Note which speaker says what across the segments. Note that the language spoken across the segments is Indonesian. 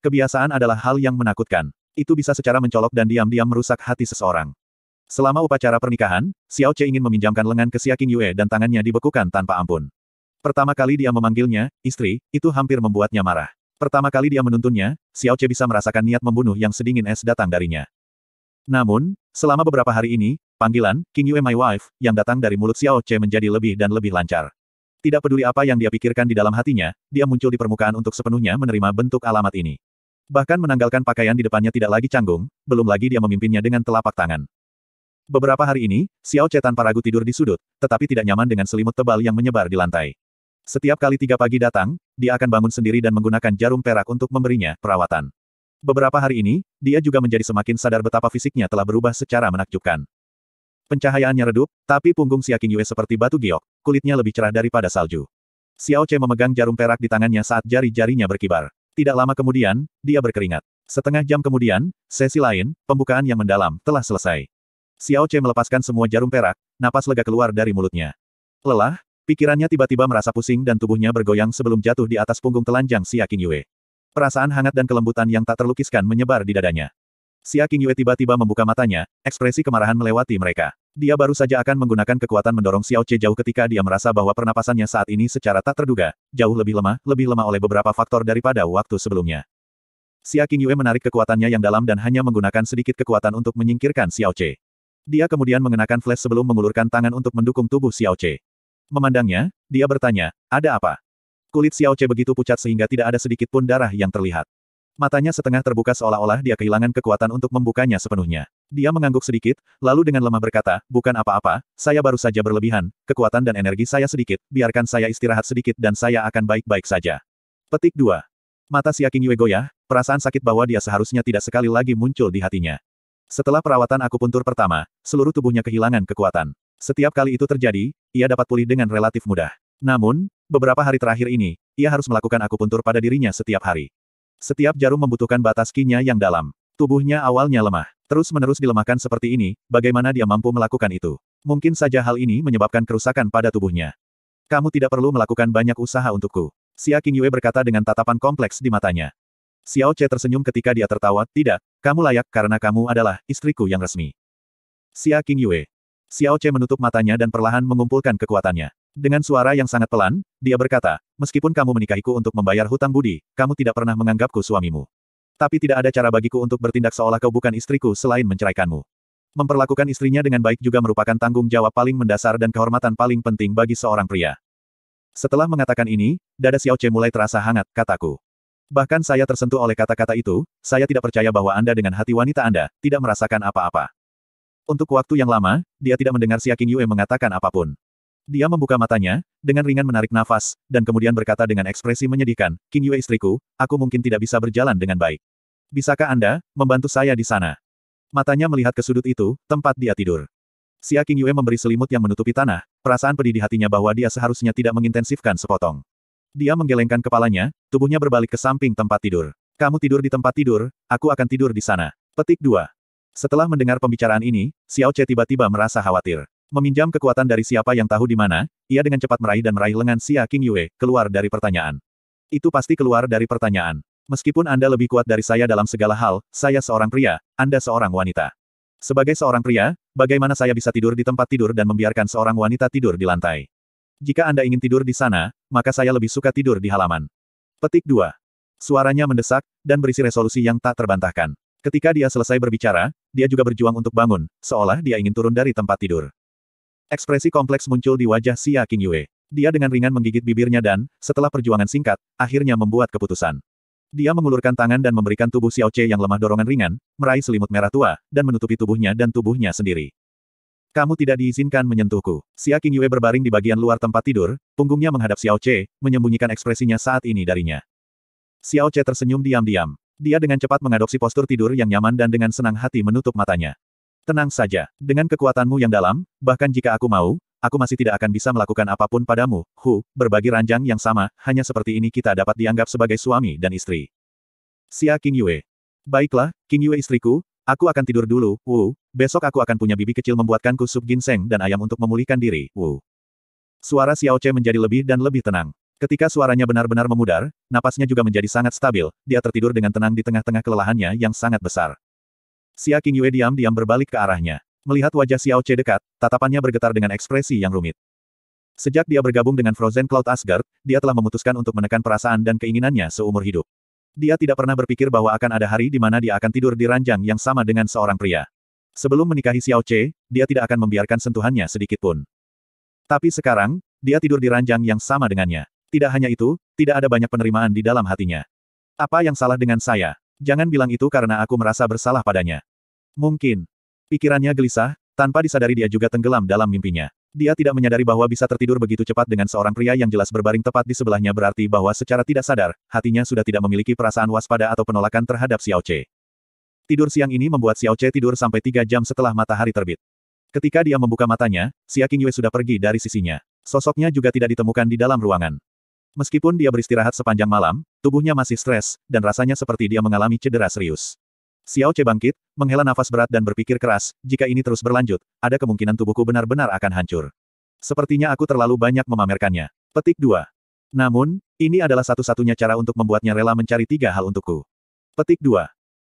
Speaker 1: Kebiasaan adalah hal yang menakutkan. Itu bisa secara mencolok dan diam-diam merusak hati seseorang. Selama upacara pernikahan, Xiao Che ingin meminjamkan lengan ke Xia King Yue dan tangannya dibekukan tanpa ampun. Pertama kali dia memanggilnya, istri, itu hampir membuatnya marah. Pertama kali dia menuntunnya, Xiao Che bisa merasakan niat membunuh yang sedingin es datang darinya. Namun, selama beberapa hari ini, panggilan, King Yue My Wife, yang datang dari mulut Xiao Che menjadi lebih dan lebih lancar. Tidak peduli apa yang dia pikirkan di dalam hatinya, dia muncul di permukaan untuk sepenuhnya menerima bentuk alamat ini. Bahkan menanggalkan pakaian di depannya tidak lagi canggung, belum lagi dia memimpinnya dengan telapak tangan. Beberapa hari ini, Xiao Che tanpa ragu tidur di sudut, tetapi tidak nyaman dengan selimut tebal yang menyebar di lantai. Setiap kali tiga pagi datang, dia akan bangun sendiri dan menggunakan jarum perak untuk memberinya perawatan. Beberapa hari ini, dia juga menjadi semakin sadar betapa fisiknya telah berubah secara menakjubkan. Pencahayaannya redup, tapi punggung Xia Yue seperti batu giok, kulitnya lebih cerah daripada salju. Xiao Che memegang jarum perak di tangannya saat jari-jarinya berkibar. Tidak lama kemudian, dia berkeringat. Setengah jam kemudian, sesi lain, pembukaan yang mendalam, telah selesai. Xiao Che melepaskan semua jarum perak, napas lega keluar dari mulutnya. Lelah, pikirannya tiba-tiba merasa pusing dan tubuhnya bergoyang sebelum jatuh di atas punggung telanjang Xia King Yue. Perasaan hangat dan kelembutan yang tak terlukiskan menyebar di dadanya. Xia King Yue tiba-tiba membuka matanya, ekspresi kemarahan melewati mereka. Dia baru saja akan menggunakan kekuatan mendorong Xiao Che jauh ketika dia merasa bahwa pernapasannya saat ini secara tak terduga, jauh lebih lemah, lebih lemah oleh beberapa faktor daripada waktu sebelumnya. Xia Yue menarik kekuatannya yang dalam dan hanya menggunakan sedikit kekuatan untuk menyingkirkan Xiao Che. Dia kemudian mengenakan flash sebelum mengulurkan tangan untuk mendukung tubuh Xiao Che. Memandangnya, dia bertanya, ada apa? Kulit Xiao Che begitu pucat sehingga tidak ada sedikit pun darah yang terlihat. Matanya setengah terbuka seolah-olah dia kehilangan kekuatan untuk membukanya sepenuhnya. Dia mengangguk sedikit, lalu dengan lemah berkata, bukan apa-apa, saya baru saja berlebihan, kekuatan dan energi saya sedikit, biarkan saya istirahat sedikit dan saya akan baik-baik saja. Petik 2. Mata Aking Yue goyah, perasaan sakit bahwa dia seharusnya tidak sekali lagi muncul di hatinya. Setelah perawatan akupuntur pertama, seluruh tubuhnya kehilangan kekuatan. Setiap kali itu terjadi, ia dapat pulih dengan relatif mudah. Namun, beberapa hari terakhir ini, ia harus melakukan akupuntur pada dirinya setiap hari. Setiap jarum membutuhkan batas kinya yang dalam. Tubuhnya awalnya lemah. Terus-menerus dilemahkan seperti ini, bagaimana dia mampu melakukan itu? Mungkin saja hal ini menyebabkan kerusakan pada tubuhnya. Kamu tidak perlu melakukan banyak usaha untukku. Xia Qingyue berkata dengan tatapan kompleks di matanya. Xiao Che tersenyum ketika dia tertawa, tidak, kamu layak karena kamu adalah istriku yang resmi. Xia Qingyue. Xiao Che menutup matanya dan perlahan mengumpulkan kekuatannya. Dengan suara yang sangat pelan, dia berkata, meskipun kamu menikahiku untuk membayar hutang budi, kamu tidak pernah menganggapku suamimu tapi tidak ada cara bagiku untuk bertindak seolah kau bukan istriku selain menceraikanmu. Memperlakukan istrinya dengan baik juga merupakan tanggung jawab paling mendasar dan kehormatan paling penting bagi seorang pria. Setelah mengatakan ini, dada Xiao Che mulai terasa hangat, kataku. Bahkan saya tersentuh oleh kata-kata itu, saya tidak percaya bahwa Anda dengan hati wanita Anda, tidak merasakan apa-apa. Untuk waktu yang lama, dia tidak mendengar Xia King Yue mengatakan apapun. Dia membuka matanya, dengan ringan menarik nafas, dan kemudian berkata dengan ekspresi menyedihkan, King Yue istriku, aku mungkin tidak bisa berjalan dengan baik. Bisakah Anda membantu saya di sana? Matanya melihat ke sudut itu, tempat dia tidur. Xia King Yue memberi selimut yang menutupi tanah, perasaan pedih di hatinya bahwa dia seharusnya tidak mengintensifkan sepotong. Dia menggelengkan kepalanya, tubuhnya berbalik ke samping tempat tidur. Kamu tidur di tempat tidur, aku akan tidur di sana. Petik 2. Setelah mendengar pembicaraan ini, Xiao Che tiba-tiba merasa khawatir. Meminjam kekuatan dari siapa yang tahu di mana, ia dengan cepat meraih dan meraih lengan Xia King Yue, keluar dari pertanyaan. Itu pasti keluar dari pertanyaan. Meskipun Anda lebih kuat dari saya dalam segala hal, saya seorang pria, Anda seorang wanita. Sebagai seorang pria, bagaimana saya bisa tidur di tempat tidur dan membiarkan seorang wanita tidur di lantai? Jika Anda ingin tidur di sana, maka saya lebih suka tidur di halaman. Petik 2. Suaranya mendesak, dan berisi resolusi yang tak terbantahkan. Ketika dia selesai berbicara, dia juga berjuang untuk bangun, seolah dia ingin turun dari tempat tidur. Ekspresi kompleks muncul di wajah Xia Yue. Dia dengan ringan menggigit bibirnya dan, setelah perjuangan singkat, akhirnya membuat keputusan. Dia mengulurkan tangan dan memberikan tubuh Xiao Che yang lemah dorongan ringan, meraih selimut merah tua, dan menutupi tubuhnya dan tubuhnya sendiri. Kamu tidak diizinkan menyentuhku. Xia Yue berbaring di bagian luar tempat tidur, punggungnya menghadap Xiao Che, menyembunyikan ekspresinya saat ini darinya. Xiao Che tersenyum diam-diam. Dia dengan cepat mengadopsi postur tidur yang nyaman dan dengan senang hati menutup matanya. Tenang saja, dengan kekuatanmu yang dalam, bahkan jika aku mau, aku masih tidak akan bisa melakukan apapun padamu, Hu, berbagi ranjang yang sama, hanya seperti ini kita dapat dianggap sebagai suami dan istri. Xia King Yue. Baiklah, King Yue istriku, aku akan tidur dulu, Wu, besok aku akan punya bibi kecil membuatkan sup ginseng dan ayam untuk memulihkan diri, Wu. Suara Xiao Che menjadi lebih dan lebih tenang. Ketika suaranya benar-benar memudar, napasnya juga menjadi sangat stabil, dia tertidur dengan tenang di tengah-tengah kelelahannya yang sangat besar. Xia King Yue diam-diam berbalik ke arahnya. Melihat wajah Xiao Che dekat, tatapannya bergetar dengan ekspresi yang rumit. Sejak dia bergabung dengan Frozen Cloud Asgard, dia telah memutuskan untuk menekan perasaan dan keinginannya seumur hidup. Dia tidak pernah berpikir bahwa akan ada hari di mana dia akan tidur di ranjang yang sama dengan seorang pria. Sebelum menikahi Xiao Che, dia tidak akan membiarkan sentuhannya sedikit pun. Tapi sekarang, dia tidur di ranjang yang sama dengannya. Tidak hanya itu, tidak ada banyak penerimaan di dalam hatinya. Apa yang salah dengan saya? Jangan bilang itu karena aku merasa bersalah padanya. Mungkin, Pikirannya gelisah, tanpa disadari dia juga tenggelam dalam mimpinya. Dia tidak menyadari bahwa bisa tertidur begitu cepat dengan seorang pria yang jelas berbaring tepat di sebelahnya berarti bahwa secara tidak sadar, hatinya sudah tidak memiliki perasaan waspada atau penolakan terhadap Xiao Che. Tidur siang ini membuat Xiao Che tidur sampai tiga jam setelah matahari terbit. Ketika dia membuka matanya, Xia Qingyue sudah pergi dari sisinya. Sosoknya juga tidak ditemukan di dalam ruangan. Meskipun dia beristirahat sepanjang malam, tubuhnya masih stres, dan rasanya seperti dia mengalami cedera serius. Xiao Che bangkit, menghela nafas berat dan berpikir keras, jika ini terus berlanjut, ada kemungkinan tubuhku benar-benar akan hancur. Sepertinya aku terlalu banyak memamerkannya. Petik 2. Namun, ini adalah satu-satunya cara untuk membuatnya rela mencari tiga hal untukku. Petik 2.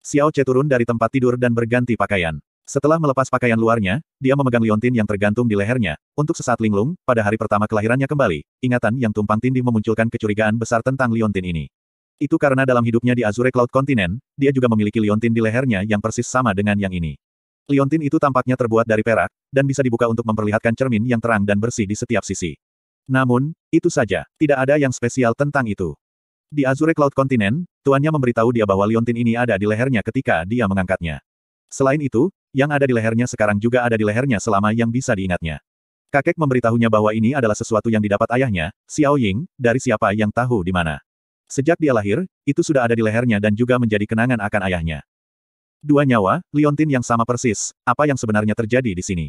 Speaker 1: Xiao Che turun dari tempat tidur dan berganti pakaian. Setelah melepas pakaian luarnya, dia memegang liontin yang tergantung di lehernya. Untuk sesaat linglung, pada hari pertama kelahirannya kembali, ingatan yang tumpang tindih memunculkan kecurigaan besar tentang liontin ini. Itu karena dalam hidupnya di Azure Cloud Continent, dia juga memiliki liontin di lehernya yang persis sama dengan yang ini. Liontin itu tampaknya terbuat dari perak, dan bisa dibuka untuk memperlihatkan cermin yang terang dan bersih di setiap sisi. Namun, itu saja, tidak ada yang spesial tentang itu. Di Azure Cloud Continent, tuannya memberitahu dia bahwa liontin ini ada di lehernya ketika dia mengangkatnya. Selain itu, yang ada di lehernya sekarang juga ada di lehernya selama yang bisa diingatnya. Kakek memberitahunya bahwa ini adalah sesuatu yang didapat ayahnya, Xiao Ying, dari siapa yang tahu di mana. Sejak dia lahir, itu sudah ada di lehernya dan juga menjadi kenangan akan ayahnya. Dua nyawa, Liontin yang sama persis, apa yang sebenarnya terjadi di sini.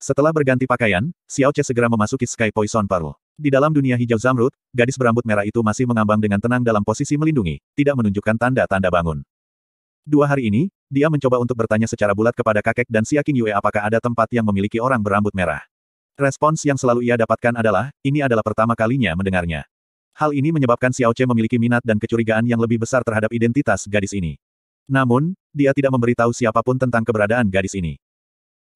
Speaker 1: Setelah berganti pakaian, Xiao Che segera memasuki Sky Poison Pearl. Di dalam dunia hijau zamrud, gadis berambut merah itu masih mengambang dengan tenang dalam posisi melindungi, tidak menunjukkan tanda-tanda bangun. Dua hari ini, dia mencoba untuk bertanya secara bulat kepada kakek dan siaking Yue apakah ada tempat yang memiliki orang berambut merah. Respons yang selalu ia dapatkan adalah, ini adalah pertama kalinya mendengarnya. Hal ini menyebabkan Xiao Che memiliki minat dan kecurigaan yang lebih besar terhadap identitas gadis ini. Namun, dia tidak memberitahu siapapun tentang keberadaan gadis ini.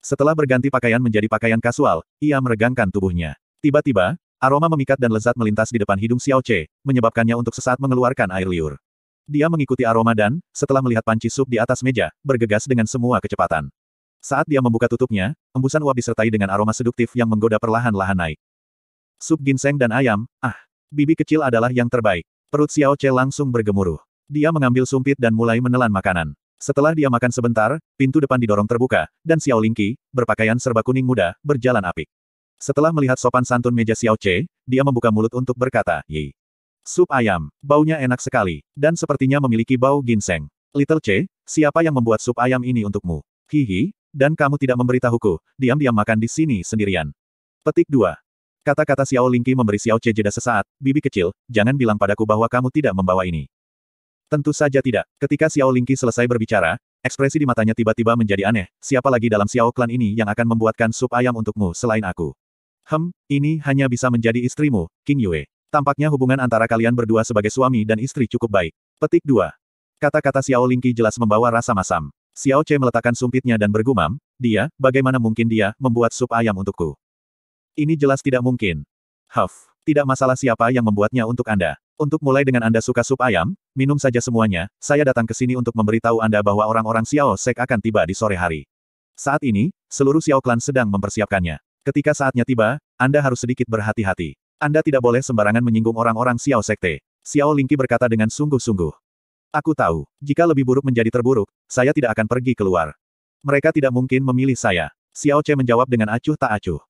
Speaker 1: Setelah berganti pakaian menjadi pakaian kasual, ia meregangkan tubuhnya. Tiba-tiba, aroma memikat dan lezat melintas di depan hidung Xiao Che, menyebabkannya untuk sesaat mengeluarkan air liur. Dia mengikuti aroma dan, setelah melihat panci sup di atas meja, bergegas dengan semua kecepatan. Saat dia membuka tutupnya, embusan uap disertai dengan aroma seduktif yang menggoda perlahan-lahan naik. Sup ginseng dan ayam, ah, Bibi kecil adalah yang terbaik. Perut Xiao Che langsung bergemuruh. Dia mengambil sumpit dan mulai menelan makanan. Setelah dia makan sebentar, pintu depan didorong terbuka, dan Xiao Lingqi, berpakaian serba kuning muda, berjalan apik. Setelah melihat sopan santun meja Xiao Che, dia membuka mulut untuk berkata, Yi. Sup ayam, baunya enak sekali, dan sepertinya memiliki bau ginseng. Little Che, siapa yang membuat sup ayam ini untukmu? Hihi, dan kamu tidak memberitahuku, diam-diam makan di sini sendirian. Petik 2. Kata-kata Xiao Lingqi memberi Xiao Che jeda sesaat, bibi kecil, jangan bilang padaku bahwa kamu tidak membawa ini. Tentu saja tidak. Ketika Xiao Lingqi selesai berbicara, ekspresi di matanya tiba-tiba menjadi aneh, siapa lagi dalam Xiao Clan ini yang akan membuatkan sup ayam untukmu selain aku? Hem, ini hanya bisa menjadi istrimu, King Yue. Tampaknya hubungan antara kalian berdua sebagai suami dan istri cukup baik. Petik 2. Kata-kata Xiao Lingqi jelas membawa rasa masam. Xiao Che meletakkan sumpitnya dan bergumam, dia, bagaimana mungkin dia, membuat sup ayam untukku. Ini jelas tidak mungkin. Huff, tidak masalah siapa yang membuatnya untuk Anda. Untuk mulai dengan Anda suka sup ayam, minum saja semuanya, saya datang ke sini untuk memberitahu Anda bahwa orang-orang Xiao Sek akan tiba di sore hari. Saat ini, seluruh Xiao Clan sedang mempersiapkannya. Ketika saatnya tiba, Anda harus sedikit berhati-hati. Anda tidak boleh sembarangan menyinggung orang-orang Xiao Sekte. Xiao Lingqi berkata dengan sungguh-sungguh. Aku tahu, jika lebih buruk menjadi terburuk, saya tidak akan pergi keluar. Mereka tidak mungkin memilih saya. Xiao Che menjawab dengan acuh tak acuh.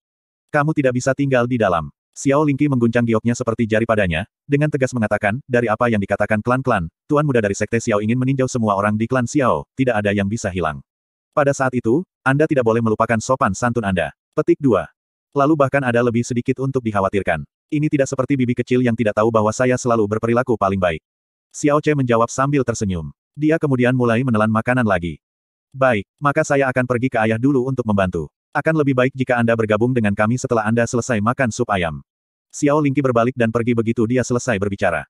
Speaker 1: Kamu tidak bisa tinggal di dalam. Xiao Lingqi mengguncang gioknya seperti jari padanya, dengan tegas mengatakan, dari apa yang dikatakan klan-klan, tuan muda dari sekte Xiao ingin meninjau semua orang di klan Xiao, tidak ada yang bisa hilang. Pada saat itu, Anda tidak boleh melupakan sopan santun Anda. Petik 2. Lalu bahkan ada lebih sedikit untuk dikhawatirkan. Ini tidak seperti bibi kecil yang tidak tahu bahwa saya selalu berperilaku paling baik. Xiao Che menjawab sambil tersenyum. Dia kemudian mulai menelan makanan lagi. Baik, maka saya akan pergi ke ayah dulu untuk membantu. Akan lebih baik jika Anda bergabung dengan kami setelah Anda selesai makan sup ayam. Xiao Lingqi berbalik dan pergi begitu dia selesai berbicara.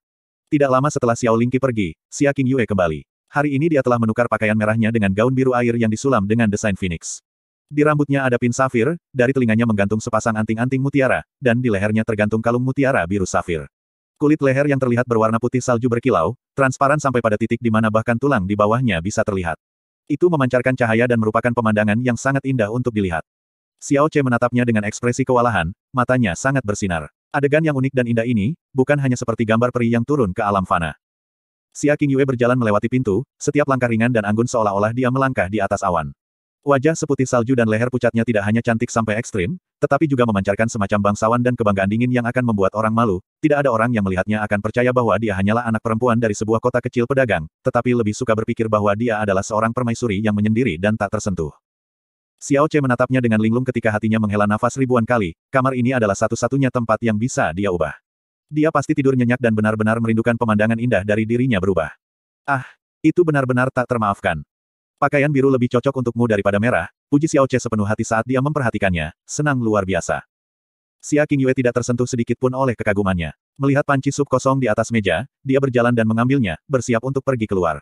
Speaker 1: Tidak lama setelah Xiao Lingqi pergi, Xia King Yue kembali. Hari ini dia telah menukar pakaian merahnya dengan gaun biru air yang disulam dengan desain phoenix. Di rambutnya ada pin safir, dari telinganya menggantung sepasang anting-anting mutiara, dan di lehernya tergantung kalung mutiara biru safir. Kulit leher yang terlihat berwarna putih salju berkilau, transparan sampai pada titik di mana bahkan tulang di bawahnya bisa terlihat. Itu memancarkan cahaya dan merupakan pemandangan yang sangat indah untuk dilihat. Xiao Che menatapnya dengan ekspresi kewalahan, matanya sangat bersinar. Adegan yang unik dan indah ini, bukan hanya seperti gambar peri yang turun ke alam fana. Xia Yue berjalan melewati pintu, setiap langkah ringan dan anggun seolah-olah dia melangkah di atas awan. Wajah seputih salju dan leher pucatnya tidak hanya cantik sampai ekstrim, tetapi juga memancarkan semacam bangsawan dan kebanggaan dingin yang akan membuat orang malu. Tidak ada orang yang melihatnya akan percaya bahwa dia hanyalah anak perempuan dari sebuah kota kecil pedagang, tetapi lebih suka berpikir bahwa dia adalah seorang permaisuri yang menyendiri dan tak tersentuh. Xiao Che menatapnya dengan linglung ketika hatinya menghela nafas ribuan kali, kamar ini adalah satu-satunya tempat yang bisa dia ubah. Dia pasti tidur nyenyak dan benar-benar merindukan pemandangan indah dari dirinya berubah. Ah, itu benar-benar tak termaafkan. Pakaian biru lebih cocok untukmu daripada merah, puji Xiao Che sepenuh hati saat dia memperhatikannya, senang luar biasa. Xia Yue tidak tersentuh sedikit pun oleh kekagumannya. Melihat panci sup kosong di atas meja, dia berjalan dan mengambilnya, bersiap untuk pergi keluar.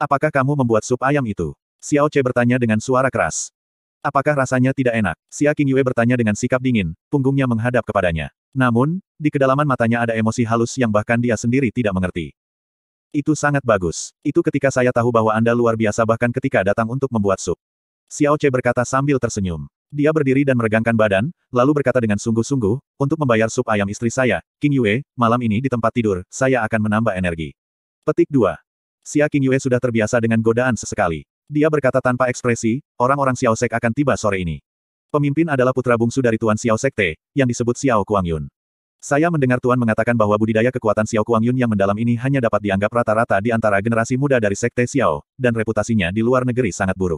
Speaker 1: Apakah kamu membuat sup ayam itu? Xiao Che bertanya dengan suara keras. Apakah rasanya tidak enak? Xia Yue bertanya dengan sikap dingin, punggungnya menghadap kepadanya. Namun, di kedalaman matanya ada emosi halus yang bahkan dia sendiri tidak mengerti. Itu sangat bagus. Itu ketika saya tahu bahwa Anda luar biasa bahkan ketika datang untuk membuat sup. Xiao Che berkata sambil tersenyum. Dia berdiri dan meregangkan badan, lalu berkata dengan sungguh-sungguh, untuk membayar sup ayam istri saya, King Yue, malam ini di tempat tidur, saya akan menambah energi. Petik 2. Xia King Yue sudah terbiasa dengan godaan sesekali. Dia berkata tanpa ekspresi, orang-orang Xiao Sek akan tiba sore ini. Pemimpin adalah putra bungsu dari Tuan Xiao Sekte, yang disebut Xiao Kuang Yun. Saya mendengar Tuan mengatakan bahwa budidaya kekuatan Xiao Kuang Yun yang mendalam ini hanya dapat dianggap rata-rata di antara generasi muda dari Sekte Xiao, dan reputasinya di luar negeri sangat buruk.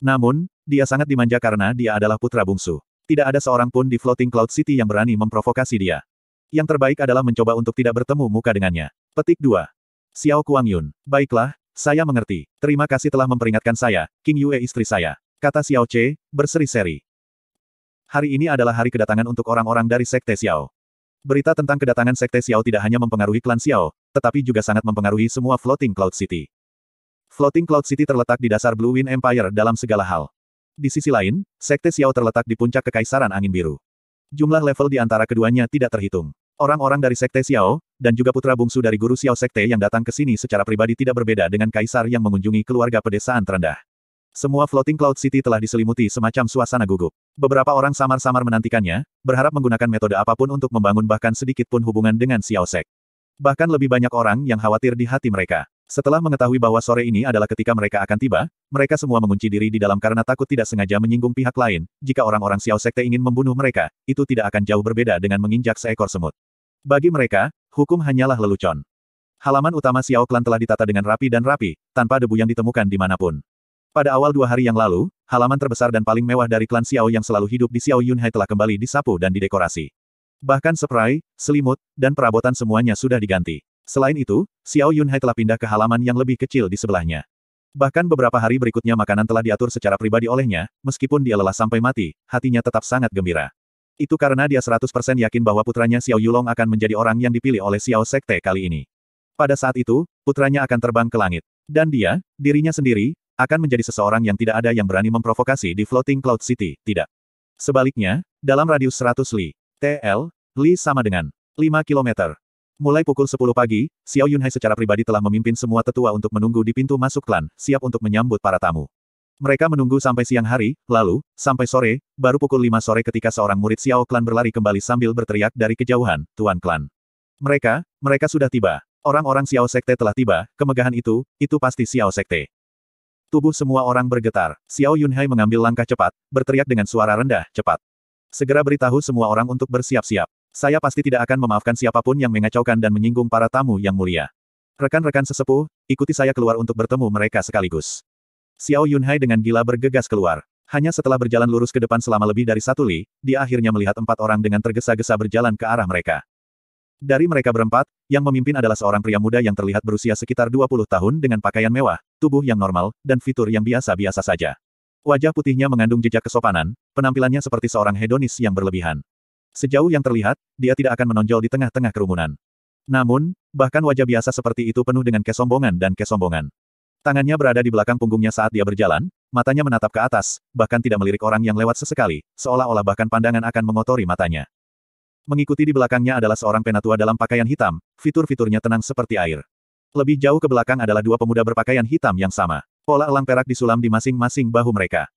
Speaker 1: Namun, dia sangat dimanja karena dia adalah putra bungsu. Tidak ada seorang pun di Floating Cloud City yang berani memprovokasi dia. Yang terbaik adalah mencoba untuk tidak bertemu muka dengannya. Petik 2. Xiao Kuang Yun. Baiklah, saya mengerti. Terima kasih telah memperingatkan saya, King Yue istri saya. Kata Xiao Che, berseri-seri. Hari ini adalah hari kedatangan untuk orang-orang dari Sekte Xiao. Berita tentang kedatangan Sekte Xiao tidak hanya mempengaruhi klan Xiao, tetapi juga sangat mempengaruhi semua Floating Cloud City. Floating Cloud City terletak di dasar Blue Wind Empire dalam segala hal. Di sisi lain, Sekte Xiao terletak di puncak Kekaisaran Angin Biru. Jumlah level di antara keduanya tidak terhitung. Orang-orang dari Sekte Xiao, dan juga putra bungsu dari guru Xiao Sekte yang datang ke sini secara pribadi tidak berbeda dengan kaisar yang mengunjungi keluarga pedesaan terendah. Semua Floating Cloud City telah diselimuti semacam suasana gugup. Beberapa orang samar-samar menantikannya, berharap menggunakan metode apapun untuk membangun bahkan sedikit pun hubungan dengan Xiao Sek. Bahkan lebih banyak orang yang khawatir di hati mereka. Setelah mengetahui bahwa sore ini adalah ketika mereka akan tiba, mereka semua mengunci diri di dalam karena takut tidak sengaja menyinggung pihak lain. Jika orang-orang Xiao Sekte ingin membunuh mereka, itu tidak akan jauh berbeda dengan menginjak seekor semut. Bagi mereka, hukum hanyalah lelucon. Halaman utama Xiao Klan telah ditata dengan rapi dan rapi, tanpa debu yang ditemukan di dimanapun. Pada awal dua hari yang lalu, halaman terbesar dan paling mewah dari klan Xiao yang selalu hidup di Xiao Yunhai telah kembali disapu dan didekorasi. Bahkan spray, selimut, dan perabotan semuanya sudah diganti. Selain itu, Xiao Yunhai telah pindah ke halaman yang lebih kecil di sebelahnya. Bahkan beberapa hari berikutnya makanan telah diatur secara pribadi olehnya, meskipun dia lelah sampai mati, hatinya tetap sangat gembira. Itu karena dia 100% yakin bahwa putranya Xiao Yulong akan menjadi orang yang dipilih oleh Xiao Sekte kali ini. Pada saat itu, putranya akan terbang ke langit. Dan dia, dirinya sendiri, akan menjadi seseorang yang tidak ada yang berani memprovokasi di Floating Cloud City, tidak. Sebaliknya, dalam radius 100 li, TL, li sama dengan 5 km. Mulai pukul 10 pagi, Xiao Yunhai secara pribadi telah memimpin semua tetua untuk menunggu di pintu masuk klan, siap untuk menyambut para tamu. Mereka menunggu sampai siang hari, lalu, sampai sore, baru pukul 5 sore ketika seorang murid Xiao Klan berlari kembali sambil berteriak dari kejauhan, Tuan Klan. Mereka, mereka sudah tiba. Orang-orang Xiao Sekte telah tiba, kemegahan itu, itu pasti Xiao Sekte. Tubuh semua orang bergetar. Xiao Yunhai mengambil langkah cepat, berteriak dengan suara rendah, cepat. Segera beritahu semua orang untuk bersiap-siap. Saya pasti tidak akan memaafkan siapapun yang mengacaukan dan menyinggung para tamu yang mulia. Rekan-rekan sesepuh, ikuti saya keluar untuk bertemu mereka sekaligus. Xiao Yunhai dengan gila bergegas keluar. Hanya setelah berjalan lurus ke depan selama lebih dari satu li, dia akhirnya melihat empat orang dengan tergesa-gesa berjalan ke arah mereka. Dari mereka berempat, yang memimpin adalah seorang pria muda yang terlihat berusia sekitar 20 tahun dengan pakaian mewah, tubuh yang normal, dan fitur yang biasa-biasa saja. Wajah putihnya mengandung jejak kesopanan, penampilannya seperti seorang hedonis yang berlebihan. Sejauh yang terlihat, dia tidak akan menonjol di tengah-tengah kerumunan. Namun, bahkan wajah biasa seperti itu penuh dengan kesombongan dan kesombongan. Tangannya berada di belakang punggungnya saat dia berjalan, matanya menatap ke atas, bahkan tidak melirik orang yang lewat sesekali, seolah-olah bahkan pandangan akan mengotori matanya. Mengikuti di belakangnya adalah seorang penatua dalam pakaian hitam, fitur-fiturnya tenang seperti air. Lebih jauh ke belakang adalah dua pemuda berpakaian hitam yang sama. Pola elang perak disulam di masing-masing bahu mereka.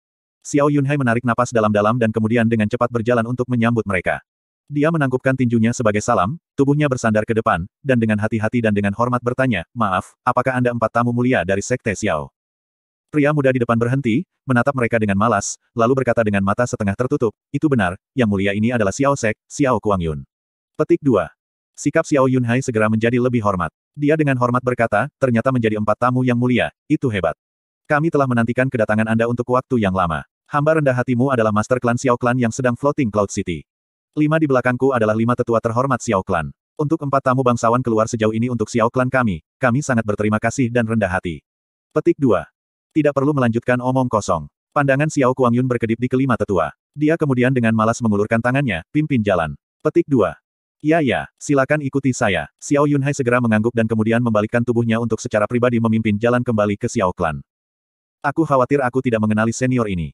Speaker 1: Xiao Yunhai menarik napas dalam-dalam dan kemudian dengan cepat berjalan untuk menyambut mereka. Dia menangkupkan tinjunya sebagai salam, tubuhnya bersandar ke depan, dan dengan hati-hati dan dengan hormat bertanya, Maaf, apakah Anda empat tamu mulia dari Sekte Xiao? Pria muda di depan berhenti, menatap mereka dengan malas, lalu berkata dengan mata setengah tertutup, itu benar, yang mulia ini adalah Xiao Sek, Xiao Kuang Yun. Petik 2. Sikap Xiao Yunhai segera menjadi lebih hormat. Dia dengan hormat berkata, ternyata menjadi empat tamu yang mulia, itu hebat. Kami telah menantikan kedatangan Anda untuk waktu yang lama. Hamba rendah hatimu adalah master klan Xiao Clan yang sedang floating Cloud City. Lima di belakangku adalah lima tetua terhormat Xiao Clan. Untuk empat tamu bangsawan keluar sejauh ini untuk Xiao Clan kami, kami sangat berterima kasih dan rendah hati. Petik 2. Tidak perlu melanjutkan omong kosong. Pandangan Xiao Kuang Yun berkedip di kelima tetua. Dia kemudian dengan malas mengulurkan tangannya, pimpin jalan. Petik 2. Ya ya, silakan ikuti saya. Xiao Yunhai segera mengangguk dan kemudian membalikkan tubuhnya untuk secara pribadi memimpin jalan kembali ke Xiao Clan. Aku khawatir aku tidak mengenali senior ini.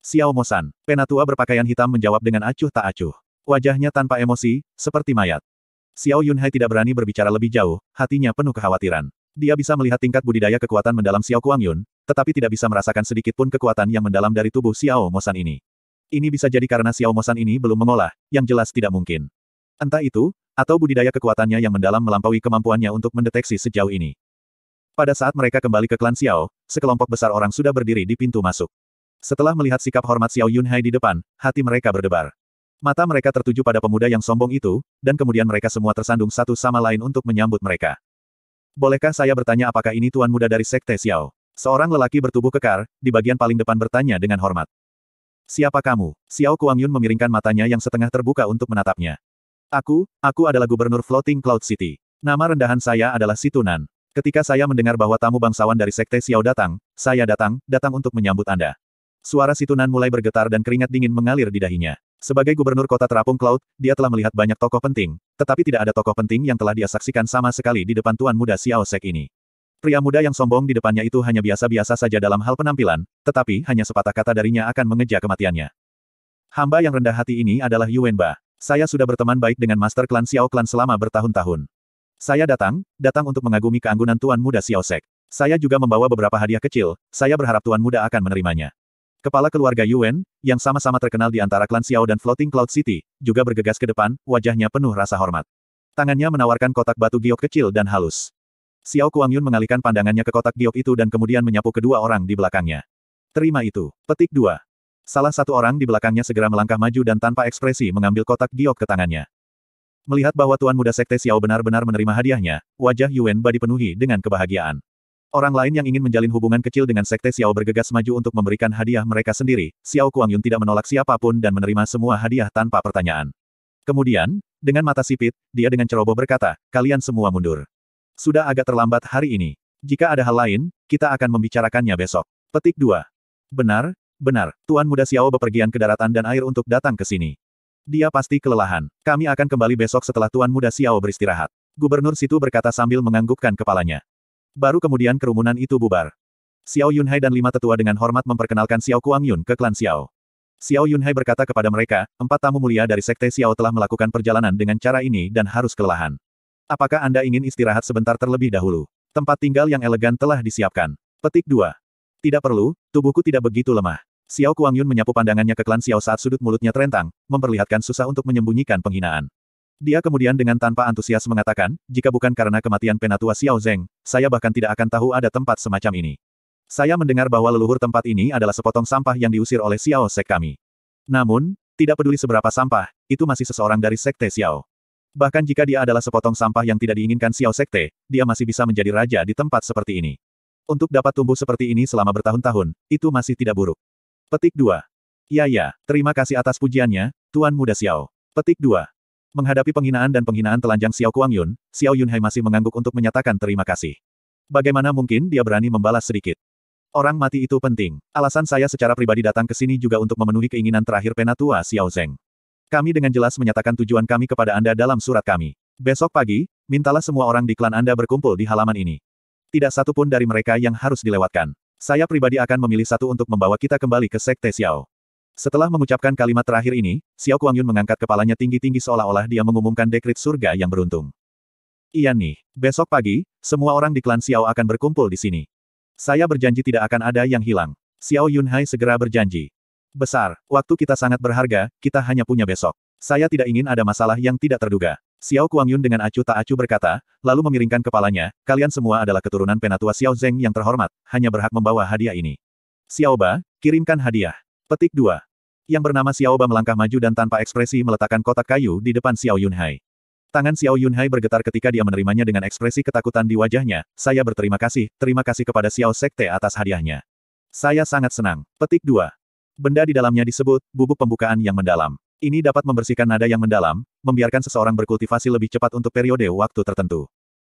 Speaker 1: Xiao Mosan, penatua berpakaian hitam menjawab dengan acuh tak acuh. Wajahnya tanpa emosi, seperti mayat. Xiao Yunhai tidak berani berbicara lebih jauh, hatinya penuh kekhawatiran. Dia bisa melihat tingkat budidaya kekuatan mendalam Xiao Kuang Yun, tetapi tidak bisa merasakan sedikit pun kekuatan yang mendalam dari tubuh Xiao Mosan ini. Ini bisa jadi karena Xiao Mosan ini belum mengolah, yang jelas tidak mungkin. Entah itu, atau budidaya kekuatannya yang mendalam melampaui kemampuannya untuk mendeteksi sejauh ini. Pada saat mereka kembali ke klan Xiao, sekelompok besar orang sudah berdiri di pintu masuk. Setelah melihat sikap hormat Xiao Yunhai di depan, hati mereka berdebar. Mata mereka tertuju pada pemuda yang sombong itu, dan kemudian mereka semua tersandung satu sama lain untuk menyambut mereka. Bolehkah saya bertanya apakah ini tuan muda dari Sekte Xiao? Seorang lelaki bertubuh kekar, di bagian paling depan bertanya dengan hormat. Siapa kamu? Xiao Kuangyun memiringkan matanya yang setengah terbuka untuk menatapnya. Aku, aku adalah gubernur Floating Cloud City. Nama rendahan saya adalah Situnan. Ketika saya mendengar bahwa tamu bangsawan dari Sekte Xiao datang, saya datang, datang untuk menyambut Anda. Suara Situnan mulai bergetar dan keringat dingin mengalir di dahinya. Sebagai gubernur kota terapung Cloud, dia telah melihat banyak tokoh penting, tetapi tidak ada tokoh penting yang telah dia saksikan sama sekali di depan tuan muda Xiao Sek ini. Pria muda yang sombong di depannya itu hanya biasa-biasa saja dalam hal penampilan, tetapi hanya sepatah kata darinya akan mengeja kematiannya. Hamba yang rendah hati ini adalah Yuanba. Ba. Saya sudah berteman baik dengan Master Klan Xiao Klan selama bertahun-tahun. Saya datang, datang untuk mengagumi keanggunan Tuan Muda Xiao Sek. Saya juga membawa beberapa hadiah kecil, saya berharap Tuan Muda akan menerimanya. Kepala keluarga Yuan, yang sama-sama terkenal di antara klan Xiao dan Floating Cloud City, juga bergegas ke depan, wajahnya penuh rasa hormat. Tangannya menawarkan kotak batu giok kecil dan halus. Xiao Kuang Yun mengalihkan pandangannya ke kotak giok itu dan kemudian menyapu kedua orang di belakangnya. Terima itu. Petik 2. Salah satu orang di belakangnya segera melangkah maju dan tanpa ekspresi mengambil kotak giok ke tangannya. Melihat bahwa tuan muda sekte Xiao benar-benar menerima hadiahnya, wajah Yuan Ba dipenuhi dengan kebahagiaan. Orang lain yang ingin menjalin hubungan kecil dengan sekte Xiao bergegas maju untuk memberikan hadiah mereka sendiri. Xiao Kuang Yun tidak menolak siapapun dan menerima semua hadiah tanpa pertanyaan. Kemudian, dengan mata sipit, dia dengan ceroboh berkata, kalian semua mundur. Sudah agak terlambat hari ini. Jika ada hal lain, kita akan membicarakannya besok. Petik 2. Benar, Benar, Tuan Muda Xiao bepergian ke daratan dan air untuk datang ke sini. Dia pasti kelelahan. Kami akan kembali besok setelah Tuan Muda Xiao beristirahat. Gubernur situ berkata sambil menganggukkan kepalanya. Baru kemudian kerumunan itu bubar. Xiao Yunhai dan lima tetua dengan hormat memperkenalkan Xiao Kuang Yun ke klan Xiao. Xiao Yunhai berkata kepada mereka, empat tamu mulia dari sekte Xiao telah melakukan perjalanan dengan cara ini dan harus kelelahan. Apakah Anda ingin istirahat sebentar terlebih dahulu? Tempat tinggal yang elegan telah disiapkan. Petik 2. Tidak perlu, tubuhku tidak begitu lemah. Xiao Kuangyun menyapu pandangannya ke klan Xiao saat sudut mulutnya terentang, memperlihatkan susah untuk menyembunyikan penghinaan. Dia kemudian dengan tanpa antusias mengatakan, jika bukan karena kematian penatua Xiao Zeng, saya bahkan tidak akan tahu ada tempat semacam ini. Saya mendengar bahwa leluhur tempat ini adalah sepotong sampah yang diusir oleh Xiao Sek kami. Namun, tidak peduli seberapa sampah, itu masih seseorang dari Sekte Xiao. Bahkan jika dia adalah sepotong sampah yang tidak diinginkan Xiao Sekte, dia masih bisa menjadi raja di tempat seperti ini. Untuk dapat tumbuh seperti ini selama bertahun-tahun, itu masih tidak buruk. Petik 2. Ya ya, terima kasih atas pujiannya, Tuan Muda Xiao. Petik 2. Menghadapi penghinaan dan penghinaan telanjang Xiao Kuang Yun, Xiao Yunhai masih mengangguk untuk menyatakan terima kasih. Bagaimana mungkin dia berani membalas sedikit? Orang mati itu penting. Alasan saya secara pribadi datang ke sini juga untuk memenuhi keinginan terakhir penatua Xiao Zeng. Kami dengan jelas menyatakan tujuan kami kepada Anda dalam surat kami. Besok pagi, mintalah semua orang di klan Anda berkumpul di halaman ini. Tidak satu pun dari mereka yang harus dilewatkan. Saya pribadi akan memilih satu untuk membawa kita kembali ke Sekte Xiao. Setelah mengucapkan kalimat terakhir ini, Xiao Kuang Yun mengangkat kepalanya tinggi-tinggi seolah-olah dia mengumumkan dekrit surga yang beruntung. Iya nih, besok pagi, semua orang di klan Xiao akan berkumpul di sini. Saya berjanji tidak akan ada yang hilang. Xiao Yunhai segera berjanji. Besar, waktu kita sangat berharga, kita hanya punya besok. Saya tidak ingin ada masalah yang tidak terduga. Xiao Kuangyun dengan acuh tak acuh berkata, lalu memiringkan kepalanya, kalian semua adalah keturunan penatua Xiao Zeng yang terhormat, hanya berhak membawa hadiah ini. Xiao Ba, kirimkan hadiah. Petik 2. Yang bernama Xiao Ba melangkah maju dan tanpa ekspresi meletakkan kotak kayu di depan Xiao Yunhai. Tangan Xiao Yunhai bergetar ketika dia menerimanya dengan ekspresi ketakutan di wajahnya, saya berterima kasih, terima kasih kepada Xiao Sekte atas hadiahnya. Saya sangat senang. Petik 2. Benda di dalamnya disebut, bubuk pembukaan yang mendalam. Ini dapat membersihkan nada yang mendalam, membiarkan seseorang berkultivasi lebih cepat untuk periode waktu tertentu.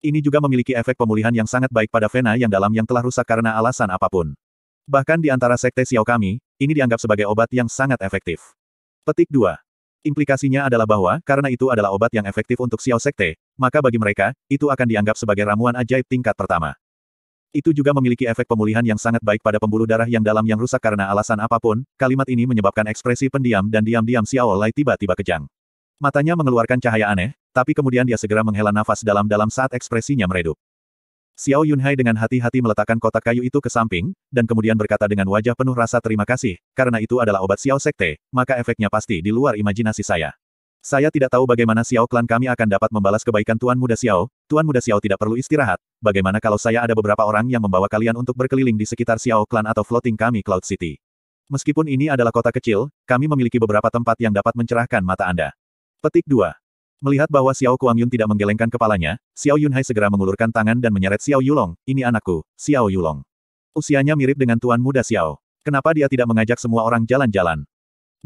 Speaker 1: Ini juga memiliki efek pemulihan yang sangat baik pada vena yang dalam yang telah rusak karena alasan apapun. Bahkan di antara sekte Xiao kami, ini dianggap sebagai obat yang sangat efektif. Petik 2. Implikasinya adalah bahwa, karena itu adalah obat yang efektif untuk Xiao sekte, maka bagi mereka, itu akan dianggap sebagai ramuan ajaib tingkat pertama. Itu juga memiliki efek pemulihan yang sangat baik pada pembuluh darah yang dalam yang rusak karena alasan apapun, kalimat ini menyebabkan ekspresi pendiam dan diam-diam Xiao Lai tiba-tiba kejang. Matanya mengeluarkan cahaya aneh, tapi kemudian dia segera menghela nafas dalam-dalam saat ekspresinya meredup. Xiao Yunhai dengan hati-hati meletakkan kotak kayu itu ke samping, dan kemudian berkata dengan wajah penuh rasa terima kasih, karena itu adalah obat Xiao Sekte, maka efeknya pasti di luar imajinasi saya. Saya tidak tahu bagaimana Xiao klan kami akan dapat membalas kebaikan Tuan Muda Xiao, Tuan Muda Xiao tidak perlu istirahat, bagaimana kalau saya ada beberapa orang yang membawa kalian untuk berkeliling di sekitar Xiao Clan atau floating kami Cloud City. Meskipun ini adalah kota kecil, kami memiliki beberapa tempat yang dapat mencerahkan mata Anda. Petik 2. Melihat bahwa Xiao Kuang Yun tidak menggelengkan kepalanya, Xiao Yunhai segera mengulurkan tangan dan menyeret Xiao Yulong, ini anakku, Xiao Yulong. Usianya mirip dengan Tuan Muda Xiao. Kenapa dia tidak mengajak semua orang jalan-jalan?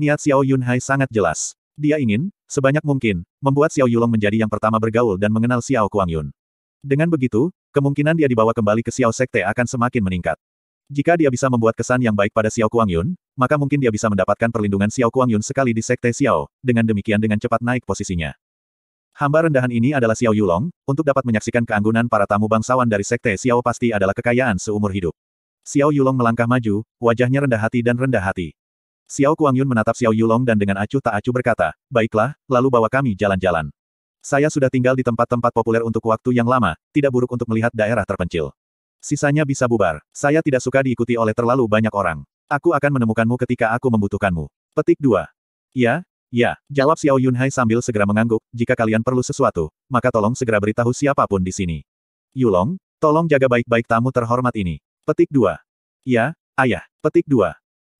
Speaker 1: Niat Xiao Yunhai sangat jelas. Dia ingin, sebanyak mungkin, membuat Xiao Yulong menjadi yang pertama bergaul dan mengenal Xiao Kuang Yun. Dengan begitu, kemungkinan dia dibawa kembali ke Xiao Sekte akan semakin meningkat. Jika dia bisa membuat kesan yang baik pada Xiao Kuang Yun, maka mungkin dia bisa mendapatkan perlindungan Xiao Kuang Yun sekali di Sekte Xiao, dengan demikian dengan cepat naik posisinya. Hamba rendahan ini adalah Xiao Yulong, untuk dapat menyaksikan keanggunan para tamu bangsawan dari Sekte Xiao pasti adalah kekayaan seumur hidup. Xiao Yulong melangkah maju, wajahnya rendah hati dan rendah hati. Xiao Kuangyun menatap Xiao Yulong dan dengan acuh tak acuh berkata, baiklah, lalu bawa kami jalan-jalan. Saya sudah tinggal di tempat-tempat populer untuk waktu yang lama, tidak buruk untuk melihat daerah terpencil. Sisanya bisa bubar. Saya tidak suka diikuti oleh terlalu banyak orang. Aku akan menemukanmu ketika aku membutuhkanmu. Petik 2. Ya, ya, jawab Xiao Yunhai sambil segera mengangguk, jika kalian perlu sesuatu, maka tolong segera beritahu siapapun di sini. Yulong, tolong jaga baik-baik tamu terhormat ini. Petik 2. Ya, ayah. Petik 2.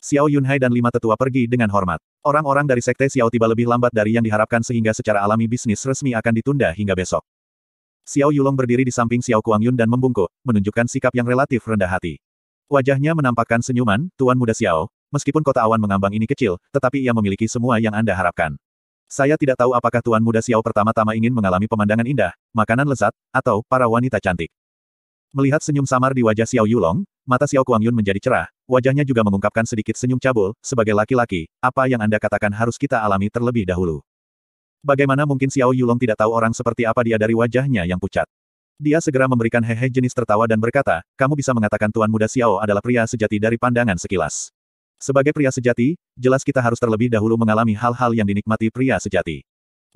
Speaker 1: Xiao Yunhai dan lima tetua pergi dengan hormat. Orang-orang dari sekte Xiao tiba lebih lambat dari yang diharapkan sehingga secara alami bisnis resmi akan ditunda hingga besok. Xiao Yulong berdiri di samping Xiao Kuang Yun dan membungkuk, menunjukkan sikap yang relatif rendah hati. Wajahnya menampakkan senyuman, Tuan Muda Xiao, meskipun kota awan mengambang ini kecil, tetapi ia memiliki semua yang Anda harapkan. Saya tidak tahu apakah Tuan Muda Xiao pertama-tama ingin mengalami pemandangan indah, makanan lezat, atau para wanita cantik. Melihat senyum samar di wajah Xiao Yulong, Mata Xiao Kuang Yun menjadi cerah, wajahnya juga mengungkapkan sedikit senyum cabul, sebagai laki-laki, apa yang Anda katakan harus kita alami terlebih dahulu. Bagaimana mungkin Xiao Yulong tidak tahu orang seperti apa dia dari wajahnya yang pucat. Dia segera memberikan hehe jenis tertawa dan berkata, kamu bisa mengatakan Tuan Muda Xiao adalah pria sejati dari pandangan sekilas. Sebagai pria sejati, jelas kita harus terlebih dahulu mengalami hal-hal yang dinikmati pria sejati.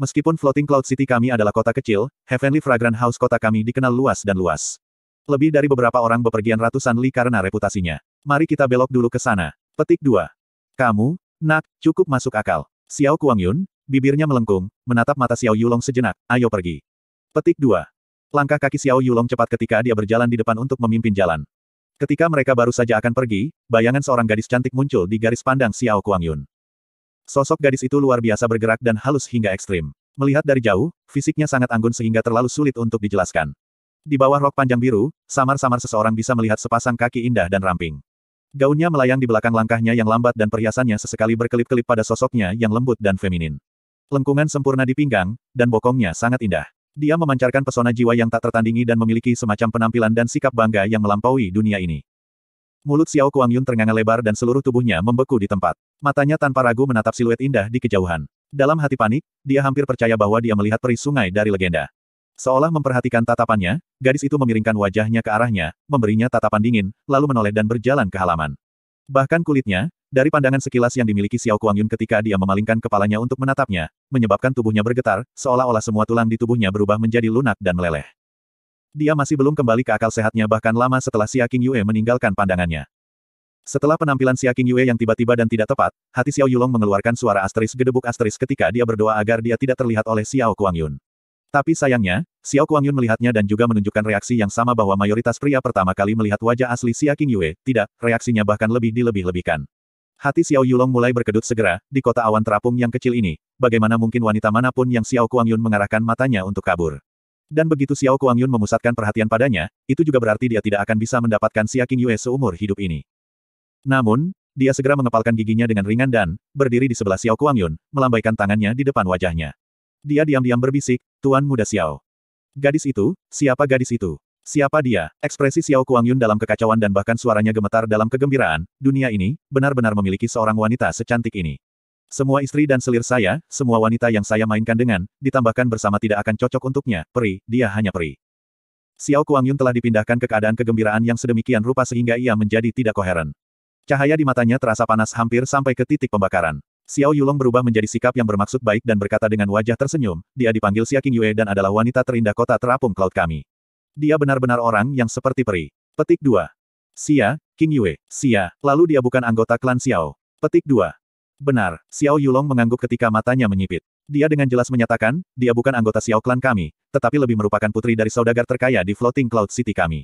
Speaker 1: Meskipun Floating Cloud City kami adalah kota kecil, Heavenly Fragrant House kota kami dikenal luas dan luas. Lebih dari beberapa orang bepergian ratusan li karena reputasinya. Mari kita belok dulu ke sana. Petik 2. Kamu, nak, cukup masuk akal. Xiao Kuangyun, bibirnya melengkung, menatap mata Xiao Yulong sejenak, ayo pergi. Petik 2. Langkah kaki Xiao Yulong cepat ketika dia berjalan di depan untuk memimpin jalan. Ketika mereka baru saja akan pergi, bayangan seorang gadis cantik muncul di garis pandang Xiao Kuangyun. Sosok gadis itu luar biasa bergerak dan halus hingga ekstrim. Melihat dari jauh, fisiknya sangat anggun sehingga terlalu sulit untuk dijelaskan. Di bawah rok panjang biru, samar-samar seseorang bisa melihat sepasang kaki indah dan ramping. Gaunnya melayang di belakang langkahnya yang lambat dan perhiasannya sesekali berkelip-kelip pada sosoknya yang lembut dan feminin. Lengkungan sempurna di pinggang, dan bokongnya sangat indah. Dia memancarkan pesona jiwa yang tak tertandingi dan memiliki semacam penampilan dan sikap bangga yang melampaui dunia ini. Mulut Xiao Kuang Yun ternganga lebar dan seluruh tubuhnya membeku di tempat. Matanya tanpa ragu menatap siluet indah di kejauhan. Dalam hati panik, dia hampir percaya bahwa dia melihat peri sungai dari legenda. Seolah memperhatikan tatapannya, Gadis itu memiringkan wajahnya ke arahnya, memberinya tatapan dingin, lalu menoleh dan berjalan ke halaman. Bahkan kulitnya, dari pandangan sekilas yang dimiliki Xiao Kuang Yun ketika dia memalingkan kepalanya untuk menatapnya, menyebabkan tubuhnya bergetar, seolah-olah semua tulang di tubuhnya berubah menjadi lunak dan meleleh. Dia masih belum kembali ke akal sehatnya bahkan lama setelah Xia King Yue meninggalkan pandangannya. Setelah penampilan Xia King Yue yang tiba-tiba dan tidak tepat, hati Xiao Yulong mengeluarkan suara asteris gedebuk asteris ketika dia berdoa agar dia tidak terlihat oleh Xiao Kuang Yun. Tapi sayangnya, Xiao Kuangyun melihatnya dan juga menunjukkan reaksi yang sama bahwa mayoritas pria pertama kali melihat wajah asli Xia King Yue, tidak, reaksinya bahkan lebih dilebih-lebihkan. Hati Xiao Yulong mulai berkedut segera, di kota awan terapung yang kecil ini, bagaimana mungkin wanita manapun yang Xiao Kuangyun mengarahkan matanya untuk kabur. Dan begitu Xiao Kuangyun memusatkan perhatian padanya, itu juga berarti dia tidak akan bisa mendapatkan Xia King Yue seumur hidup ini. Namun, dia segera mengepalkan giginya dengan ringan dan, berdiri di sebelah Xiao Kuangyun, melambaikan tangannya di depan wajahnya. Dia diam-diam berbisik, Tuan Muda Xiao. Gadis itu, siapa gadis itu? Siapa dia? Ekspresi Xiao Kuang Yun dalam kekacauan dan bahkan suaranya gemetar dalam kegembiraan, dunia ini, benar-benar memiliki seorang wanita secantik ini. Semua istri dan selir saya, semua wanita yang saya mainkan dengan, ditambahkan bersama tidak akan cocok untuknya, peri, dia hanya peri. Xiao Kuang Yun telah dipindahkan ke keadaan kegembiraan yang sedemikian rupa sehingga ia menjadi tidak koheren. Cahaya di matanya terasa panas hampir sampai ke titik pembakaran. Xiao Yulong berubah menjadi sikap yang bermaksud baik dan berkata dengan wajah tersenyum, dia dipanggil Xia King Yue dan adalah wanita terindah kota terapung cloud kami. Dia benar-benar orang yang seperti peri. Petik 2. Xia, King Yue, Xia, lalu dia bukan anggota klan Xiao. Petik 2. Benar, Xiao Yulong mengangguk ketika matanya menyipit. Dia dengan jelas menyatakan, dia bukan anggota Xiao Klan kami, tetapi lebih merupakan putri dari saudagar terkaya di Floating Cloud City kami.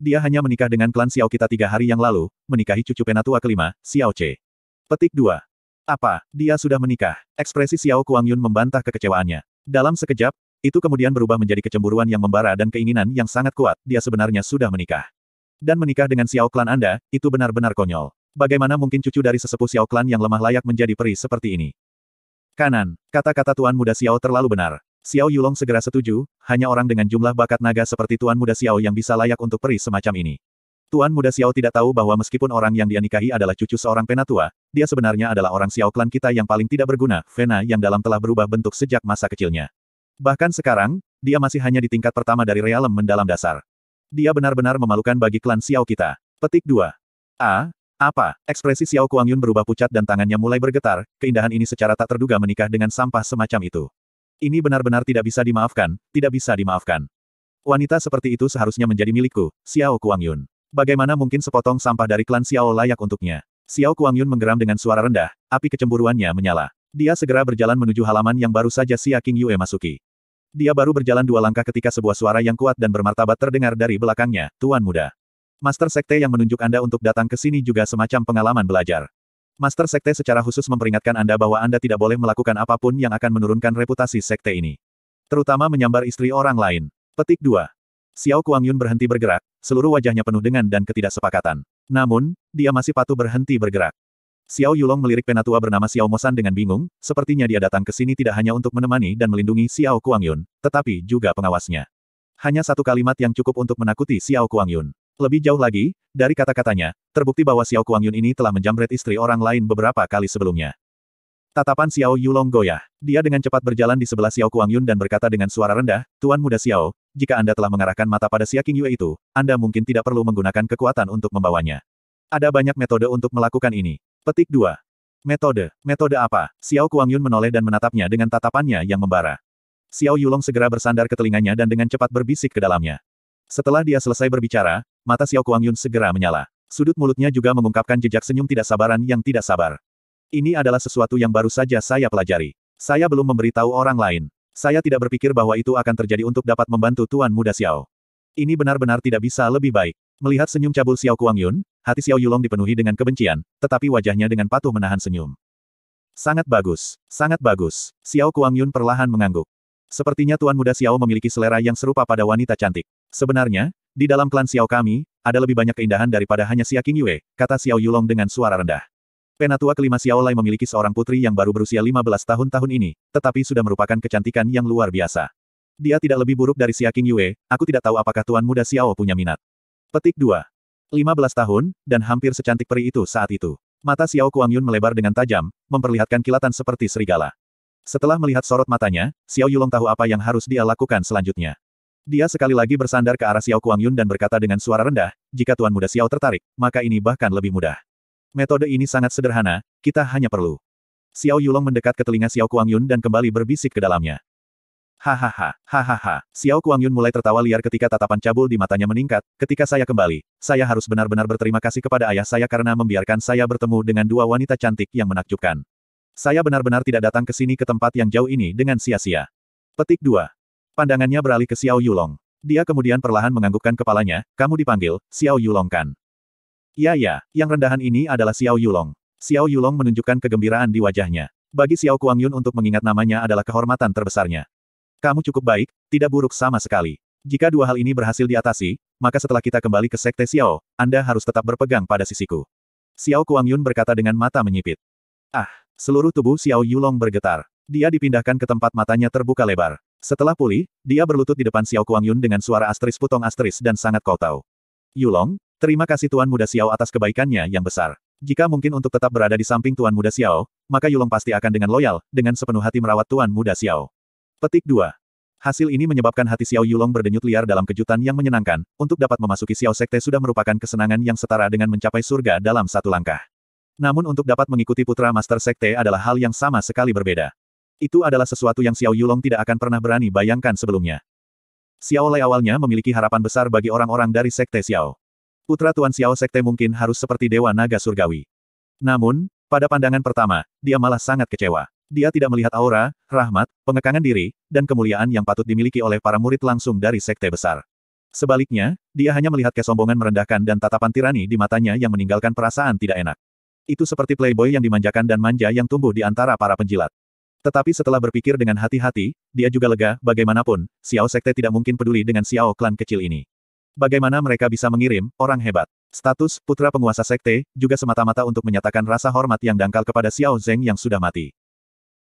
Speaker 1: Dia hanya menikah dengan klan Xiao kita tiga hari yang lalu, menikahi cucu penatua kelima, Xiao Che. Petik 2. Apa, dia sudah menikah? Ekspresi Xiao Kuangyun membantah kekecewaannya. Dalam sekejap, itu kemudian berubah menjadi kecemburuan yang membara dan keinginan yang sangat kuat, dia sebenarnya sudah menikah. Dan menikah dengan Xiao Klan Anda, itu benar-benar konyol. Bagaimana mungkin cucu dari sesepuh Xiao Klan yang lemah layak menjadi peri seperti ini? Kanan, kata-kata Tuan Muda Xiao terlalu benar. Xiao Yulong segera setuju, hanya orang dengan jumlah bakat naga seperti Tuan Muda Xiao yang bisa layak untuk peri semacam ini. Tuan muda Xiao tidak tahu bahwa meskipun orang yang dia nikahi adalah cucu seorang penatua, dia sebenarnya adalah orang Xiao klan kita yang paling tidak berguna, Vena yang dalam telah berubah bentuk sejak masa kecilnya. Bahkan sekarang, dia masih hanya di tingkat pertama dari realem mendalam dasar. Dia benar-benar memalukan bagi klan Xiao kita. Petik 2. A. Apa? Ekspresi Xiao Kuang Yun berubah pucat dan tangannya mulai bergetar, keindahan ini secara tak terduga menikah dengan sampah semacam itu. Ini benar-benar tidak bisa dimaafkan, tidak bisa dimaafkan. Wanita seperti itu seharusnya menjadi milikku, Xiao Kuang Yun. Bagaimana mungkin sepotong sampah dari klan Xiao layak untuknya? Xiao Kuangyun menggeram dengan suara rendah, api kecemburuannya menyala. Dia segera berjalan menuju halaman yang baru saja Xia King Yue masuki. Dia baru berjalan dua langkah ketika sebuah suara yang kuat dan bermartabat terdengar dari belakangnya, Tuan Muda. Master Sekte yang menunjuk Anda untuk datang ke sini juga semacam pengalaman belajar. Master Sekte secara khusus memperingatkan Anda bahwa Anda tidak boleh melakukan apapun yang akan menurunkan reputasi Sekte ini. Terutama menyambar istri orang lain. Petik 2. Xiao Kuangyun berhenti bergerak, seluruh wajahnya penuh dengan dan ketidaksepakatan. Namun, dia masih patuh berhenti bergerak. Xiao Yulong melirik penatua bernama Xiao Mosan dengan bingung, sepertinya dia datang ke sini tidak hanya untuk menemani dan melindungi Xiao Kuangyun, tetapi juga pengawasnya. Hanya satu kalimat yang cukup untuk menakuti Xiao Kuangyun. Lebih jauh lagi, dari kata-katanya, terbukti bahwa Xiao Kuangyun ini telah menjamret istri orang lain beberapa kali sebelumnya. Tatapan Xiao Yulong goyah. Dia dengan cepat berjalan di sebelah Xiao Kuangyun dan berkata dengan suara rendah, Tuan Muda Xiao, jika Anda telah mengarahkan mata pada Siaking Yue itu, Anda mungkin tidak perlu menggunakan kekuatan untuk membawanya. Ada banyak metode untuk melakukan ini. Petik 2. Metode. Metode apa? Xiao Kuangyun menoleh dan menatapnya dengan tatapannya yang membara. Xiao Yulong segera bersandar ke telinganya dan dengan cepat berbisik ke dalamnya. Setelah dia selesai berbicara, mata Xiao Kuangyun segera menyala. Sudut mulutnya juga mengungkapkan jejak senyum tidak sabaran yang tidak sabar. Ini adalah sesuatu yang baru saja saya pelajari. Saya belum memberitahu orang lain. Saya tidak berpikir bahwa itu akan terjadi untuk dapat membantu Tuan Muda Xiao. Ini benar-benar tidak bisa lebih baik. Melihat senyum cabul Xiao Kuang Yun, hati Xiao Yulong dipenuhi dengan kebencian, tetapi wajahnya dengan patuh menahan senyum. Sangat bagus, sangat bagus. Xiao Kuang Yun perlahan mengangguk. Sepertinya Tuan Muda Xiao memiliki selera yang serupa pada wanita cantik. Sebenarnya, di dalam klan Xiao kami, ada lebih banyak keindahan daripada hanya Xia Qingyue. kata Xiao Yulong dengan suara rendah. Penatua kelima Xiao memiliki seorang putri yang baru berusia 15 tahun tahun ini, tetapi sudah merupakan kecantikan yang luar biasa. Dia tidak lebih buruk dari Xia King Yue, aku tidak tahu apakah Tuan Muda Xiao punya minat. Petik 2. 15 tahun, dan hampir secantik peri itu saat itu. Mata Xiao Kuang Yun melebar dengan tajam, memperlihatkan kilatan seperti serigala. Setelah melihat sorot matanya, Xiao Yulong tahu apa yang harus dia lakukan selanjutnya. Dia sekali lagi bersandar ke arah Xiao Kuang Yun dan berkata dengan suara rendah, jika Tuan Muda Xiao tertarik, maka ini bahkan lebih mudah. Metode ini sangat sederhana, kita hanya perlu. Xiao Yulong mendekat ke telinga Xiao Kuang Yun dan kembali berbisik ke dalamnya. Hahaha, hahaha. Xiao Kuang Yun mulai tertawa liar ketika tatapan cabul di matanya meningkat. Ketika saya kembali, saya harus benar-benar berterima kasih kepada ayah saya karena membiarkan saya bertemu dengan dua wanita cantik yang menakjubkan. Saya benar-benar tidak datang ke sini ke tempat yang jauh ini dengan sia-sia. Petik 2. Pandangannya beralih ke Xiao Yulong. Dia kemudian perlahan menganggukkan kepalanya, kamu dipanggil, Xiao Yulong kan. Ya ya, yang rendahan ini adalah Xiao Yulong. Xiao Yulong menunjukkan kegembiraan di wajahnya. Bagi Xiao Kuang Yun untuk mengingat namanya adalah kehormatan terbesarnya. Kamu cukup baik, tidak buruk sama sekali. Jika dua hal ini berhasil diatasi, maka setelah kita kembali ke Sekte Xiao, Anda harus tetap berpegang pada sisiku. Xiao Kuang Yun berkata dengan mata menyipit. Ah, seluruh tubuh Xiao Yulong bergetar. Dia dipindahkan ke tempat matanya terbuka lebar. Setelah pulih, dia berlutut di depan Xiao Kuang Yun dengan suara asteris putong asteris dan sangat kau tahu. Yulong, Terima kasih Tuan Muda Xiao atas kebaikannya yang besar. Jika mungkin untuk tetap berada di samping Tuan Muda Xiao, maka Yulong pasti akan dengan loyal, dengan sepenuh hati merawat Tuan Muda Xiao. Petik 2. Hasil ini menyebabkan hati Xiao Yulong berdenyut liar dalam kejutan yang menyenangkan, untuk dapat memasuki Xiao Sekte sudah merupakan kesenangan yang setara dengan mencapai surga dalam satu langkah. Namun untuk dapat mengikuti putra Master Sekte adalah hal yang sama sekali berbeda. Itu adalah sesuatu yang Xiao Yulong tidak akan pernah berani bayangkan sebelumnya. Xiao Lei awalnya memiliki harapan besar bagi orang-orang dari Sekte Xiao. Putra Tuan Xiao Sekte mungkin harus seperti Dewa Naga Surgawi. Namun, pada pandangan pertama, dia malah sangat kecewa. Dia tidak melihat aura, rahmat, pengekangan diri, dan kemuliaan yang patut dimiliki oleh para murid langsung dari Sekte Besar. Sebaliknya, dia hanya melihat kesombongan merendahkan dan tatapan tirani di matanya yang meninggalkan perasaan tidak enak. Itu seperti playboy yang dimanjakan dan manja yang tumbuh di antara para penjilat. Tetapi setelah berpikir dengan hati-hati, dia juga lega, bagaimanapun, Xiao Sekte tidak mungkin peduli dengan Xiao klan kecil ini. Bagaimana mereka bisa mengirim orang hebat? Status putra penguasa sekte juga semata-mata untuk menyatakan rasa hormat yang dangkal kepada Xiao Zeng yang sudah mati.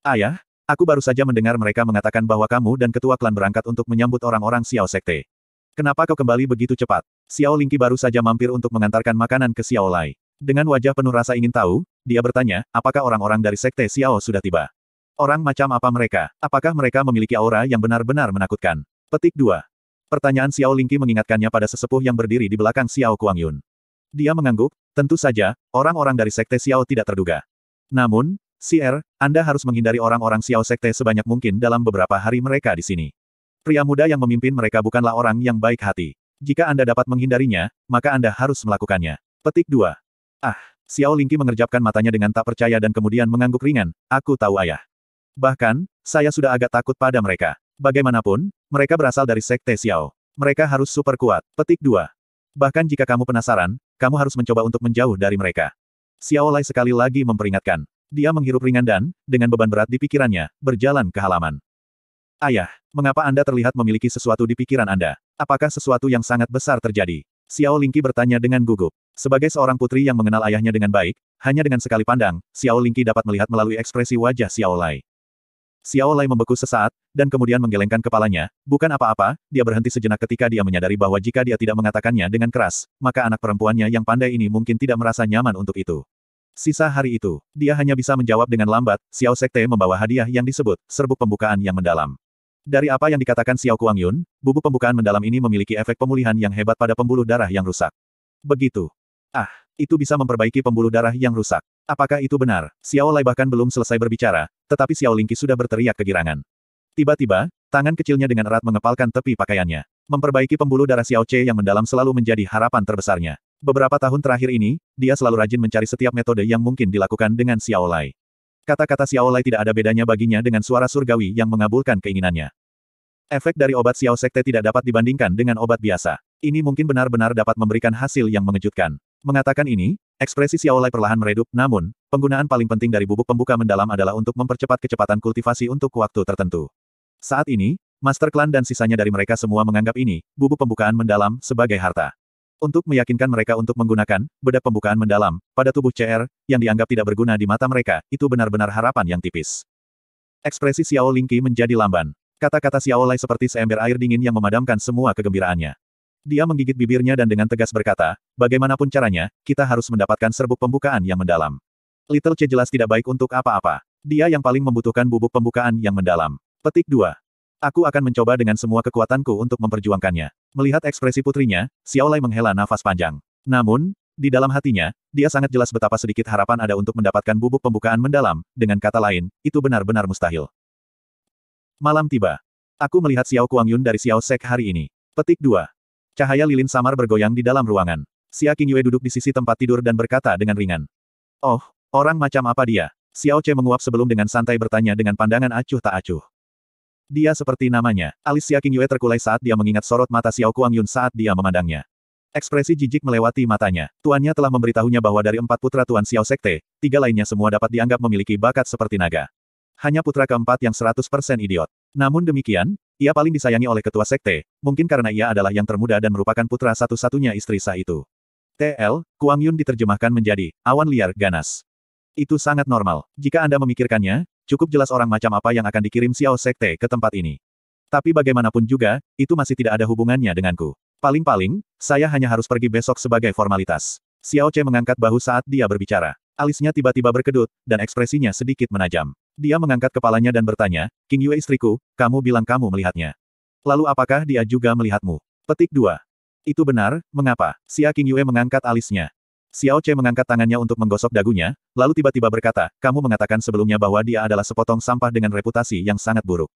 Speaker 1: Ayah, aku baru saja mendengar mereka mengatakan bahwa kamu dan ketua klan berangkat untuk menyambut orang-orang Xiao sekte. Kenapa kau kembali begitu cepat? Xiao Lingqi baru saja mampir untuk mengantarkan makanan ke Xiao Lai. Dengan wajah penuh rasa ingin tahu, dia bertanya, apakah orang-orang dari sekte Xiao sudah tiba? Orang macam apa mereka? Apakah mereka memiliki aura yang benar-benar menakutkan? Petik 2. Pertanyaan Xiao Lingqi mengingatkannya pada sesepuh yang berdiri di belakang Xiao Kuangyun. Dia mengangguk, tentu saja, orang-orang dari Sekte Xiao tidak terduga. Namun, Sier, Anda harus menghindari orang-orang Xiao Sekte sebanyak mungkin dalam beberapa hari mereka di sini. Pria muda yang memimpin mereka bukanlah orang yang baik hati. Jika Anda dapat menghindarinya, maka Anda harus melakukannya. Petik 2. Ah, Xiao Lingqi mengerjapkan matanya dengan tak percaya dan kemudian mengangguk ringan, aku tahu ayah. Bahkan, saya sudah agak takut pada mereka. Bagaimanapun, mereka berasal dari Sekte Xiao. Mereka harus super kuat. Petik 2. Bahkan jika kamu penasaran, kamu harus mencoba untuk menjauh dari mereka. Xiao Lai sekali lagi memperingatkan. Dia menghirup ringan dan, dengan beban berat di pikirannya, berjalan ke halaman. Ayah, mengapa Anda terlihat memiliki sesuatu di pikiran Anda? Apakah sesuatu yang sangat besar terjadi? Xiao Lingqi bertanya dengan gugup. Sebagai seorang putri yang mengenal ayahnya dengan baik, hanya dengan sekali pandang, Xiao Lingqi dapat melihat melalui ekspresi wajah Xiao Lai. Xiao Lai membeku sesaat, dan kemudian menggelengkan kepalanya, bukan apa-apa, dia berhenti sejenak ketika dia menyadari bahwa jika dia tidak mengatakannya dengan keras, maka anak perempuannya yang pandai ini mungkin tidak merasa nyaman untuk itu. Sisa hari itu, dia hanya bisa menjawab dengan lambat, Xiao Sekte membawa hadiah yang disebut, serbuk pembukaan yang mendalam. Dari apa yang dikatakan Xiao Kuang Yun, bubuk pembukaan mendalam ini memiliki efek pemulihan yang hebat pada pembuluh darah yang rusak. Begitu. Ah, itu bisa memperbaiki pembuluh darah yang rusak. Apakah itu benar? Xiao Lai bahkan belum selesai berbicara, tetapi Xiao Lingqi sudah berteriak kegirangan. Tiba-tiba, tangan kecilnya dengan erat mengepalkan tepi pakaiannya. Memperbaiki pembuluh darah Xiao Che yang mendalam selalu menjadi harapan terbesarnya. Beberapa tahun terakhir ini, dia selalu rajin mencari setiap metode yang mungkin dilakukan dengan Xiao Lai. Kata-kata Xiao Lai tidak ada bedanya baginya dengan suara surgawi yang mengabulkan keinginannya. Efek dari obat Xiao Sekte tidak dapat dibandingkan dengan obat biasa. Ini mungkin benar-benar dapat memberikan hasil yang mengejutkan. Mengatakan ini, Ekspresi Xiaolai perlahan meredup, namun, penggunaan paling penting dari bubuk pembuka mendalam adalah untuk mempercepat kecepatan kultivasi untuk waktu tertentu. Saat ini, Master Clan dan sisanya dari mereka semua menganggap ini, bubuk pembukaan mendalam, sebagai harta. Untuk meyakinkan mereka untuk menggunakan bedak pembukaan mendalam pada tubuh CR yang dianggap tidak berguna di mata mereka, itu benar-benar harapan yang tipis. Ekspresi Xiao Lingqi menjadi lamban. Kata-kata Xiao Lai seperti seember air dingin yang memadamkan semua kegembiraannya. Dia menggigit bibirnya dan dengan tegas berkata, bagaimanapun caranya, kita harus mendapatkan serbuk pembukaan yang mendalam. Little C jelas tidak baik untuk apa-apa. Dia yang paling membutuhkan bubuk pembukaan yang mendalam. Petik 2. Aku akan mencoba dengan semua kekuatanku untuk memperjuangkannya. Melihat ekspresi putrinya, Xiao Lei menghela nafas panjang. Namun, di dalam hatinya, dia sangat jelas betapa sedikit harapan ada untuk mendapatkan bubuk pembukaan mendalam, dengan kata lain, itu benar-benar mustahil. Malam tiba. Aku melihat Xiao Kuang Yun dari Xiao Sek hari ini. Petik 2. Cahaya lilin samar bergoyang di dalam ruangan. Xia Qingyue duduk di sisi tempat tidur dan berkata dengan ringan. Oh, orang macam apa dia? Xiao Che menguap sebelum dengan santai bertanya dengan pandangan acuh tak acuh. Dia seperti namanya. Alis Xia Qingyue terkulai saat dia mengingat sorot mata Xiao Kuang Yun saat dia memandangnya. Ekspresi jijik melewati matanya. Tuannya telah memberitahunya bahwa dari empat putra Tuan Xiao Sekte, tiga lainnya semua dapat dianggap memiliki bakat seperti naga. Hanya putra keempat yang 100% idiot. Namun demikian, ia paling disayangi oleh ketua sekte, mungkin karena ia adalah yang termuda dan merupakan putra satu-satunya istri sah itu. TL, Kuang Yun diterjemahkan menjadi, awan liar ganas. Itu sangat normal. Jika Anda memikirkannya, cukup jelas orang macam apa yang akan dikirim Xiao Sekte ke tempat ini. Tapi bagaimanapun juga, itu masih tidak ada hubungannya denganku. Paling-paling, saya hanya harus pergi besok sebagai formalitas. Xiao Che mengangkat bahu saat dia berbicara. Alisnya tiba-tiba berkedut, dan ekspresinya sedikit menajam. Dia mengangkat kepalanya dan bertanya, King Yue istriku, kamu bilang kamu melihatnya. Lalu apakah dia juga melihatmu? Petik 2. Itu benar, mengapa? Xia King Yue mengangkat alisnya. Xiao Che mengangkat tangannya untuk menggosok dagunya, lalu tiba-tiba berkata, kamu mengatakan sebelumnya bahwa dia adalah sepotong sampah dengan reputasi yang sangat buruk.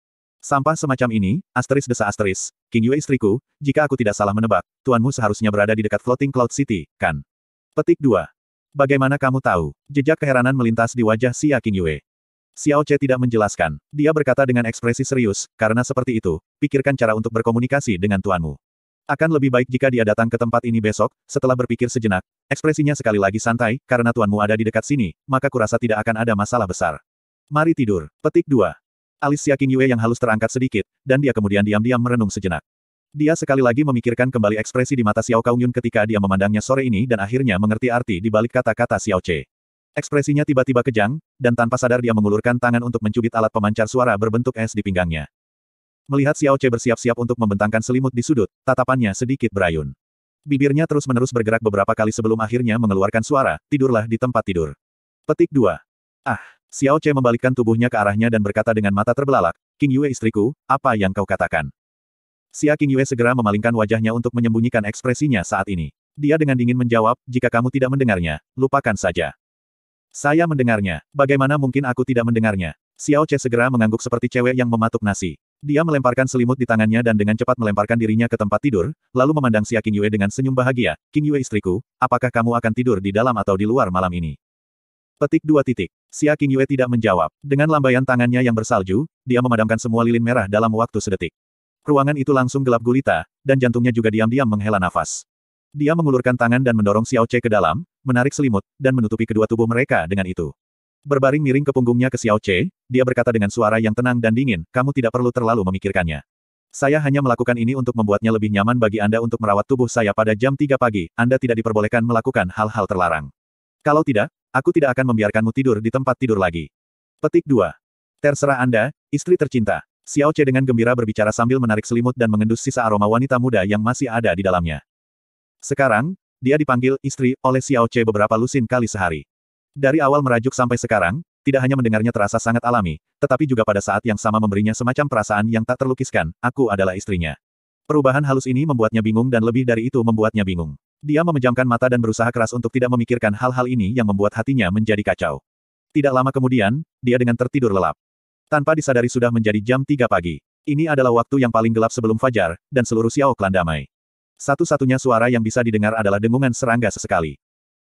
Speaker 1: Sampah semacam ini, asteris desa asteris, King Yue istriku, jika aku tidak salah menebak, tuanmu seharusnya berada di dekat Floating Cloud City, kan? Petik 2. Bagaimana kamu tahu? Jejak keheranan melintas di wajah Xia King Yue. Xiao Che tidak menjelaskan. Dia berkata dengan ekspresi serius, karena seperti itu, pikirkan cara untuk berkomunikasi dengan tuanmu. Akan lebih baik jika dia datang ke tempat ini besok, setelah berpikir sejenak. Ekspresinya sekali lagi santai, karena tuanmu ada di dekat sini, maka kurasa tidak akan ada masalah besar. Mari tidur. Petik 2. Alis Xiaking Yue yang halus terangkat sedikit, dan dia kemudian diam-diam merenung sejenak. Dia sekali lagi memikirkan kembali ekspresi di mata Xiao Kaung ketika dia memandangnya sore ini dan akhirnya mengerti arti di balik kata-kata Xiao Che. Ekspresinya tiba-tiba kejang, dan tanpa sadar dia mengulurkan tangan untuk mencubit alat pemancar suara berbentuk es di pinggangnya. Melihat Xiao Che bersiap-siap untuk membentangkan selimut di sudut, tatapannya sedikit berayun. Bibirnya terus-menerus bergerak beberapa kali sebelum akhirnya mengeluarkan suara, tidurlah di tempat tidur. Petik 2. Ah, Xiao Che membalikkan tubuhnya ke arahnya dan berkata dengan mata terbelalak, King Yue istriku, apa yang kau katakan? Xia King Yue segera memalingkan wajahnya untuk menyembunyikan ekspresinya saat ini. Dia dengan dingin menjawab, jika kamu tidak mendengarnya, lupakan saja. Saya mendengarnya. Bagaimana mungkin aku tidak mendengarnya? Xiao Che segera mengangguk seperti cewek yang mematuk nasi. Dia melemparkan selimut di tangannya dan dengan cepat melemparkan dirinya ke tempat tidur, lalu memandang Xia King Yue dengan senyum bahagia. King Yue istriku, apakah kamu akan tidur di dalam atau di luar malam ini? Petik dua titik. Xia King Yue tidak menjawab. Dengan lambaian tangannya yang bersalju, dia memadamkan semua lilin merah dalam waktu sedetik. Ruangan itu langsung gelap gulita, dan jantungnya juga diam-diam menghela nafas. Dia mengulurkan tangan dan mendorong Xiao Che ke dalam, menarik selimut, dan menutupi kedua tubuh mereka dengan itu. Berbaring miring ke punggungnya ke Xiao Che, dia berkata dengan suara yang tenang dan dingin, kamu tidak perlu terlalu memikirkannya. Saya hanya melakukan ini untuk membuatnya lebih nyaman bagi Anda untuk merawat tubuh saya pada jam 3 pagi. Anda tidak diperbolehkan melakukan hal-hal terlarang. Kalau tidak, aku tidak akan membiarkanmu tidur di tempat tidur lagi. Petik 2. Terserah Anda, istri tercinta. Xiao Che dengan gembira berbicara sambil menarik selimut dan mengendus sisa aroma wanita muda yang masih ada di dalamnya. Sekarang, dia dipanggil istri oleh Xiao Che beberapa lusin kali sehari. Dari awal merajuk sampai sekarang, tidak hanya mendengarnya terasa sangat alami, tetapi juga pada saat yang sama memberinya semacam perasaan yang tak terlukiskan, aku adalah istrinya. Perubahan halus ini membuatnya bingung dan lebih dari itu membuatnya bingung. Dia memejamkan mata dan berusaha keras untuk tidak memikirkan hal-hal ini yang membuat hatinya menjadi kacau. Tidak lama kemudian, dia dengan tertidur lelap. Tanpa disadari sudah menjadi jam 3 pagi. Ini adalah waktu yang paling gelap sebelum fajar, dan seluruh Xiao klan damai. Satu-satunya suara yang bisa didengar adalah dengungan serangga sesekali.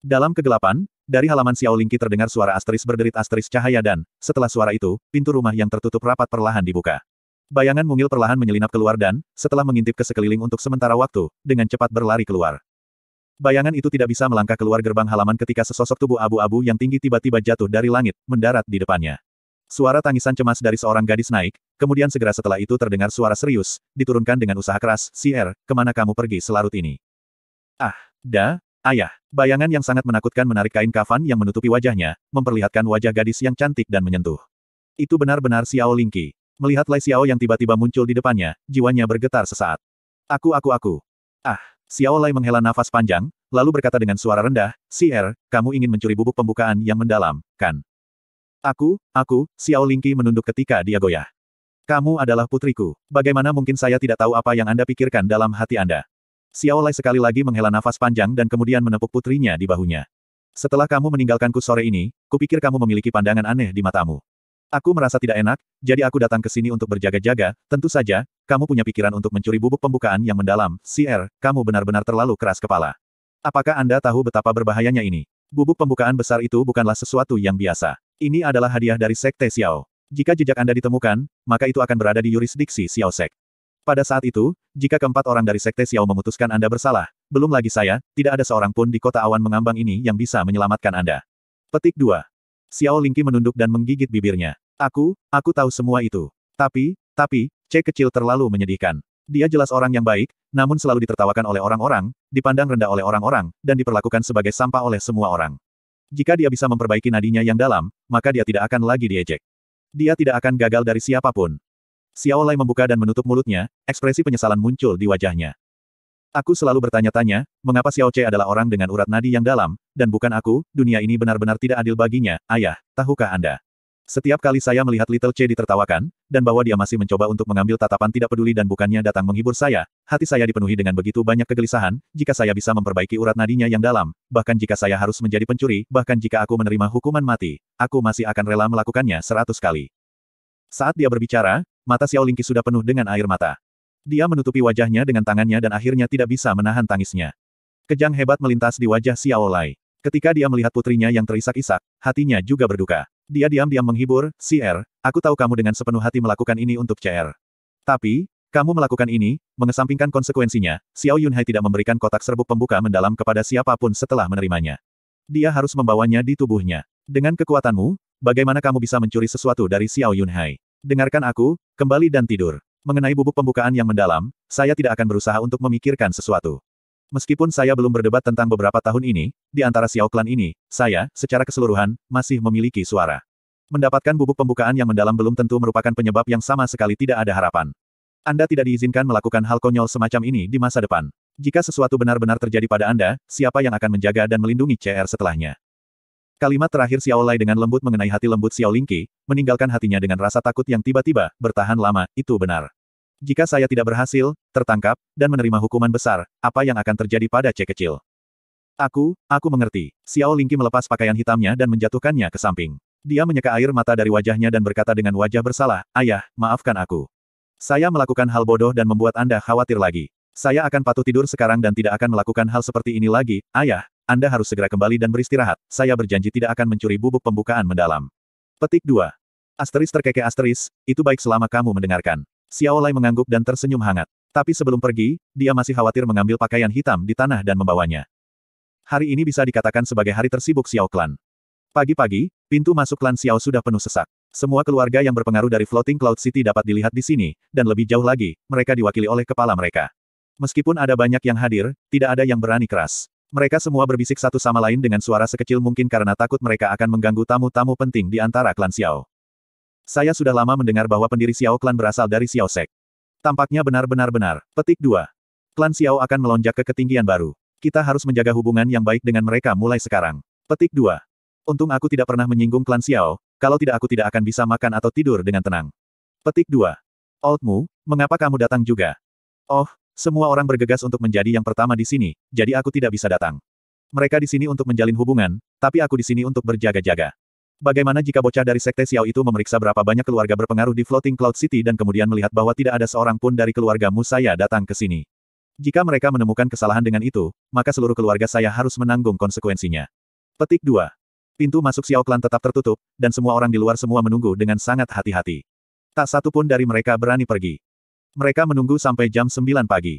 Speaker 1: Dalam kegelapan, dari halaman Xiao Lingqi terdengar suara asteris berderit asteris cahaya dan, setelah suara itu, pintu rumah yang tertutup rapat perlahan dibuka. Bayangan mungil perlahan menyelinap keluar dan, setelah mengintip ke sekeliling untuk sementara waktu, dengan cepat berlari keluar. Bayangan itu tidak bisa melangkah keluar gerbang halaman ketika sesosok tubuh abu-abu yang tinggi tiba-tiba jatuh dari langit, mendarat di depannya. Suara tangisan cemas dari seorang gadis naik, Kemudian segera setelah itu terdengar suara serius, diturunkan dengan usaha keras, Sier, kemana kamu pergi selarut ini? Ah, da, ayah. Bayangan yang sangat menakutkan menarik kain kafan yang menutupi wajahnya, memperlihatkan wajah gadis yang cantik dan menyentuh. Itu benar-benar Xiao Lingqi. Melihat Lai Xiao yang tiba-tiba muncul di depannya, jiwanya bergetar sesaat. Aku aku aku. Ah, Xiao Lai menghela nafas panjang, lalu berkata dengan suara rendah, Sier, kamu ingin mencuri bubuk pembukaan yang mendalam, kan? Aku, aku, Xiao Lingqi menunduk ketika dia goyah. Kamu adalah putriku. Bagaimana mungkin saya tidak tahu apa yang Anda pikirkan dalam hati Anda? Xiao Lai sekali lagi menghela nafas panjang dan kemudian menepuk putrinya di bahunya. Setelah kamu meninggalkanku sore ini, kupikir kamu memiliki pandangan aneh di matamu. Aku merasa tidak enak, jadi aku datang ke sini untuk berjaga-jaga, tentu saja, kamu punya pikiran untuk mencuri bubuk pembukaan yang mendalam, CR, kamu benar-benar terlalu keras kepala. Apakah Anda tahu betapa berbahayanya ini? Bubuk pembukaan besar itu bukanlah sesuatu yang biasa. Ini adalah hadiah dari Sekte Xiao. Jika jejak Anda ditemukan, maka itu akan berada di yurisdiksi Xiao Sek. Pada saat itu, jika keempat orang dari Sekte Xiao memutuskan Anda bersalah, belum lagi saya, tidak ada seorang pun di kota awan mengambang ini yang bisa menyelamatkan Anda. Petik 2. Xiao Lingqi menunduk dan menggigit bibirnya. Aku, aku tahu semua itu. Tapi, tapi, C kecil terlalu menyedihkan. Dia jelas orang yang baik, namun selalu ditertawakan oleh orang-orang, dipandang rendah oleh orang-orang, dan diperlakukan sebagai sampah oleh semua orang. Jika dia bisa memperbaiki nadinya yang dalam, maka dia tidak akan lagi diejek. Dia tidak akan gagal dari siapapun. Xiao Lai membuka dan menutup mulutnya, ekspresi penyesalan muncul di wajahnya. Aku selalu bertanya-tanya, mengapa Xiao Che adalah orang dengan urat nadi yang dalam, dan bukan aku, dunia ini benar-benar tidak adil baginya, ayah, tahukah Anda? Setiap kali saya melihat Little C ditertawakan, dan bahwa dia masih mencoba untuk mengambil tatapan tidak peduli dan bukannya datang menghibur saya, hati saya dipenuhi dengan begitu banyak kegelisahan, jika saya bisa memperbaiki urat nadinya yang dalam, bahkan jika saya harus menjadi pencuri, bahkan jika aku menerima hukuman mati, aku masih akan rela melakukannya seratus kali. Saat dia berbicara, mata Xiao Lingqi sudah penuh dengan air mata. Dia menutupi wajahnya dengan tangannya dan akhirnya tidak bisa menahan tangisnya. Kejang hebat melintas di wajah Xiao Lai. Ketika dia melihat putrinya yang terisak-isak, hatinya juga berduka. Dia diam-diam menghibur, CR, aku tahu kamu dengan sepenuh hati melakukan ini untuk CR. Tapi, kamu melakukan ini, mengesampingkan konsekuensinya, Xiao Yunhai tidak memberikan kotak serbuk pembuka mendalam kepada siapapun setelah menerimanya. Dia harus membawanya di tubuhnya. Dengan kekuatanmu, bagaimana kamu bisa mencuri sesuatu dari Xiao Yunhai? Dengarkan aku, kembali dan tidur. Mengenai bubuk pembukaan yang mendalam, saya tidak akan berusaha untuk memikirkan sesuatu. Meskipun saya belum berdebat tentang beberapa tahun ini, di antara Xiao Clan ini, saya, secara keseluruhan, masih memiliki suara. Mendapatkan bubuk pembukaan yang mendalam belum tentu merupakan penyebab yang sama sekali tidak ada harapan. Anda tidak diizinkan melakukan hal konyol semacam ini di masa depan. Jika sesuatu benar-benar terjadi pada Anda, siapa yang akan menjaga dan melindungi CR setelahnya? Kalimat terakhir Xiao Lai dengan lembut mengenai hati lembut Xiao Lingqi, meninggalkan hatinya dengan rasa takut yang tiba-tiba, bertahan lama, itu benar. Jika saya tidak berhasil, tertangkap, dan menerima hukuman besar, apa yang akan terjadi pada C kecil? Aku, aku mengerti. Xiao Lingqi melepas pakaian hitamnya dan menjatuhkannya ke samping. Dia menyeka air mata dari wajahnya dan berkata dengan wajah bersalah, Ayah, maafkan aku. Saya melakukan hal bodoh dan membuat Anda khawatir lagi. Saya akan patuh tidur sekarang dan tidak akan melakukan hal seperti ini lagi, Ayah, Anda harus segera kembali dan beristirahat. Saya berjanji tidak akan mencuri bubuk pembukaan mendalam. Petik 2. Asteris terkekeh asteris, itu baik selama kamu mendengarkan. Xiao Lai mengangguk dan tersenyum hangat. Tapi sebelum pergi, dia masih khawatir mengambil pakaian hitam di tanah dan membawanya. Hari ini bisa dikatakan sebagai hari tersibuk Xiao Clan. Pagi-pagi, pintu masuk Clan Xiao sudah penuh sesak. Semua keluarga yang berpengaruh dari Floating Cloud City dapat dilihat di sini, dan lebih jauh lagi, mereka diwakili oleh kepala mereka. Meskipun ada banyak yang hadir, tidak ada yang berani keras. Mereka semua berbisik satu sama lain dengan suara sekecil mungkin karena takut mereka akan mengganggu tamu-tamu penting di antara klan Xiao. Saya sudah lama mendengar bahwa pendiri Xiao Clan berasal dari Xiao Sek. Tampaknya benar-benar benar. Petik 2. Klan Xiao akan melonjak ke ketinggian baru. Kita harus menjaga hubungan yang baik dengan mereka mulai sekarang. Petik 2. Untung aku tidak pernah menyinggung klan Xiao, kalau tidak aku tidak akan bisa makan atau tidur dengan tenang. Petik 2. Oldmu, mengapa kamu datang juga? Oh, semua orang bergegas untuk menjadi yang pertama di sini, jadi aku tidak bisa datang. Mereka di sini untuk menjalin hubungan, tapi aku di sini untuk berjaga-jaga. Bagaimana jika bocah dari Sekte Xiao itu memeriksa berapa banyak keluarga berpengaruh di Floating Cloud City dan kemudian melihat bahwa tidak ada seorang pun dari keluarga saya datang ke sini? Jika mereka menemukan kesalahan dengan itu, maka seluruh keluarga saya harus menanggung konsekuensinya. Petik 2. Pintu masuk Xiao Clan tetap tertutup, dan semua orang di luar semua menunggu dengan sangat hati-hati. Tak satu pun dari mereka berani pergi. Mereka menunggu sampai jam 9 pagi.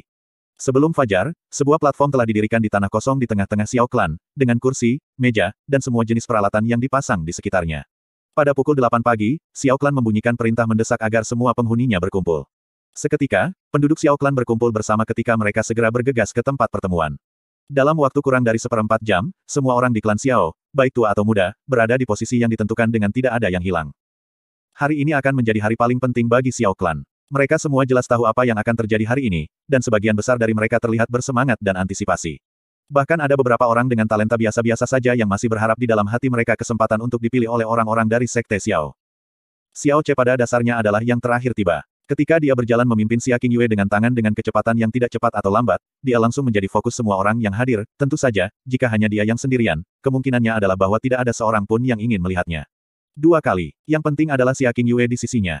Speaker 1: Sebelum fajar, sebuah platform telah didirikan di tanah kosong di tengah-tengah Xiao Clan, dengan kursi, meja, dan semua jenis peralatan yang dipasang di sekitarnya. Pada pukul 8 pagi, Xiao Clan membunyikan perintah mendesak agar semua penghuninya berkumpul. Seketika, penduduk Xiao Clan berkumpul bersama ketika mereka segera bergegas ke tempat pertemuan. Dalam waktu kurang dari seperempat jam, semua orang di klan Xiao, baik tua atau muda, berada di posisi yang ditentukan dengan tidak ada yang hilang. Hari ini akan menjadi hari paling penting bagi Xiao Clan. Mereka semua jelas tahu apa yang akan terjadi hari ini, dan sebagian besar dari mereka terlihat bersemangat dan antisipasi. Bahkan ada beberapa orang dengan talenta biasa-biasa saja yang masih berharap di dalam hati mereka kesempatan untuk dipilih oleh orang-orang dari Sekte Xiao. Xiao Che pada dasarnya adalah yang terakhir tiba. Ketika dia berjalan memimpin Xia Qingyue Yue dengan tangan dengan kecepatan yang tidak cepat atau lambat, dia langsung menjadi fokus semua orang yang hadir, tentu saja, jika hanya dia yang sendirian, kemungkinannya adalah bahwa tidak ada seorang pun yang ingin melihatnya. Dua kali, yang penting adalah Xia Qingyue Yue di sisinya.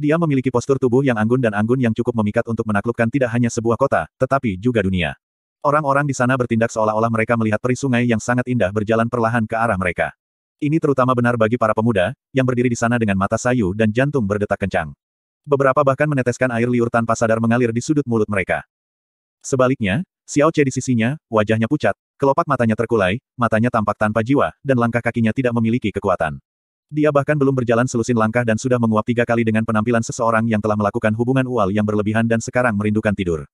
Speaker 1: Dia memiliki postur tubuh yang anggun dan anggun yang cukup memikat untuk menaklukkan tidak hanya sebuah kota, tetapi juga dunia. Orang-orang di sana bertindak seolah-olah mereka melihat peri sungai yang sangat indah berjalan perlahan ke arah mereka. Ini terutama benar bagi para pemuda, yang berdiri di sana dengan mata sayu dan jantung berdetak kencang. Beberapa bahkan meneteskan air liur tanpa sadar mengalir di sudut mulut mereka. Sebaliknya, Xiao Che di sisinya, wajahnya pucat, kelopak matanya terkulai, matanya tampak tanpa jiwa, dan langkah kakinya tidak memiliki kekuatan. Dia bahkan belum berjalan selusin langkah dan sudah menguap tiga kali dengan penampilan seseorang yang telah melakukan hubungan ual yang berlebihan dan sekarang merindukan tidur.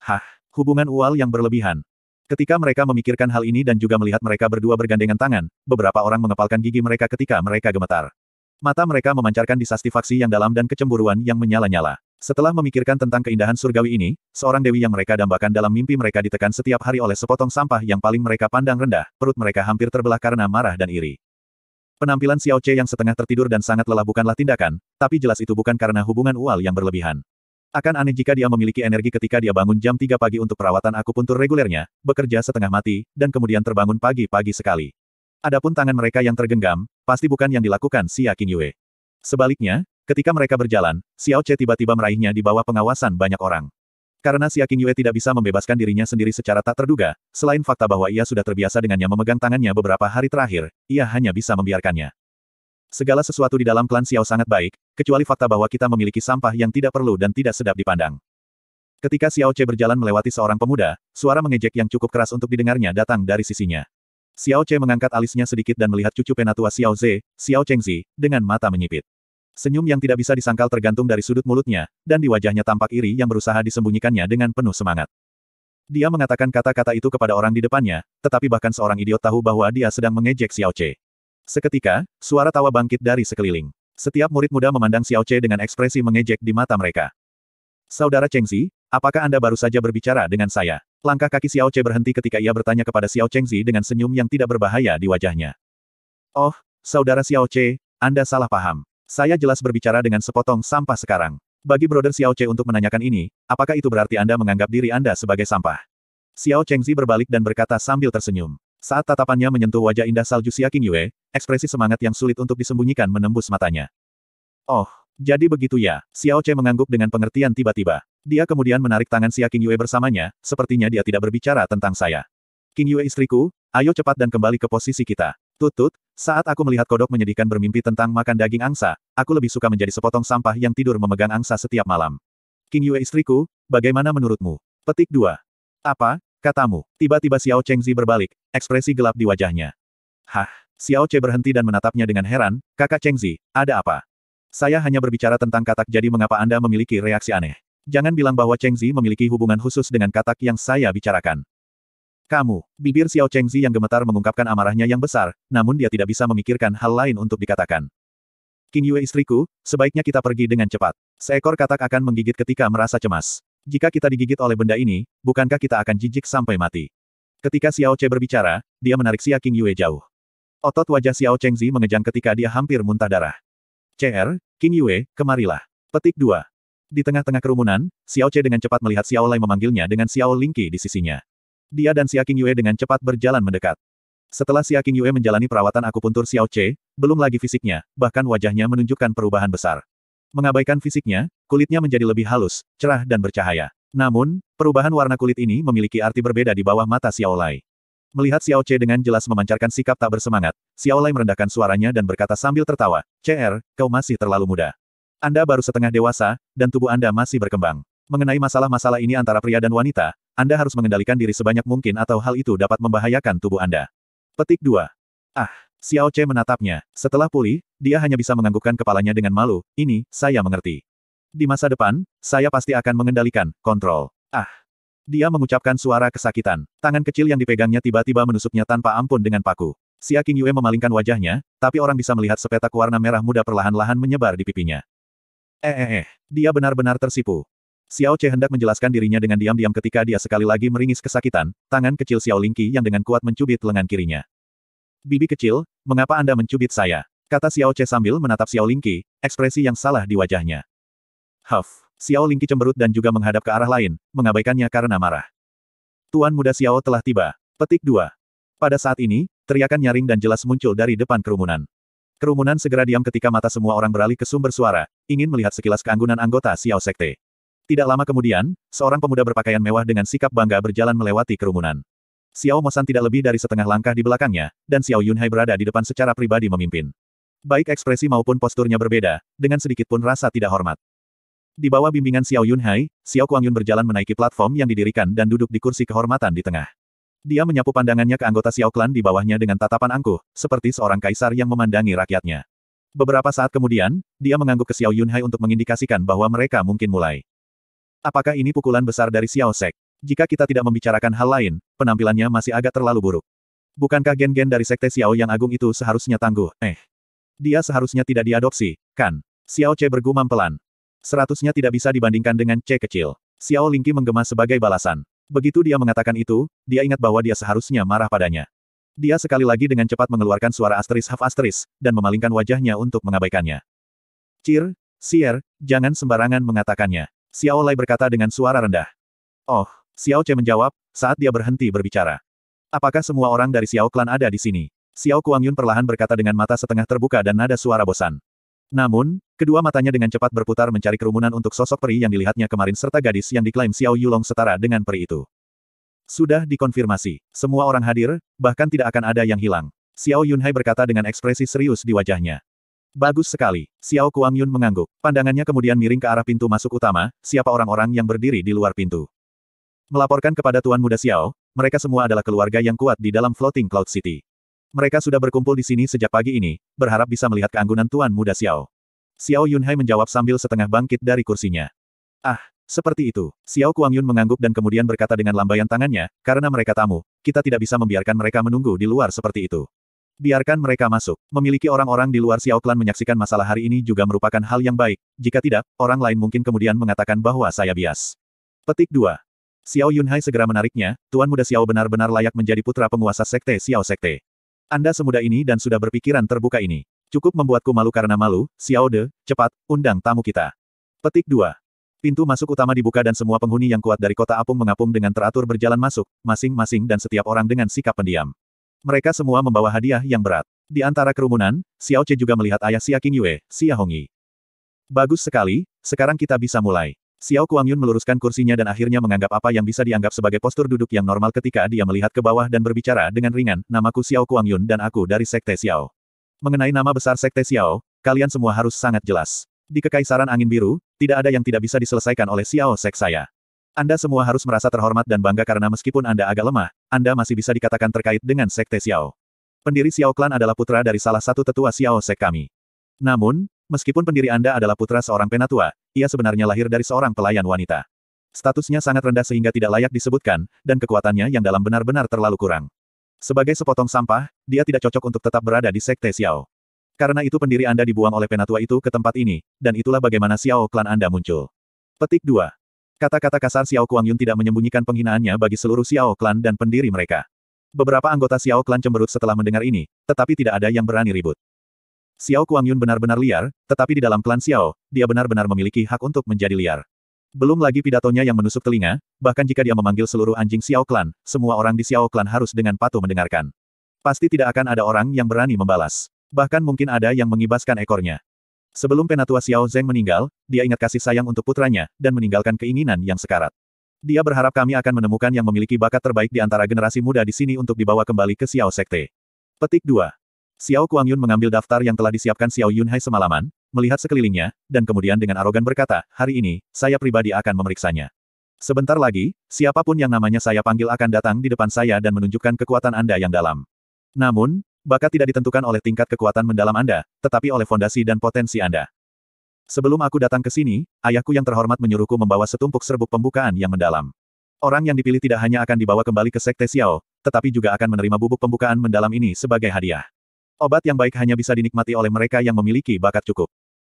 Speaker 1: Hah, hubungan ual yang berlebihan. Ketika mereka memikirkan hal ini dan juga melihat mereka berdua bergandengan tangan, beberapa orang mengepalkan gigi mereka ketika mereka gemetar. Mata mereka memancarkan disatisfaksi yang dalam dan kecemburuan yang menyala-nyala. Setelah memikirkan tentang keindahan surgawi ini, seorang dewi yang mereka dambakan dalam mimpi mereka ditekan setiap hari oleh sepotong sampah yang paling mereka pandang rendah, perut mereka hampir terbelah karena marah dan iri. Penampilan Xiao Che yang setengah tertidur dan sangat lelah bukanlah tindakan, tapi jelas itu bukan karena hubungan ual yang berlebihan. Akan aneh jika dia memiliki energi ketika dia bangun jam 3 pagi untuk perawatan aku akupuntur regulernya, bekerja setengah mati, dan kemudian terbangun pagi-pagi sekali. Adapun tangan mereka yang tergenggam, pasti bukan yang dilakukan Xia Qingyue. Sebaliknya, ketika mereka berjalan, Xiao Che tiba-tiba meraihnya di bawah pengawasan banyak orang. Karena Siaking Yue tidak bisa membebaskan dirinya sendiri secara tak terduga, selain fakta bahwa ia sudah terbiasa dengannya memegang tangannya beberapa hari terakhir, ia hanya bisa membiarkannya. Segala sesuatu di dalam klan Xiao sangat baik, kecuali fakta bahwa kita memiliki sampah yang tidak perlu dan tidak sedap dipandang. Ketika Xiao Che berjalan melewati seorang pemuda, suara mengejek yang cukup keras untuk didengarnya datang dari sisinya. Xiao Che mengangkat alisnya sedikit dan melihat cucu penatua Xiao Ze, Xiao Chengzi, dengan mata menyipit. Senyum yang tidak bisa disangkal tergantung dari sudut mulutnya, dan di wajahnya tampak iri yang berusaha disembunyikannya dengan penuh semangat. Dia mengatakan kata-kata itu kepada orang di depannya, tetapi bahkan seorang idiot tahu bahwa dia sedang mengejek Xiao Che. Seketika, suara tawa bangkit dari sekeliling. Setiap murid muda memandang Xiao Che dengan ekspresi mengejek di mata mereka. Saudara Chengzi, apakah Anda baru saja berbicara dengan saya? Langkah kaki Xiao Che berhenti ketika ia bertanya kepada Xiao Chengzi dengan senyum yang tidak berbahaya di wajahnya. Oh, Saudara Xiao Che, Anda salah paham. Saya jelas berbicara dengan sepotong sampah sekarang. Bagi Brother Xiao Che untuk menanyakan ini, apakah itu berarti Anda menganggap diri Anda sebagai sampah? Xiao Chengzi berbalik dan berkata sambil tersenyum. Saat tatapannya menyentuh wajah indah salju Xia King Yue, ekspresi semangat yang sulit untuk disembunyikan menembus matanya. Oh, jadi begitu ya, Xiao Che mengangguk dengan pengertian tiba-tiba. Dia kemudian menarik tangan Xia King Yue bersamanya, sepertinya dia tidak berbicara tentang saya. King Yue istriku, ayo cepat dan kembali ke posisi kita. Tutut, saat aku melihat kodok menyedihkan bermimpi tentang makan daging angsa, aku lebih suka menjadi sepotong sampah yang tidur memegang angsa setiap malam. King Yue istriku, bagaimana menurutmu? Petik 2. Apa, katamu? Tiba-tiba Xiao Chengzi berbalik, ekspresi gelap di wajahnya. Hah, Xiao Che berhenti dan menatapnya dengan heran, kakak Chengzi, ada apa? Saya hanya berbicara tentang katak jadi mengapa Anda memiliki reaksi aneh. Jangan bilang bahwa Chengzi memiliki hubungan khusus dengan katak yang saya bicarakan. Kamu, bibir Xiao Chengzi yang gemetar mengungkapkan amarahnya yang besar, namun dia tidak bisa memikirkan hal lain untuk dikatakan. King Yue istriku, sebaiknya kita pergi dengan cepat. Seekor katak akan menggigit ketika merasa cemas. Jika kita digigit oleh benda ini, bukankah kita akan jijik sampai mati? Ketika Xiao Che berbicara, dia menarik Xia King Yue jauh. Otot wajah Xiao Chengzi mengejang ketika dia hampir muntah darah. CR, King Yue, kemarilah. Petik 2. Di tengah-tengah kerumunan, Xiao Che dengan cepat melihat Xiao Lai memanggilnya dengan Xiao Lingqi di sisinya. Dia dan Siaking Yue dengan cepat berjalan mendekat. Setelah Siaking Yue menjalani perawatan akupuntur Xiao Che, belum lagi fisiknya, bahkan wajahnya menunjukkan perubahan besar. Mengabaikan fisiknya, kulitnya menjadi lebih halus, cerah dan bercahaya. Namun, perubahan warna kulit ini memiliki arti berbeda di bawah mata Xiao Lai. Melihat Xiao Che dengan jelas memancarkan sikap tak bersemangat, Xiao Lai merendahkan suaranya dan berkata sambil tertawa, CR, er, kau masih terlalu muda. Anda baru setengah dewasa, dan tubuh Anda masih berkembang. Mengenai masalah-masalah ini antara pria dan wanita, Anda harus mengendalikan diri sebanyak mungkin atau hal itu dapat membahayakan tubuh Anda. Petik 2. Ah, Xiao Che menatapnya. Setelah pulih, dia hanya bisa menganggukkan kepalanya dengan malu, ini, saya mengerti. Di masa depan, saya pasti akan mengendalikan, kontrol. Ah. Dia mengucapkan suara kesakitan. Tangan kecil yang dipegangnya tiba-tiba menusuknya tanpa ampun dengan paku. Xia Yue memalingkan wajahnya, tapi orang bisa melihat sepetak warna merah muda perlahan-lahan menyebar di pipinya. Eh eh eh, dia benar-benar tersipu. Xiao Che hendak menjelaskan dirinya dengan diam-diam ketika dia sekali lagi meringis kesakitan, tangan kecil Xiao Lingqi yang dengan kuat mencubit lengan kirinya. Bibi kecil, mengapa Anda mencubit saya? Kata Xiao Che sambil menatap Xiao Lingqi, ekspresi yang salah di wajahnya. Huff, Xiao Lingqi cemberut dan juga menghadap ke arah lain, mengabaikannya karena marah. Tuan muda Xiao telah tiba. Petik 2. Pada saat ini, teriakan nyaring dan jelas muncul dari depan kerumunan. Kerumunan segera diam ketika mata semua orang beralih ke sumber suara, ingin melihat sekilas keanggunan anggota Xiao Sekte. Tidak lama kemudian, seorang pemuda berpakaian mewah dengan sikap bangga berjalan melewati kerumunan. Xiao Mo Mosan tidak lebih dari setengah langkah di belakangnya, dan Xiao Yun Hai berada di depan secara pribadi memimpin. Baik ekspresi maupun posturnya berbeda, dengan sedikit pun rasa tidak hormat. Di bawah bimbingan Xiao Yun Hai, Xiao Kuang Yun berjalan menaiki platform yang didirikan dan duduk di kursi kehormatan di tengah. Dia menyapu pandangannya ke anggota Xiao Clan di bawahnya dengan tatapan angkuh, seperti seorang kaisar yang memandangi rakyatnya. Beberapa saat kemudian, dia mengangguk ke Xiao Yun Hai untuk mengindikasikan bahwa mereka mungkin mulai. Apakah ini pukulan besar dari Xiao Sek? Jika kita tidak membicarakan hal lain, penampilannya masih agak terlalu buruk. Bukankah gen-gen dari Sekte Xiao yang agung itu seharusnya tangguh? Eh. Dia seharusnya tidak diadopsi, kan? Xiao Che bergumam pelan. Seratusnya tidak bisa dibandingkan dengan C kecil. Xiao Lingqi menggema sebagai balasan. Begitu dia mengatakan itu, dia ingat bahwa dia seharusnya marah padanya. Dia sekali lagi dengan cepat mengeluarkan suara asteris half asteris, dan memalingkan wajahnya untuk mengabaikannya. Cir, Sier, jangan sembarangan mengatakannya. Xiao Lai berkata dengan suara rendah. Oh, Xiao Che menjawab, saat dia berhenti berbicara. Apakah semua orang dari Xiao Clan ada di sini? Xiao Kuang Yun perlahan berkata dengan mata setengah terbuka dan nada suara bosan. Namun, kedua matanya dengan cepat berputar mencari kerumunan untuk sosok peri yang dilihatnya kemarin serta gadis yang diklaim Xiao Yulong setara dengan peri itu. Sudah dikonfirmasi, semua orang hadir, bahkan tidak akan ada yang hilang. Xiao Yunhai berkata dengan ekspresi serius di wajahnya. Bagus sekali. Xiao Kuang Yun mengangguk. Pandangannya kemudian miring ke arah pintu masuk utama, siapa orang-orang yang berdiri di luar pintu. Melaporkan kepada Tuan Muda Xiao, mereka semua adalah keluarga yang kuat di dalam Floating Cloud City. Mereka sudah berkumpul di sini sejak pagi ini, berharap bisa melihat keanggunan Tuan Muda Xiao. Xiao Yunhai menjawab sambil setengah bangkit dari kursinya. Ah, seperti itu. Xiao Kuang Yun mengangguk dan kemudian berkata dengan lambaian tangannya, karena mereka tamu, kita tidak bisa membiarkan mereka menunggu di luar seperti itu. Biarkan mereka masuk. Memiliki orang-orang di luar Xiao Clan menyaksikan masalah hari ini juga merupakan hal yang baik. Jika tidak, orang lain mungkin kemudian mengatakan bahwa saya bias. Petik 2. Xiao Yunhai segera menariknya, Tuan Muda Xiao benar-benar layak menjadi putra penguasa Sekte Xiao Sekte. Anda semuda ini dan sudah berpikiran terbuka ini. Cukup membuatku malu karena malu, Xiao De, cepat, undang tamu kita. Petik 2. Pintu masuk utama dibuka dan semua penghuni yang kuat dari kota apung mengapung dengan teratur berjalan masuk, masing-masing dan setiap orang dengan sikap pendiam. Mereka semua membawa hadiah yang berat. Di antara kerumunan, Xiao Che juga melihat ayah Xia Qingyue, Yue, Xia Hongyi. Bagus sekali, sekarang kita bisa mulai. Xiao Kuang Yun meluruskan kursinya dan akhirnya menganggap apa yang bisa dianggap sebagai postur duduk yang normal ketika dia melihat ke bawah dan berbicara dengan ringan, namaku Xiao Kuang Yun dan aku dari Sekte Xiao. Mengenai nama besar Sekte Xiao, kalian semua harus sangat jelas. Di Kekaisaran Angin Biru, tidak ada yang tidak bisa diselesaikan oleh Xiao Sek saya. Anda semua harus merasa terhormat dan bangga karena meskipun Anda agak lemah, anda masih bisa dikatakan terkait dengan Sekte Xiao. Pendiri Xiao Clan adalah putra dari salah satu tetua Xiao Sek kami. Namun, meskipun pendiri Anda adalah putra seorang penatua, ia sebenarnya lahir dari seorang pelayan wanita. Statusnya sangat rendah sehingga tidak layak disebutkan, dan kekuatannya yang dalam benar-benar terlalu kurang. Sebagai sepotong sampah, dia tidak cocok untuk tetap berada di Sekte Xiao. Karena itu pendiri Anda dibuang oleh penatua itu ke tempat ini, dan itulah bagaimana Xiao Clan Anda muncul. Petik 2. Kata-kata kasar Xiao Kuang Yun tidak menyembunyikan penghinaannya bagi seluruh Xiao Clan dan pendiri mereka. Beberapa anggota Xiao Clan cemberut setelah mendengar ini, tetapi tidak ada yang berani ribut. Xiao Kuang Yun benar-benar liar, tetapi di dalam klan Xiao, dia benar-benar memiliki hak untuk menjadi liar. Belum lagi pidatonya yang menusuk telinga, bahkan jika dia memanggil seluruh anjing Xiao Clan, semua orang di Xiao Clan harus dengan patuh mendengarkan. Pasti tidak akan ada orang yang berani membalas. Bahkan mungkin ada yang mengibaskan ekornya. Sebelum penatua Xiao Zeng meninggal, dia ingat kasih sayang untuk putranya, dan meninggalkan keinginan yang sekarat. Dia berharap kami akan menemukan yang memiliki bakat terbaik di antara generasi muda di sini untuk dibawa kembali ke Xiao Sekte. Petik 2. Xiao Kuang Yun mengambil daftar yang telah disiapkan Xiao Yun Hai semalaman, melihat sekelilingnya, dan kemudian dengan arogan berkata, hari ini, saya pribadi akan memeriksanya. Sebentar lagi, siapapun yang namanya saya panggil akan datang di depan saya dan menunjukkan kekuatan Anda yang dalam. Namun, bakat tidak ditentukan oleh tingkat kekuatan mendalam Anda, tetapi oleh fondasi dan potensi Anda. Sebelum aku datang ke sini, ayahku yang terhormat menyuruhku membawa setumpuk serbuk pembukaan yang mendalam. Orang yang dipilih tidak hanya akan dibawa kembali ke Sekte Xiao, tetapi juga akan menerima bubuk pembukaan mendalam ini sebagai hadiah. Obat yang baik hanya bisa dinikmati oleh mereka yang memiliki bakat cukup.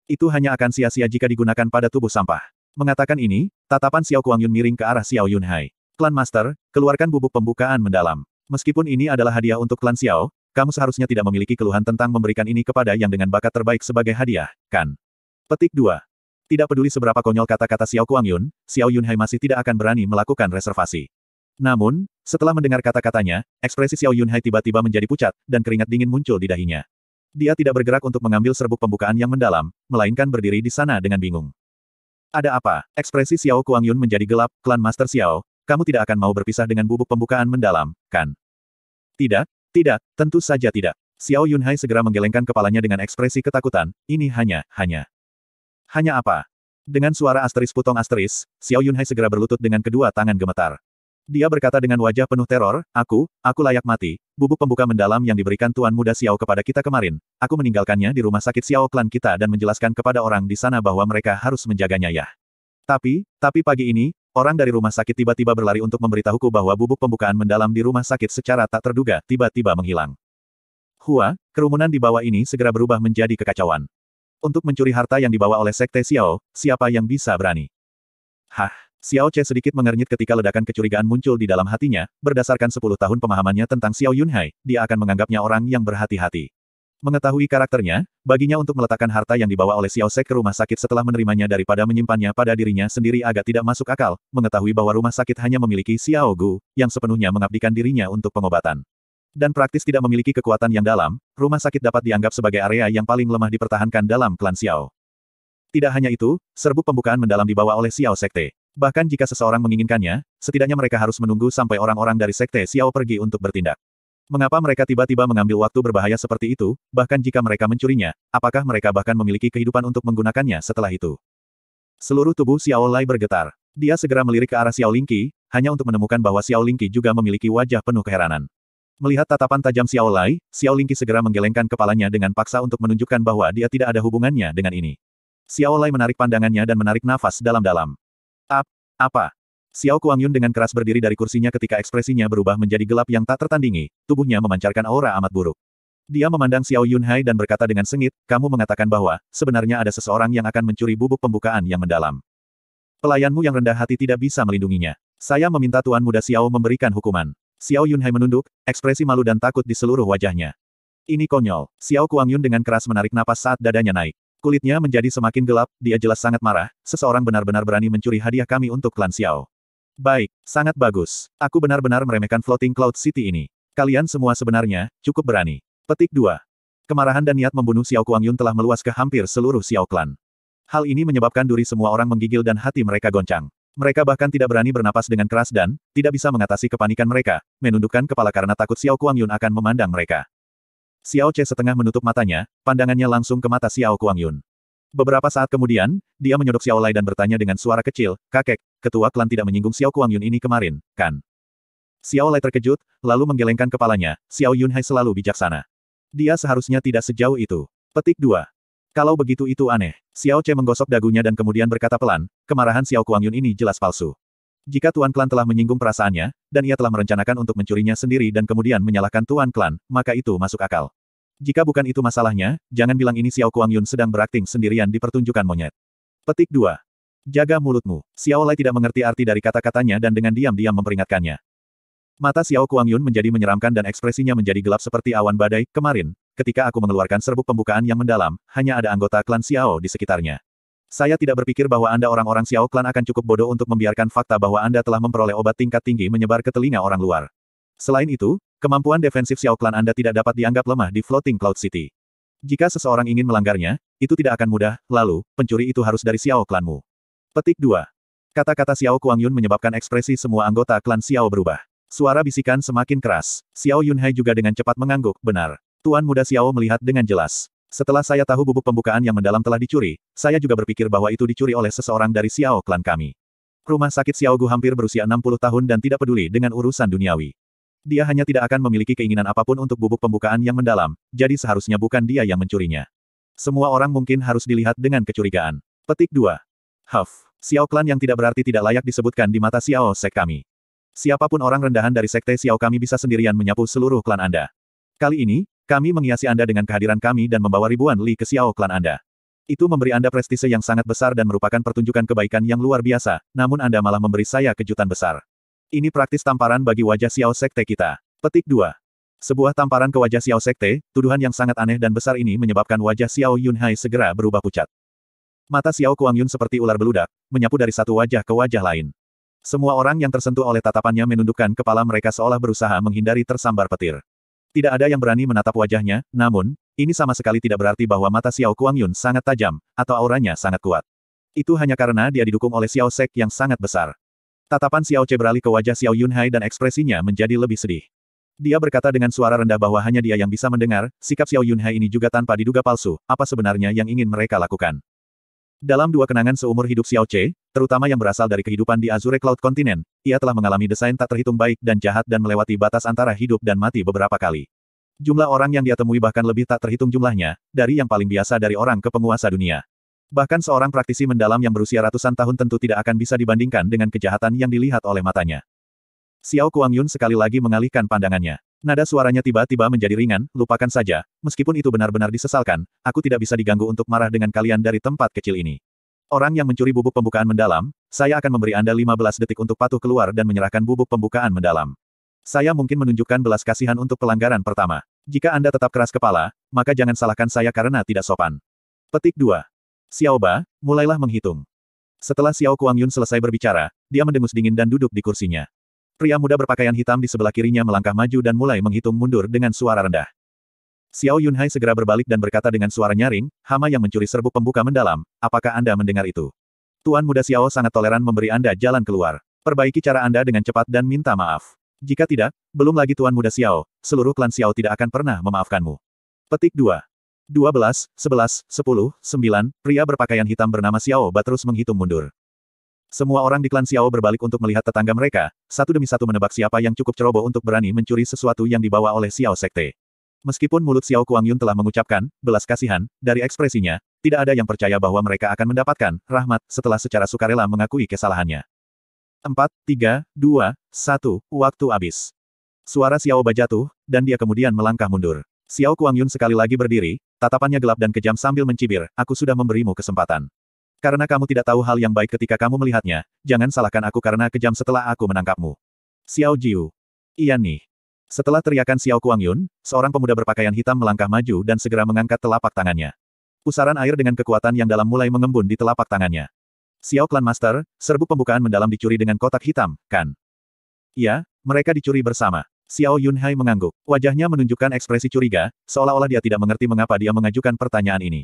Speaker 1: Itu hanya akan sia-sia jika digunakan pada tubuh sampah. Mengatakan ini, tatapan Xiao Kuang Yun miring ke arah Xiao Yun Hai. Klan Master, keluarkan bubuk pembukaan mendalam. Meskipun ini adalah hadiah untuk klan Xiao, kamu seharusnya tidak memiliki keluhan tentang memberikan ini kepada yang dengan bakat terbaik sebagai hadiah, kan? Petik 2. Tidak peduli seberapa konyol kata-kata Xiao Kuang Yun, Xiao Yun Hai masih tidak akan berani melakukan reservasi. Namun, setelah mendengar kata-katanya, ekspresi Xiao Yun Hai tiba-tiba menjadi pucat, dan keringat dingin muncul di dahinya. Dia tidak bergerak untuk mengambil serbuk pembukaan yang mendalam, melainkan berdiri di sana dengan bingung. Ada apa? Ekspresi Xiao Kuang Yun menjadi gelap, klan Master Xiao, kamu tidak akan mau berpisah dengan bubuk pembukaan mendalam, kan? Tidak, tidak, tentu saja tidak. Xiao Yunhai segera menggelengkan kepalanya dengan ekspresi ketakutan, ini hanya, hanya. Hanya apa? Dengan suara asteris putong asteris, Xiao Yunhai segera berlutut dengan kedua tangan gemetar. Dia berkata dengan wajah penuh teror, aku, aku layak mati, bubuk pembuka mendalam yang diberikan Tuan Muda Xiao kepada kita kemarin, aku meninggalkannya di rumah sakit Xiao klan kita dan menjelaskan kepada orang di sana bahwa mereka harus menjaganya ya. Tapi, tapi pagi ini, Orang dari rumah sakit tiba-tiba berlari untuk memberitahuku bahwa bubuk pembukaan mendalam di rumah sakit secara tak terduga tiba-tiba menghilang. Hua, kerumunan di bawah ini segera berubah menjadi kekacauan. Untuk mencuri harta yang dibawa oleh Sekte Xiao, siapa yang bisa berani? Hah, Xiao Che sedikit mengernyit ketika ledakan kecurigaan muncul di dalam hatinya, berdasarkan 10 tahun pemahamannya tentang Xiao Yunhai, dia akan menganggapnya orang yang berhati-hati. Mengetahui karakternya, baginya untuk meletakkan harta yang dibawa oleh Xiao Sek ke rumah sakit setelah menerimanya daripada menyimpannya pada dirinya sendiri agak tidak masuk akal, mengetahui bahwa rumah sakit hanya memiliki Xiao Gu, yang sepenuhnya mengabdikan dirinya untuk pengobatan. Dan praktis tidak memiliki kekuatan yang dalam, rumah sakit dapat dianggap sebagai area yang paling lemah dipertahankan dalam klan Xiao. Tidak hanya itu, serbuk pembukaan mendalam dibawa oleh Xiao Sekte. Bahkan jika seseorang menginginkannya, setidaknya mereka harus menunggu sampai orang-orang dari Sekte Xiao pergi untuk bertindak. Mengapa mereka tiba-tiba mengambil waktu berbahaya seperti itu, bahkan jika mereka mencurinya, apakah mereka bahkan memiliki kehidupan untuk menggunakannya setelah itu? Seluruh tubuh Xiao Lai bergetar. Dia segera melirik ke arah Xiao Lingqi, hanya untuk menemukan bahwa Xiao Lingqi juga memiliki wajah penuh keheranan. Melihat tatapan tajam Xiao Lai, Xiao Lingqi segera menggelengkan kepalanya dengan paksa untuk menunjukkan bahwa dia tidak ada hubungannya dengan ini. Xiao Lai menarik pandangannya dan menarik nafas dalam-dalam. Ap, apa? Xiao Kuangyun dengan keras berdiri dari kursinya ketika ekspresinya berubah menjadi gelap yang tak tertandingi, tubuhnya memancarkan aura amat buruk. Dia memandang Xiao Yunhai dan berkata dengan sengit, kamu mengatakan bahwa, sebenarnya ada seseorang yang akan mencuri bubuk pembukaan yang mendalam. Pelayanmu yang rendah hati tidak bisa melindunginya. Saya meminta Tuan Muda Xiao memberikan hukuman. Xiao Yunhai menunduk, ekspresi malu dan takut di seluruh wajahnya. Ini konyol. Xiao Kuangyun dengan keras menarik napas saat dadanya naik. Kulitnya menjadi semakin gelap, dia jelas sangat marah, seseorang benar-benar berani mencuri hadiah kami untuk klan Xiao. Baik, sangat bagus. Aku benar-benar meremehkan Floating Cloud City ini. Kalian semua sebenarnya, cukup berani. Petik 2. Kemarahan dan niat membunuh Xiao Kuang Yun telah meluas ke hampir seluruh Xiao Clan. Hal ini menyebabkan duri semua orang menggigil dan hati mereka goncang. Mereka bahkan tidak berani bernapas dengan keras dan, tidak bisa mengatasi kepanikan mereka, menundukkan kepala karena takut Xiao Kuang Yun akan memandang mereka. Xiao Che setengah menutup matanya, pandangannya langsung ke mata Xiao Kuang Yun. Beberapa saat kemudian, dia menyodok Xiao Lai dan bertanya dengan suara kecil, Kakek, ketua klan tidak menyinggung Xiao Kuang Yun ini kemarin, kan? Xiao Lai terkejut, lalu menggelengkan kepalanya, Xiao Yun Hai selalu bijaksana. Dia seharusnya tidak sejauh itu. Petik 2. Kalau begitu itu aneh. Xiao Che menggosok dagunya dan kemudian berkata pelan, kemarahan Xiao Kuang Yun ini jelas palsu. Jika Tuan Klan telah menyinggung perasaannya, dan ia telah merencanakan untuk mencurinya sendiri dan kemudian menyalahkan Tuan Klan, maka itu masuk akal. Jika bukan itu masalahnya, jangan bilang ini Xiao Kuang Yun sedang berakting sendirian di pertunjukan monyet. Petik 2. Jaga mulutmu. Xiao Lai tidak mengerti arti dari kata-katanya dan dengan diam-diam memperingatkannya. Mata Xiao Kuang Yun menjadi menyeramkan dan ekspresinya menjadi gelap seperti awan badai. Kemarin, ketika aku mengeluarkan serbuk pembukaan yang mendalam, hanya ada anggota klan Xiao di sekitarnya. Saya tidak berpikir bahwa Anda orang-orang Xiao klan akan cukup bodoh untuk membiarkan fakta bahwa Anda telah memperoleh obat tingkat tinggi menyebar ke telinga orang luar. Selain itu, kemampuan defensif Xiao klan Anda tidak dapat dianggap lemah di Floating Cloud City. Jika seseorang ingin melanggarnya, itu tidak akan mudah, lalu, pencuri itu harus dari Xiao klanmu. Petik 2. Kata-kata Xiao Kuang Yun menyebabkan ekspresi semua anggota klan Xiao berubah. Suara bisikan semakin keras. Xiao Yunhai juga dengan cepat mengangguk, benar. Tuan muda Xiao melihat dengan jelas. Setelah saya tahu bubuk pembukaan yang mendalam telah dicuri, saya juga berpikir bahwa itu dicuri oleh seseorang dari Xiao klan kami. Rumah sakit Xiao Gu hampir berusia 60 tahun dan tidak peduli dengan urusan duniawi. Dia hanya tidak akan memiliki keinginan apapun untuk bubuk pembukaan yang mendalam, jadi seharusnya bukan dia yang mencurinya. Semua orang mungkin harus dilihat dengan kecurigaan. Petik 2. Huff, Xiao Clan yang tidak berarti tidak layak disebutkan di mata Xiao Sek kami. Siapapun orang rendahan dari sekte Xiao kami bisa sendirian menyapu seluruh klan Anda. Kali ini, kami menghiasi Anda dengan kehadiran kami dan membawa ribuan li ke Xiao Clan Anda. Itu memberi Anda prestise yang sangat besar dan merupakan pertunjukan kebaikan yang luar biasa, namun Anda malah memberi saya kejutan besar. Ini praktis tamparan bagi wajah Xiao sekte kita. Petik 2. Sebuah tamparan ke wajah Xiao Sekte, tuduhan yang sangat aneh dan besar ini menyebabkan wajah Xiao Yunhai segera berubah pucat. Mata Xiao Kuangyun seperti ular beludak, menyapu dari satu wajah ke wajah lain. Semua orang yang tersentuh oleh tatapannya menundukkan kepala mereka seolah berusaha menghindari tersambar petir. Tidak ada yang berani menatap wajahnya, namun, ini sama sekali tidak berarti bahwa mata Xiao Kuangyun sangat tajam, atau auranya sangat kuat. Itu hanya karena dia didukung oleh Xiao Sek yang sangat besar. Tatapan Xiao Che beralih ke wajah Xiao Yunhai dan ekspresinya menjadi lebih sedih. Dia berkata dengan suara rendah bahwa hanya dia yang bisa mendengar, sikap Xiao Yunhai ini juga tanpa diduga palsu, apa sebenarnya yang ingin mereka lakukan. Dalam dua kenangan seumur hidup Xiao Che, terutama yang berasal dari kehidupan di Azure Cloud Continent, ia telah mengalami desain tak terhitung baik dan jahat dan melewati batas antara hidup dan mati beberapa kali. Jumlah orang yang dia temui bahkan lebih tak terhitung jumlahnya, dari yang paling biasa dari orang ke penguasa dunia. Bahkan seorang praktisi mendalam yang berusia ratusan tahun tentu tidak akan bisa dibandingkan dengan kejahatan yang dilihat oleh matanya. Xiao Kuang Yun sekali lagi mengalihkan pandangannya. Nada suaranya tiba-tiba menjadi ringan, lupakan saja, meskipun itu benar-benar disesalkan, aku tidak bisa diganggu untuk marah dengan kalian dari tempat kecil ini. Orang yang mencuri bubuk pembukaan mendalam, saya akan memberi Anda 15 detik untuk patuh keluar dan menyerahkan bubuk pembukaan mendalam. Saya mungkin menunjukkan belas kasihan untuk pelanggaran pertama. Jika Anda tetap keras kepala, maka jangan salahkan saya karena tidak sopan. Petik 2. Ba, mulailah menghitung. Setelah Xiao Kuang Yun selesai berbicara, dia mendengus dingin dan duduk di kursinya. Pria muda berpakaian hitam di sebelah kirinya melangkah maju dan mulai menghitung mundur dengan suara rendah. Xiao Yunhai segera berbalik dan berkata dengan suara nyaring, hama yang mencuri serbuk pembuka mendalam, apakah Anda mendengar itu? Tuan muda Xiao sangat toleran memberi Anda jalan keluar. Perbaiki cara Anda dengan cepat dan minta maaf. Jika tidak, belum lagi Tuan muda Xiao, seluruh klan Xiao tidak akan pernah memaafkanmu. Petik 2. 12, 11, 10, 9, pria berpakaian hitam bernama Xiao Ba terus menghitung mundur. Semua orang di klan Xiao berbalik untuk melihat tetangga mereka, satu demi satu menebak siapa yang cukup ceroboh untuk berani mencuri sesuatu yang dibawa oleh Xiao Sekte. Meskipun mulut Xiao Kuang Yun telah mengucapkan, belas kasihan, dari ekspresinya, tidak ada yang percaya bahwa mereka akan mendapatkan rahmat setelah secara sukarela mengakui kesalahannya. 4, 3, 2, 1, waktu habis. Suara Xiao Ba jatuh, dan dia kemudian melangkah mundur. Xiao Kuang Yun sekali lagi berdiri, tatapannya gelap dan kejam sambil mencibir, aku sudah memberimu kesempatan. Karena kamu tidak tahu hal yang baik ketika kamu melihatnya, jangan salahkan aku karena kejam setelah aku menangkapmu. Xiao Jiu. Iya nih. Setelah teriakan Xiao Kuang Yun, seorang pemuda berpakaian hitam melangkah maju dan segera mengangkat telapak tangannya. Pusaran air dengan kekuatan yang dalam mulai mengembun di telapak tangannya. Xiao Clan Master, serbuk pembukaan mendalam dicuri dengan kotak hitam, kan? Iya, mereka dicuri bersama. Xiao Yunhai mengangguk. Wajahnya menunjukkan ekspresi curiga, seolah-olah dia tidak mengerti mengapa dia mengajukan pertanyaan ini.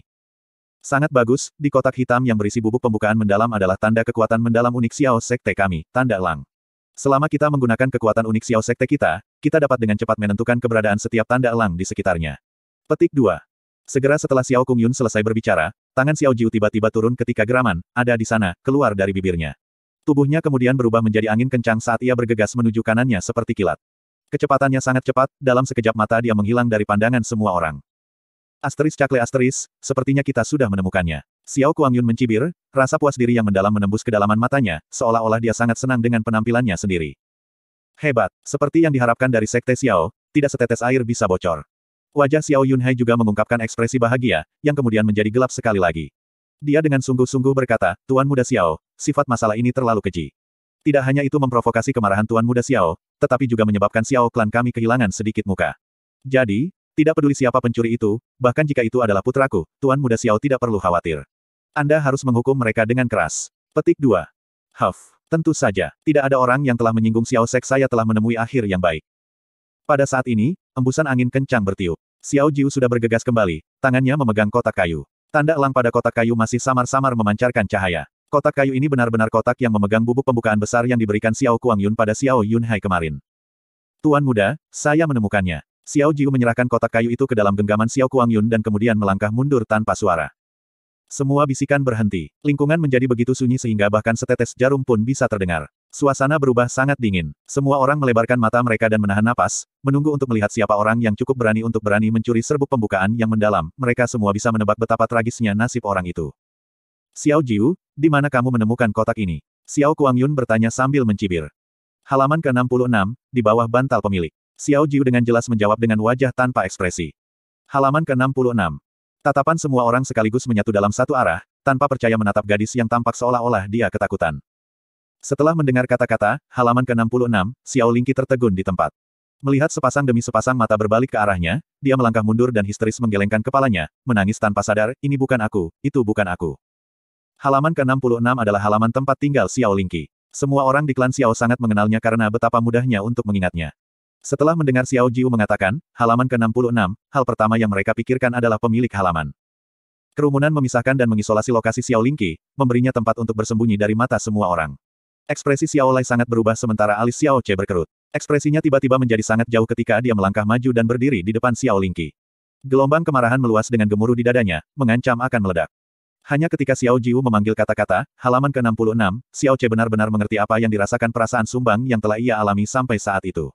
Speaker 1: Sangat bagus, di kotak hitam yang berisi bubuk pembukaan mendalam adalah tanda kekuatan mendalam unik Xiao Sekte kami, tanda elang. Selama kita menggunakan kekuatan unik Xiao Sekte kita, kita dapat dengan cepat menentukan keberadaan setiap tanda elang di sekitarnya. Petik 2. Segera setelah Xiao Kung Yun selesai berbicara, tangan Xiao Jiu tiba-tiba turun ketika geraman, ada di sana, keluar dari bibirnya. Tubuhnya kemudian berubah menjadi angin kencang saat ia bergegas menuju kanannya seperti kilat. Kecepatannya sangat cepat, dalam sekejap mata dia menghilang dari pandangan semua orang. Asteris cakle asteris, sepertinya kita sudah menemukannya. Xiao Kuang Yun mencibir, rasa puas diri yang mendalam menembus kedalaman matanya, seolah-olah dia sangat senang dengan penampilannya sendiri. Hebat, seperti yang diharapkan dari sekte Xiao, tidak setetes air bisa bocor. Wajah Xiao Yunhai juga mengungkapkan ekspresi bahagia, yang kemudian menjadi gelap sekali lagi. Dia dengan sungguh-sungguh berkata, Tuan Muda Xiao, sifat masalah ini terlalu keji. Tidak hanya itu memprovokasi kemarahan Tuan Muda Xiao, tetapi juga menyebabkan Xiao klan kami kehilangan sedikit muka. Jadi, tidak peduli siapa pencuri itu, bahkan jika itu adalah putraku, Tuan Muda Xiao tidak perlu khawatir. Anda harus menghukum mereka dengan keras. Petik 2. Huff. Tentu saja, tidak ada orang yang telah menyinggung Xiao Sek saya telah menemui akhir yang baik. Pada saat ini, embusan angin kencang bertiup. Xiao Jiu sudah bergegas kembali, tangannya memegang kotak kayu. Tanda elang pada kotak kayu masih samar-samar memancarkan cahaya. Kotak kayu ini benar-benar kotak yang memegang bubuk pembukaan besar yang diberikan Xiao Kuang Yun pada Xiao Yun Hai kemarin. Tuan muda, saya menemukannya. Xiao Jiu menyerahkan kotak kayu itu ke dalam genggaman Xiao Kuang Yun dan kemudian melangkah mundur tanpa suara. Semua bisikan berhenti. Lingkungan menjadi begitu sunyi sehingga bahkan setetes jarum pun bisa terdengar. Suasana berubah sangat dingin. Semua orang melebarkan mata mereka dan menahan napas, menunggu untuk melihat siapa orang yang cukup berani untuk berani mencuri serbuk pembukaan yang mendalam. Mereka semua bisa menebak betapa tragisnya nasib orang itu. Xiao Jiu, di mana kamu menemukan kotak ini? Xiao Kuang Yun bertanya sambil mencibir. Halaman ke-66, di bawah bantal pemilik. Xiao Jiu dengan jelas menjawab dengan wajah tanpa ekspresi. Halaman ke-66. Tatapan semua orang sekaligus menyatu dalam satu arah, tanpa percaya menatap gadis yang tampak seolah-olah dia ketakutan. Setelah mendengar kata-kata, halaman ke-66, Xiao Lingqi tertegun di tempat. Melihat sepasang demi sepasang mata berbalik ke arahnya, dia melangkah mundur dan histeris menggelengkan kepalanya, menangis tanpa sadar, ini bukan aku, itu bukan aku. Halaman ke-66 adalah halaman tempat tinggal Xiao Lingqi. Semua orang di klan Xiao sangat mengenalnya karena betapa mudahnya untuk mengingatnya. Setelah mendengar Xiao Jiu mengatakan, halaman ke-66, hal pertama yang mereka pikirkan adalah pemilik halaman. Kerumunan memisahkan dan mengisolasi lokasi Xiao Lingqi, memberinya tempat untuk bersembunyi dari mata semua orang. Ekspresi Xiao Lai sangat berubah sementara alis Xiao Che berkerut. Ekspresinya tiba-tiba menjadi sangat jauh ketika dia melangkah maju dan berdiri di depan Xiao Lingqi. Gelombang kemarahan meluas dengan gemuruh di dadanya, mengancam akan meledak. Hanya ketika Xiao Jiu memanggil kata-kata, halaman ke-66, Xiao Che benar-benar mengerti apa yang dirasakan perasaan sumbang yang telah ia alami sampai saat itu.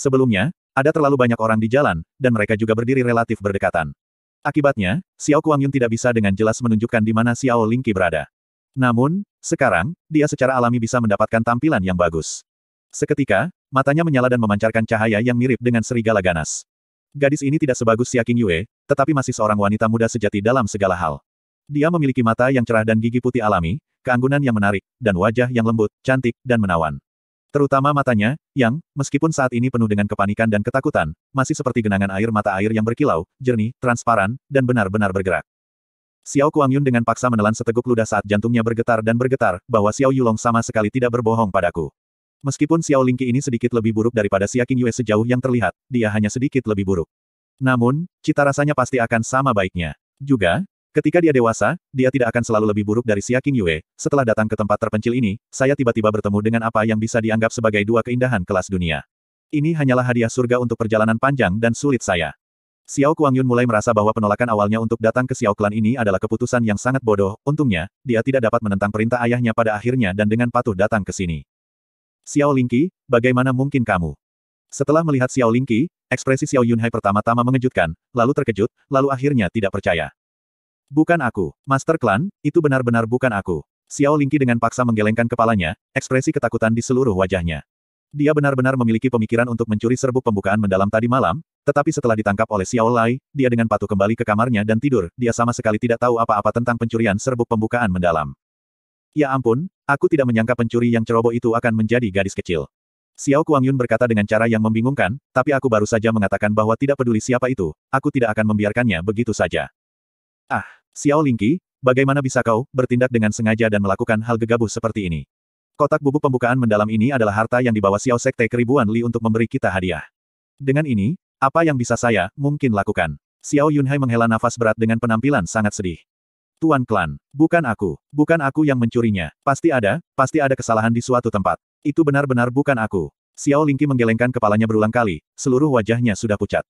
Speaker 1: Sebelumnya, ada terlalu banyak orang di jalan, dan mereka juga berdiri relatif berdekatan. Akibatnya, Xiao Kuang Yun tidak bisa dengan jelas menunjukkan di mana Xiao Lingqi berada. Namun, sekarang, dia secara alami bisa mendapatkan tampilan yang bagus. Seketika, matanya menyala dan memancarkan cahaya yang mirip dengan serigala ganas. Gadis ini tidak sebagus Xia Qing Yue, tetapi masih seorang wanita muda sejati dalam segala hal. Dia memiliki mata yang cerah dan gigi putih alami, keanggunan yang menarik, dan wajah yang lembut, cantik, dan menawan. Terutama matanya, yang, meskipun saat ini penuh dengan kepanikan dan ketakutan, masih seperti genangan air mata air yang berkilau, jernih, transparan, dan benar-benar bergerak. Xiao Kuangyun dengan paksa menelan seteguk ludah saat jantungnya bergetar dan bergetar, bahwa Xiao Yulong sama sekali tidak berbohong padaku. Meskipun Xiao Lingqi ini sedikit lebih buruk daripada Xia King Yue sejauh yang terlihat, dia hanya sedikit lebih buruk. Namun, cita rasanya pasti akan sama baiknya. Juga, Ketika dia dewasa, dia tidak akan selalu lebih buruk dari Xia King Yue. Setelah datang ke tempat terpencil ini, saya tiba-tiba bertemu dengan apa yang bisa dianggap sebagai dua keindahan kelas dunia. Ini hanyalah hadiah surga untuk perjalanan panjang dan sulit saya. Xiao Kuangyun mulai merasa bahwa penolakan awalnya untuk datang ke Xiao Clan ini adalah keputusan yang sangat bodoh, untungnya, dia tidak dapat menentang perintah ayahnya pada akhirnya dan dengan patuh datang ke sini. Xiao Lingqi, bagaimana mungkin kamu? Setelah melihat Xiao Lingqi, ekspresi Xiao Yunhai pertama-tama mengejutkan, lalu terkejut, lalu akhirnya tidak percaya. Bukan aku. Master Clan, itu benar-benar bukan aku. Xiao Lingqi dengan paksa menggelengkan kepalanya, ekspresi ketakutan di seluruh wajahnya. Dia benar-benar memiliki pemikiran untuk mencuri serbuk pembukaan mendalam tadi malam, tetapi setelah ditangkap oleh Xiao Lai, dia dengan patuh kembali ke kamarnya dan tidur, dia sama sekali tidak tahu apa-apa tentang pencurian serbuk pembukaan mendalam. Ya ampun, aku tidak menyangka pencuri yang ceroboh itu akan menjadi gadis kecil. Xiao Kuangyun berkata dengan cara yang membingungkan, tapi aku baru saja mengatakan bahwa tidak peduli siapa itu, aku tidak akan membiarkannya begitu saja. Ah, Xiao Lingqi, bagaimana bisa kau bertindak dengan sengaja dan melakukan hal gegabah seperti ini? Kotak bubuk pembukaan mendalam ini adalah harta yang dibawa Xiao Sekte Keribuan Li untuk memberi kita hadiah. Dengan ini, apa yang bisa saya, mungkin lakukan? Xiao Yunhai menghela nafas berat dengan penampilan sangat sedih. Tuan Klan, bukan aku, bukan aku yang mencurinya. Pasti ada, pasti ada kesalahan di suatu tempat. Itu benar-benar bukan aku. Xiao Lingqi menggelengkan kepalanya berulang kali, seluruh wajahnya sudah pucat.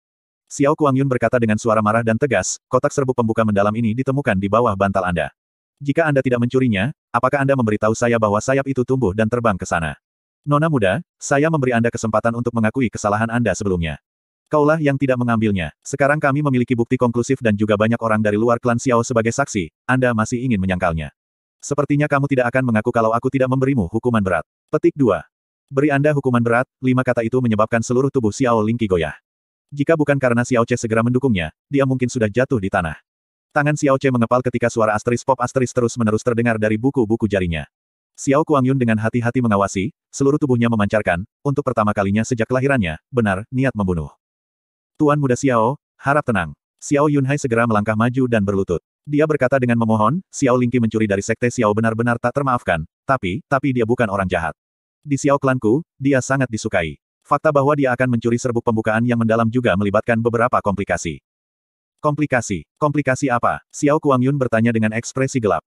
Speaker 1: Xiao Kuangyun berkata dengan suara marah dan tegas, kotak serbuk pembuka mendalam ini ditemukan di bawah bantal Anda. Jika Anda tidak mencurinya, apakah Anda memberitahu saya bahwa sayap itu tumbuh dan terbang ke sana? Nona muda, saya memberi Anda kesempatan untuk mengakui kesalahan Anda sebelumnya. Kaulah yang tidak mengambilnya. Sekarang kami memiliki bukti konklusif dan juga banyak orang dari luar klan Xiao sebagai saksi, Anda masih ingin menyangkalnya. Sepertinya kamu tidak akan mengaku kalau aku tidak memberimu hukuman berat. Petik 2. Beri Anda hukuman berat, lima kata itu menyebabkan seluruh tubuh Xiao Lingqi goyah. Jika bukan karena Xiao Che segera mendukungnya, dia mungkin sudah jatuh di tanah. Tangan Xiao Che mengepal ketika suara asteris pop asteris terus-menerus terdengar dari buku-buku jarinya. Xiao Kuang Yun dengan hati-hati mengawasi, seluruh tubuhnya memancarkan, untuk pertama kalinya sejak kelahirannya, benar, niat membunuh. Tuan muda Xiao, harap tenang. Xiao Yun Hai segera melangkah maju dan berlutut. Dia berkata dengan memohon, Xiao Lingqi mencuri dari sekte Xiao benar-benar tak termaafkan, tapi, tapi dia bukan orang jahat. Di Xiao klanku, dia sangat disukai. Fakta bahwa dia akan mencuri serbuk pembukaan yang mendalam juga melibatkan beberapa komplikasi. Komplikasi? Komplikasi apa? Xiao Kuangyun bertanya dengan ekspresi gelap.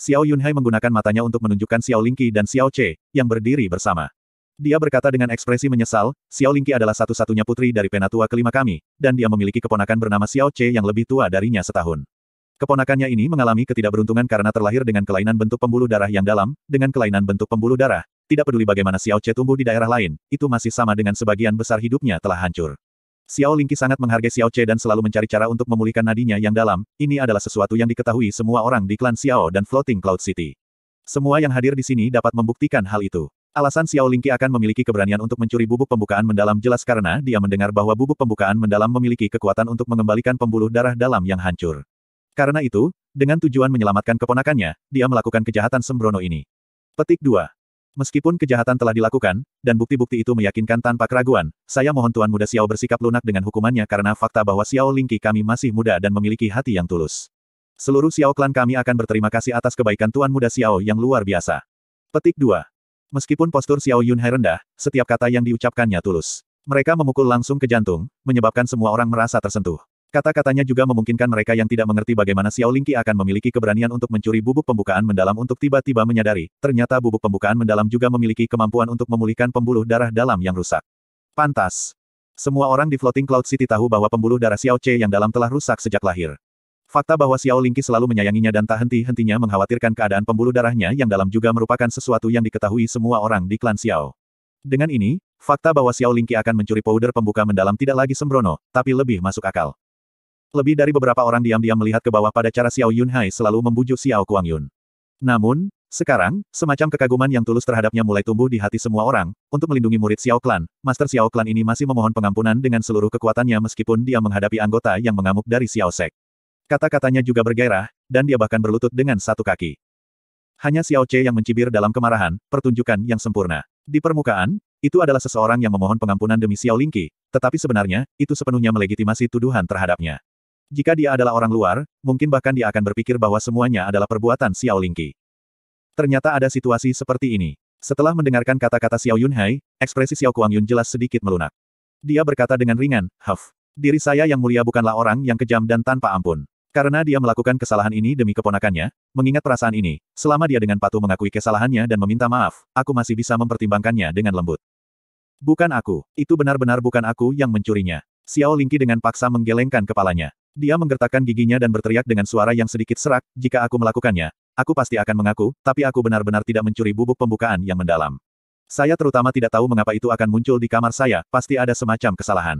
Speaker 1: Xiao Yunhai menggunakan matanya untuk menunjukkan Xiao Lingqi dan Xiao Che, yang berdiri bersama. Dia berkata dengan ekspresi menyesal, Xiao Lingqi adalah satu-satunya putri dari penatua kelima kami, dan dia memiliki keponakan bernama Xiao Che yang lebih tua darinya setahun. Keponakannya ini mengalami ketidakberuntungan karena terlahir dengan kelainan bentuk pembuluh darah yang dalam, dengan kelainan bentuk pembuluh darah, tidak peduli bagaimana Xiao Che tumbuh di daerah lain, itu masih sama dengan sebagian besar hidupnya telah hancur. Xiao Lingqi sangat menghargai Xiao Che dan selalu mencari cara untuk memulihkan nadinya yang dalam, ini adalah sesuatu yang diketahui semua orang di klan Xiao dan Floating Cloud City. Semua yang hadir di sini dapat membuktikan hal itu. Alasan Xiao Lingqi akan memiliki keberanian untuk mencuri bubuk pembukaan mendalam jelas karena dia mendengar bahwa bubuk pembukaan mendalam memiliki kekuatan untuk mengembalikan pembuluh darah dalam yang hancur. Karena itu, dengan tujuan menyelamatkan keponakannya, dia melakukan kejahatan sembrono ini. Petik 2. Meskipun kejahatan telah dilakukan, dan bukti-bukti itu meyakinkan tanpa keraguan, saya mohon Tuan Muda Xiao bersikap lunak dengan hukumannya karena fakta bahwa Xiao Lingqi kami masih muda dan memiliki hati yang tulus. Seluruh Xiao klan kami akan berterima kasih atas kebaikan Tuan Muda Xiao yang luar biasa. Petik 2. Meskipun postur Xiao Yunhai rendah, setiap kata yang diucapkannya tulus. Mereka memukul langsung ke jantung, menyebabkan semua orang merasa tersentuh. Kata-katanya juga memungkinkan mereka yang tidak mengerti bagaimana Xiao Lingqi akan memiliki keberanian untuk mencuri bubuk pembukaan mendalam untuk tiba-tiba menyadari, ternyata bubuk pembukaan mendalam juga memiliki kemampuan untuk memulihkan pembuluh darah dalam yang rusak. Pantas. Semua orang di Floating Cloud City tahu bahwa pembuluh darah Xiao Che yang dalam telah rusak sejak lahir. Fakta bahwa Xiao Lingqi selalu menyayanginya dan tak henti-hentinya mengkhawatirkan keadaan pembuluh darahnya yang dalam juga merupakan sesuatu yang diketahui semua orang di klan Xiao. Dengan ini, fakta bahwa Xiao Lingqi akan mencuri powder pembuka mendalam tidak lagi sembrono, tapi lebih masuk akal. Lebih dari beberapa orang diam-diam melihat ke bawah pada cara Xiao Yunhai selalu membujuk Xiao Kuang Namun, sekarang, semacam kekaguman yang tulus terhadapnya mulai tumbuh di hati semua orang, untuk melindungi murid Xiao Clan, Master Xiao Clan ini masih memohon pengampunan dengan seluruh kekuatannya meskipun dia menghadapi anggota yang mengamuk dari Xiao Sek. Kata-katanya juga bergairah, dan dia bahkan berlutut dengan satu kaki. Hanya Xiao Che yang mencibir dalam kemarahan, pertunjukan yang sempurna. Di permukaan, itu adalah seseorang yang memohon pengampunan demi Xiao Lingqi, tetapi sebenarnya, itu sepenuhnya melegitimasi tuduhan terhadapnya. Jika dia adalah orang luar, mungkin bahkan dia akan berpikir bahwa semuanya adalah perbuatan Xiao Lingqi. Ternyata ada situasi seperti ini. Setelah mendengarkan kata-kata Xiao Yunhai, ekspresi Xiao Kuang Yun jelas sedikit melunak. Dia berkata dengan ringan, Huff. Diri saya yang mulia bukanlah orang yang kejam dan tanpa ampun. Karena dia melakukan kesalahan ini demi keponakannya, mengingat perasaan ini, selama dia dengan patuh mengakui kesalahannya dan meminta maaf, aku masih bisa mempertimbangkannya dengan lembut. Bukan aku, itu benar-benar bukan aku yang mencurinya. Xiao Lingqi dengan paksa menggelengkan kepalanya. Dia menggertakkan giginya dan berteriak dengan suara yang sedikit serak, jika aku melakukannya, aku pasti akan mengaku, tapi aku benar-benar tidak mencuri bubuk pembukaan yang mendalam. Saya terutama tidak tahu mengapa itu akan muncul di kamar saya, pasti ada semacam kesalahan.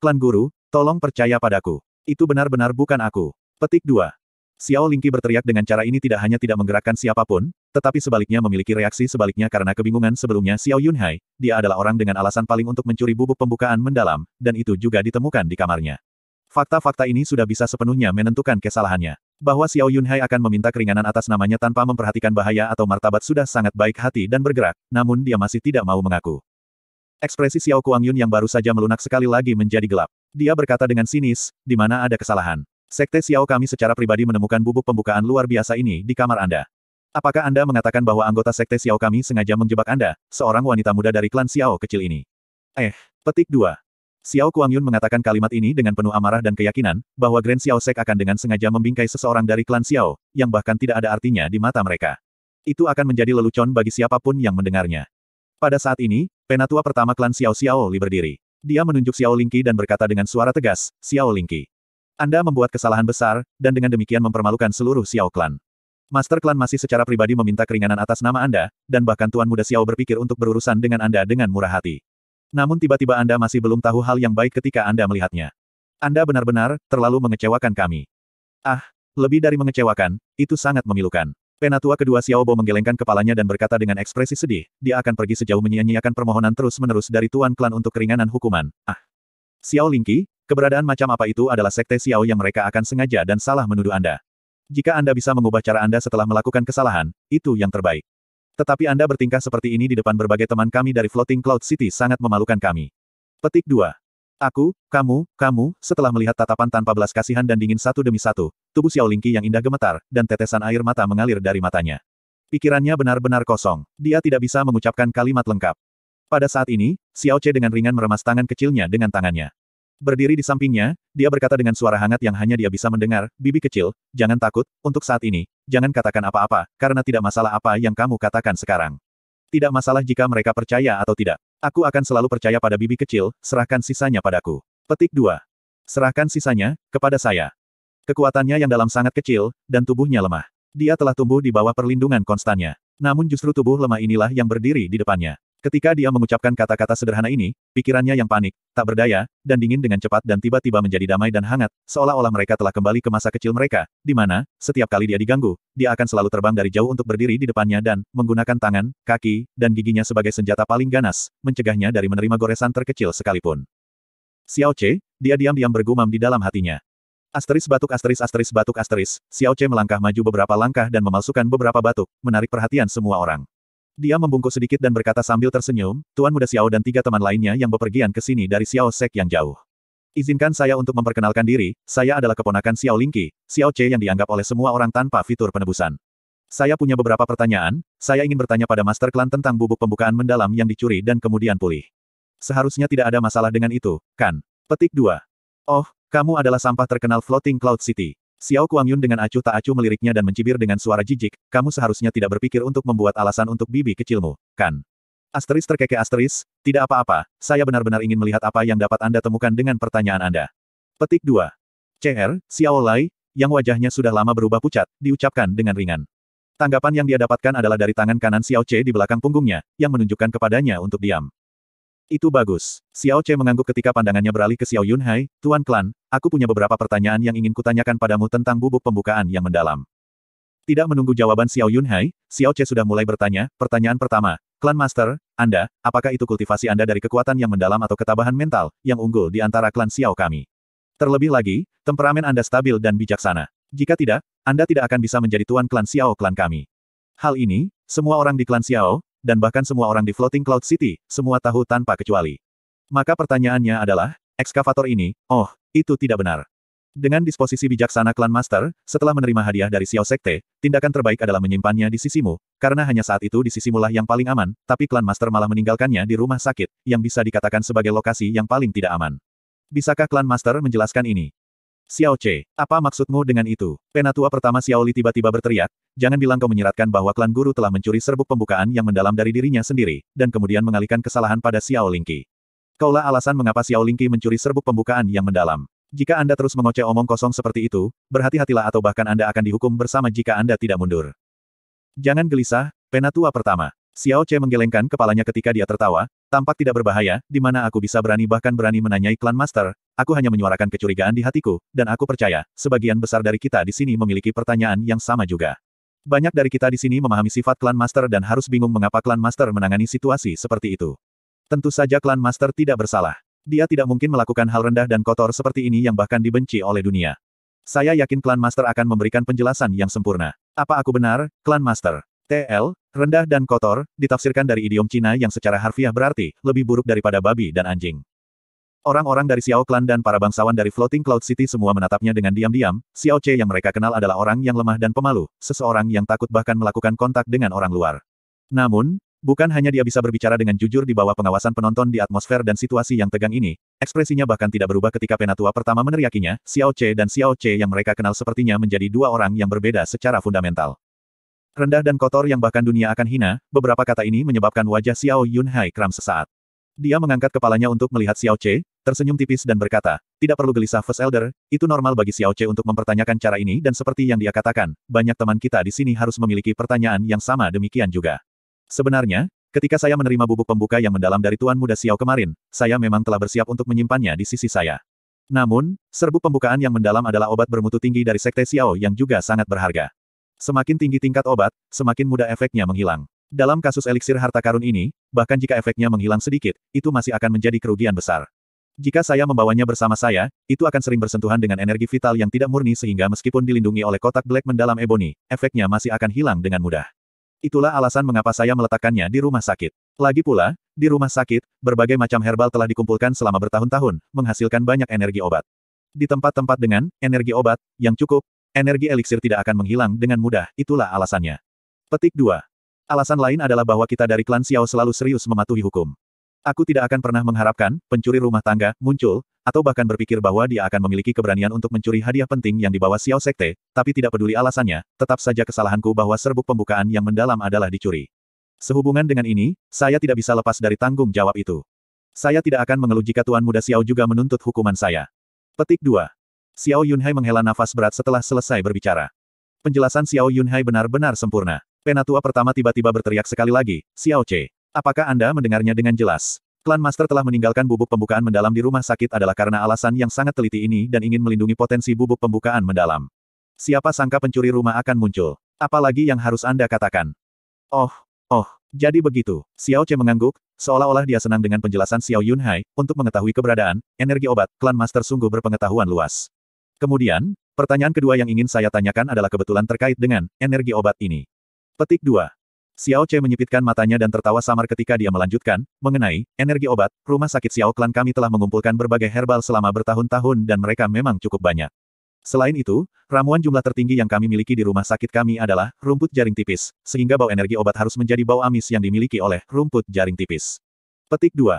Speaker 1: Klan Guru, tolong percaya padaku. Itu benar-benar bukan aku. Petik 2. Xiao Lingqi berteriak dengan cara ini tidak hanya tidak menggerakkan siapapun, tetapi sebaliknya memiliki reaksi sebaliknya karena kebingungan sebelumnya Xiao Yunhai, dia adalah orang dengan alasan paling untuk mencuri bubuk pembukaan mendalam, dan itu juga ditemukan di kamarnya. Fakta-fakta ini sudah bisa sepenuhnya menentukan kesalahannya. Bahwa Xiao Yunhai akan meminta keringanan atas namanya tanpa memperhatikan bahaya atau martabat sudah sangat baik hati dan bergerak, namun dia masih tidak mau mengaku. Ekspresi Xiao Kuang Yun yang baru saja melunak sekali lagi menjadi gelap. Dia berkata dengan sinis, di mana ada kesalahan. Sekte Xiao kami secara pribadi menemukan bubuk pembukaan luar biasa ini di kamar Anda. Apakah Anda mengatakan bahwa anggota Sekte Xiao kami sengaja menjebak Anda, seorang wanita muda dari klan Xiao kecil ini? Eh, petik 2. Xiao Kuangyun mengatakan kalimat ini dengan penuh amarah dan keyakinan, bahwa Grand Xiao Sek akan dengan sengaja membingkai seseorang dari klan Xiao, yang bahkan tidak ada artinya di mata mereka. Itu akan menjadi lelucon bagi siapapun yang mendengarnya. Pada saat ini, penatua pertama klan Xiao Xiao Li berdiri. Dia menunjuk Xiao Lingqi dan berkata dengan suara tegas, Xiao Lingqi. Anda membuat kesalahan besar, dan dengan demikian mempermalukan seluruh Xiao klan. Master klan masih secara pribadi meminta keringanan atas nama Anda, dan bahkan Tuan Muda Xiao berpikir untuk berurusan dengan Anda dengan murah hati. Namun tiba-tiba Anda masih belum tahu hal yang baik ketika Anda melihatnya. Anda benar-benar terlalu mengecewakan kami. Ah, lebih dari mengecewakan, itu sangat memilukan. Penatua kedua Xiaobo menggelengkan kepalanya dan berkata dengan ekspresi sedih, dia akan pergi sejauh menyia-nyiakan permohonan terus-menerus dari Tuan Klan untuk keringanan hukuman. Ah. Xiao Lingqi, keberadaan macam apa itu adalah sekte Xiao yang mereka akan sengaja dan salah menuduh Anda. Jika Anda bisa mengubah cara Anda setelah melakukan kesalahan, itu yang terbaik. Tetapi Anda bertingkah seperti ini di depan berbagai teman kami dari Floating Cloud City sangat memalukan kami. Petik 2. Aku, kamu, kamu, setelah melihat tatapan tanpa belas kasihan dan dingin satu demi satu, tubuh Xiao Lingqi yang indah gemetar, dan tetesan air mata mengalir dari matanya. Pikirannya benar-benar kosong. Dia tidak bisa mengucapkan kalimat lengkap. Pada saat ini, Xiao Che dengan ringan meremas tangan kecilnya dengan tangannya. Berdiri di sampingnya, dia berkata dengan suara hangat yang hanya dia bisa mendengar, Bibi kecil, jangan takut, untuk saat ini, jangan katakan apa-apa, karena tidak masalah apa yang kamu katakan sekarang. Tidak masalah jika mereka percaya atau tidak. Aku akan selalu percaya pada Bibi kecil, serahkan sisanya padaku. Petik 2. Serahkan sisanya, kepada saya. Kekuatannya yang dalam sangat kecil, dan tubuhnya lemah. Dia telah tumbuh di bawah perlindungan konstannya. Namun justru tubuh lemah inilah yang berdiri di depannya. Ketika dia mengucapkan kata-kata sederhana ini, pikirannya yang panik, tak berdaya, dan dingin dengan cepat dan tiba-tiba menjadi damai dan hangat, seolah-olah mereka telah kembali ke masa kecil mereka, di mana, setiap kali dia diganggu, dia akan selalu terbang dari jauh untuk berdiri di depannya dan, menggunakan tangan, kaki, dan giginya sebagai senjata paling ganas, mencegahnya dari menerima goresan terkecil sekalipun. Xiao Che, dia diam-diam bergumam di dalam hatinya. Asteris batuk asteris asteris batuk asteris, Xiao Che melangkah maju beberapa langkah dan memalsukan beberapa batuk, menarik perhatian semua orang. Dia membungkuk sedikit dan berkata sambil tersenyum, Tuan Muda Xiao dan tiga teman lainnya yang bepergian ke sini dari Xiao Sek yang jauh. Izinkan saya untuk memperkenalkan diri, saya adalah keponakan Xiao Lingqi, Xiao Che yang dianggap oleh semua orang tanpa fitur penebusan. Saya punya beberapa pertanyaan, saya ingin bertanya pada Master Klan tentang bubuk pembukaan mendalam yang dicuri dan kemudian pulih. Seharusnya tidak ada masalah dengan itu, kan? Petik 2. Oh, kamu adalah sampah terkenal Floating Cloud City. Xiao Kuangyun dengan acuh tak acuh meliriknya dan mencibir dengan suara jijik, kamu seharusnya tidak berpikir untuk membuat alasan untuk bibi kecilmu, kan? Asteris terkekeh asteris, tidak apa-apa, saya benar-benar ingin melihat apa yang dapat Anda temukan dengan pertanyaan Anda. Petik 2. CR, Xiao Lai, yang wajahnya sudah lama berubah pucat, diucapkan dengan ringan. Tanggapan yang dia dapatkan adalah dari tangan kanan Xiao Che di belakang punggungnya, yang menunjukkan kepadanya untuk diam. Itu bagus. Xiao Che mengangguk ketika pandangannya beralih ke Xiao Yunhai, Tuan Klan, aku punya beberapa pertanyaan yang ingin kutanyakan padamu tentang bubuk pembukaan yang mendalam. Tidak menunggu jawaban Xiao Yunhai, Xiao Che sudah mulai bertanya, pertanyaan pertama, Klan Master, Anda, apakah itu kultivasi Anda dari kekuatan yang mendalam atau ketabahan mental, yang unggul di antara klan Xiao kami? Terlebih lagi, temperamen Anda stabil dan bijaksana. Jika tidak, Anda tidak akan bisa menjadi tuan klan Xiao klan kami. Hal ini, semua orang di klan Xiao, dan bahkan semua orang di Floating Cloud City, semua tahu tanpa kecuali. Maka pertanyaannya adalah, ekskavator ini, oh, itu tidak benar. Dengan disposisi bijaksana klan master, setelah menerima hadiah dari Xiao Sekte, tindakan terbaik adalah menyimpannya di sisimu, karena hanya saat itu di sisimulah yang paling aman, tapi klan master malah meninggalkannya di rumah sakit, yang bisa dikatakan sebagai lokasi yang paling tidak aman. Bisakah klan master menjelaskan ini? Xiao Che, apa maksudmu dengan itu? Penatua pertama Xiao Li tiba-tiba berteriak, jangan bilang kau menyeratkan bahwa klan guru telah mencuri serbuk pembukaan yang mendalam dari dirinya sendiri, dan kemudian mengalihkan kesalahan pada Xiao Lingqi. Kaulah alasan mengapa Xiao Lingqi mencuri serbuk pembukaan yang mendalam. Jika Anda terus mengoceh omong kosong seperti itu, berhati-hatilah atau bahkan Anda akan dihukum bersama jika Anda tidak mundur. Jangan gelisah, penatua pertama. Xiao Che menggelengkan kepalanya ketika dia tertawa, Tampak tidak berbahaya, di mana aku bisa berani bahkan berani menanyai klan master, aku hanya menyuarakan kecurigaan di hatiku, dan aku percaya, sebagian besar dari kita di sini memiliki pertanyaan yang sama juga. Banyak dari kita di sini memahami sifat klan master dan harus bingung mengapa klan master menangani situasi seperti itu. Tentu saja klan master tidak bersalah. Dia tidak mungkin melakukan hal rendah dan kotor seperti ini yang bahkan dibenci oleh dunia. Saya yakin klan master akan memberikan penjelasan yang sempurna. Apa aku benar, klan master? TL, Rendah dan kotor, ditafsirkan dari idiom Cina yang secara harfiah berarti, lebih buruk daripada babi dan anjing. Orang-orang dari Xiao Clan dan para bangsawan dari Floating Cloud City semua menatapnya dengan diam-diam, Xiao Che yang mereka kenal adalah orang yang lemah dan pemalu, seseorang yang takut bahkan melakukan kontak dengan orang luar. Namun, bukan hanya dia bisa berbicara dengan jujur di bawah pengawasan penonton di atmosfer dan situasi yang tegang ini, ekspresinya bahkan tidak berubah ketika penatua pertama meneriakinya, Xiao Che dan Xiao Che yang mereka kenal sepertinya menjadi dua orang yang berbeda secara fundamental. Rendah dan kotor yang bahkan dunia akan hina, beberapa kata ini menyebabkan wajah Xiao Yunhai kram sesaat. Dia mengangkat kepalanya untuk melihat Xiao Che, tersenyum tipis dan berkata, tidak perlu gelisah First Elder, itu normal bagi Xiao Che untuk mempertanyakan cara ini dan seperti yang dia katakan, banyak teman kita di sini harus memiliki pertanyaan yang sama demikian juga. Sebenarnya, ketika saya menerima bubuk pembuka yang mendalam dari Tuan Muda Xiao kemarin, saya memang telah bersiap untuk menyimpannya di sisi saya. Namun, serbuk pembukaan yang mendalam adalah obat bermutu tinggi dari Sekte Xiao yang juga sangat berharga. Semakin tinggi tingkat obat, semakin mudah efeknya menghilang. Dalam kasus eliksir harta karun ini, bahkan jika efeknya menghilang sedikit, itu masih akan menjadi kerugian besar. Jika saya membawanya bersama saya, itu akan sering bersentuhan dengan energi vital yang tidak murni sehingga meskipun dilindungi oleh kotak black mendalam ebony, efeknya masih akan hilang dengan mudah. Itulah alasan mengapa saya meletakkannya di rumah sakit. Lagi pula, di rumah sakit, berbagai macam herbal telah dikumpulkan selama bertahun-tahun, menghasilkan banyak energi obat. Di tempat-tempat dengan energi obat yang cukup, Energi eliksir tidak akan menghilang dengan mudah, itulah alasannya. Petik 2. Alasan lain adalah bahwa kita dari klan Xiao selalu serius mematuhi hukum. Aku tidak akan pernah mengharapkan pencuri rumah tangga muncul, atau bahkan berpikir bahwa dia akan memiliki keberanian untuk mencuri hadiah penting yang dibawa Xiao Sekte, tapi tidak peduli alasannya, tetap saja kesalahanku bahwa serbuk pembukaan yang mendalam adalah dicuri. Sehubungan dengan ini, saya tidak bisa lepas dari tanggung jawab itu. Saya tidak akan mengeluh jika Tuan Muda Xiao juga menuntut hukuman saya. Petik 2. Xiao Yunhai menghela nafas berat setelah selesai berbicara. Penjelasan Xiao Yunhai benar-benar sempurna. Penatua pertama tiba-tiba berteriak sekali lagi, Xiao Che. Apakah Anda mendengarnya dengan jelas? Klan Master telah meninggalkan bubuk pembukaan mendalam di rumah sakit adalah karena alasan yang sangat teliti ini dan ingin melindungi potensi bubuk pembukaan mendalam. Siapa sangka pencuri rumah akan muncul? Apalagi yang harus Anda katakan? Oh, oh, jadi begitu. Xiao Che mengangguk, seolah-olah dia senang dengan penjelasan Xiao Yunhai, untuk mengetahui keberadaan, energi obat, klan Master sungguh berpengetahuan luas. Kemudian, pertanyaan kedua yang ingin saya tanyakan adalah kebetulan terkait dengan energi obat ini. Petik 2. Xiao Che menyipitkan matanya dan tertawa samar ketika dia melanjutkan, mengenai energi obat, rumah sakit Xiao Klan kami telah mengumpulkan berbagai herbal selama bertahun-tahun dan mereka memang cukup banyak. Selain itu, ramuan jumlah tertinggi yang kami miliki di rumah sakit kami adalah rumput jaring tipis, sehingga bau energi obat harus menjadi bau amis yang dimiliki oleh rumput jaring tipis. Petik 2.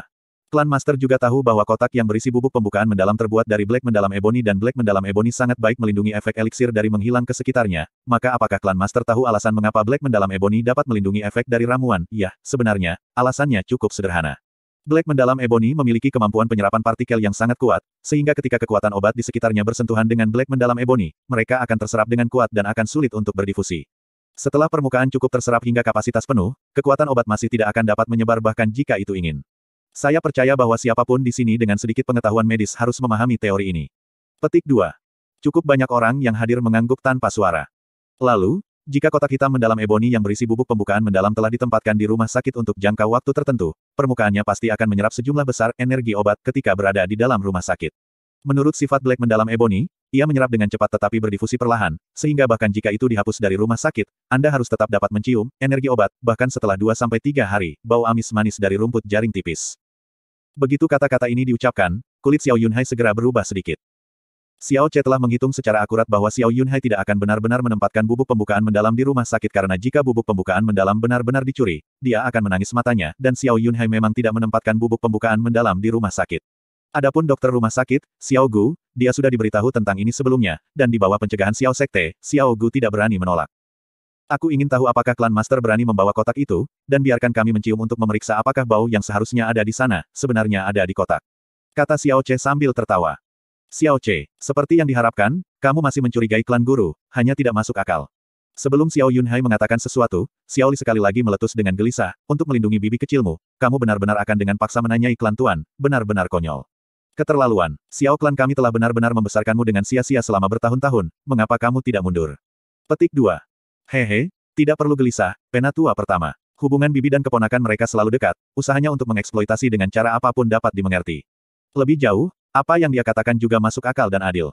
Speaker 1: Klan Master juga tahu bahwa kotak yang berisi bubuk pembukaan mendalam terbuat dari black mendalam ebony dan black mendalam ebony sangat baik melindungi efek eliksir dari menghilang ke sekitarnya. Maka apakah Klan Master tahu alasan mengapa black mendalam ebony dapat melindungi efek dari ramuan? Ya, sebenarnya, alasannya cukup sederhana. Black mendalam ebony memiliki kemampuan penyerapan partikel yang sangat kuat, sehingga ketika kekuatan obat di sekitarnya bersentuhan dengan black mendalam ebony, mereka akan terserap dengan kuat dan akan sulit untuk berdifusi. Setelah permukaan cukup terserap hingga kapasitas penuh, kekuatan obat masih tidak akan dapat menyebar bahkan jika itu ingin. Saya percaya bahwa siapapun di sini dengan sedikit pengetahuan medis harus memahami teori ini. Petik 2. Cukup banyak orang yang hadir mengangguk tanpa suara. Lalu, jika kotak hitam mendalam eboni yang berisi bubuk pembukaan mendalam telah ditempatkan di rumah sakit untuk jangka waktu tertentu, permukaannya pasti akan menyerap sejumlah besar energi obat ketika berada di dalam rumah sakit. Menurut sifat black mendalam eboni, ia menyerap dengan cepat tetapi berdifusi perlahan, sehingga bahkan jika itu dihapus dari rumah sakit, Anda harus tetap dapat mencium energi obat, bahkan setelah 2-3 hari, bau amis manis dari rumput jaring tipis. Begitu kata-kata ini diucapkan, kulit Xiao Yunhai segera berubah sedikit. Xiao Che telah menghitung secara akurat bahwa Xiao Yunhai tidak akan benar-benar menempatkan bubuk pembukaan mendalam di rumah sakit karena jika bubuk pembukaan mendalam benar-benar dicuri, dia akan menangis matanya, dan Xiao Yunhai memang tidak menempatkan bubuk pembukaan mendalam di rumah sakit. Adapun dokter rumah sakit, Xiao Gu, dia sudah diberitahu tentang ini sebelumnya, dan di bawah pencegahan Xiao Sekte, Xiao Gu tidak berani menolak. Aku ingin tahu apakah klan master berani membawa kotak itu, dan biarkan kami mencium untuk memeriksa apakah bau yang seharusnya ada di sana, sebenarnya ada di kotak. Kata Xiao Che sambil tertawa. Xiao Che, seperti yang diharapkan, kamu masih mencurigai klan guru, hanya tidak masuk akal. Sebelum Xiao Yunhai mengatakan sesuatu, Xiao Li sekali lagi meletus dengan gelisah, untuk melindungi bibi kecilmu, kamu benar-benar akan dengan paksa menanyai klan tuan, benar-benar konyol. Keterlaluan, Xiao klan kami telah benar-benar membesarkanmu dengan sia-sia selama bertahun-tahun, mengapa kamu tidak mundur? Petik 2. Hehe, tidak perlu gelisah, penatua pertama. Hubungan bibi dan keponakan mereka selalu dekat, usahanya untuk mengeksploitasi dengan cara apapun dapat dimengerti. Lebih jauh, apa yang dia katakan juga masuk akal dan adil.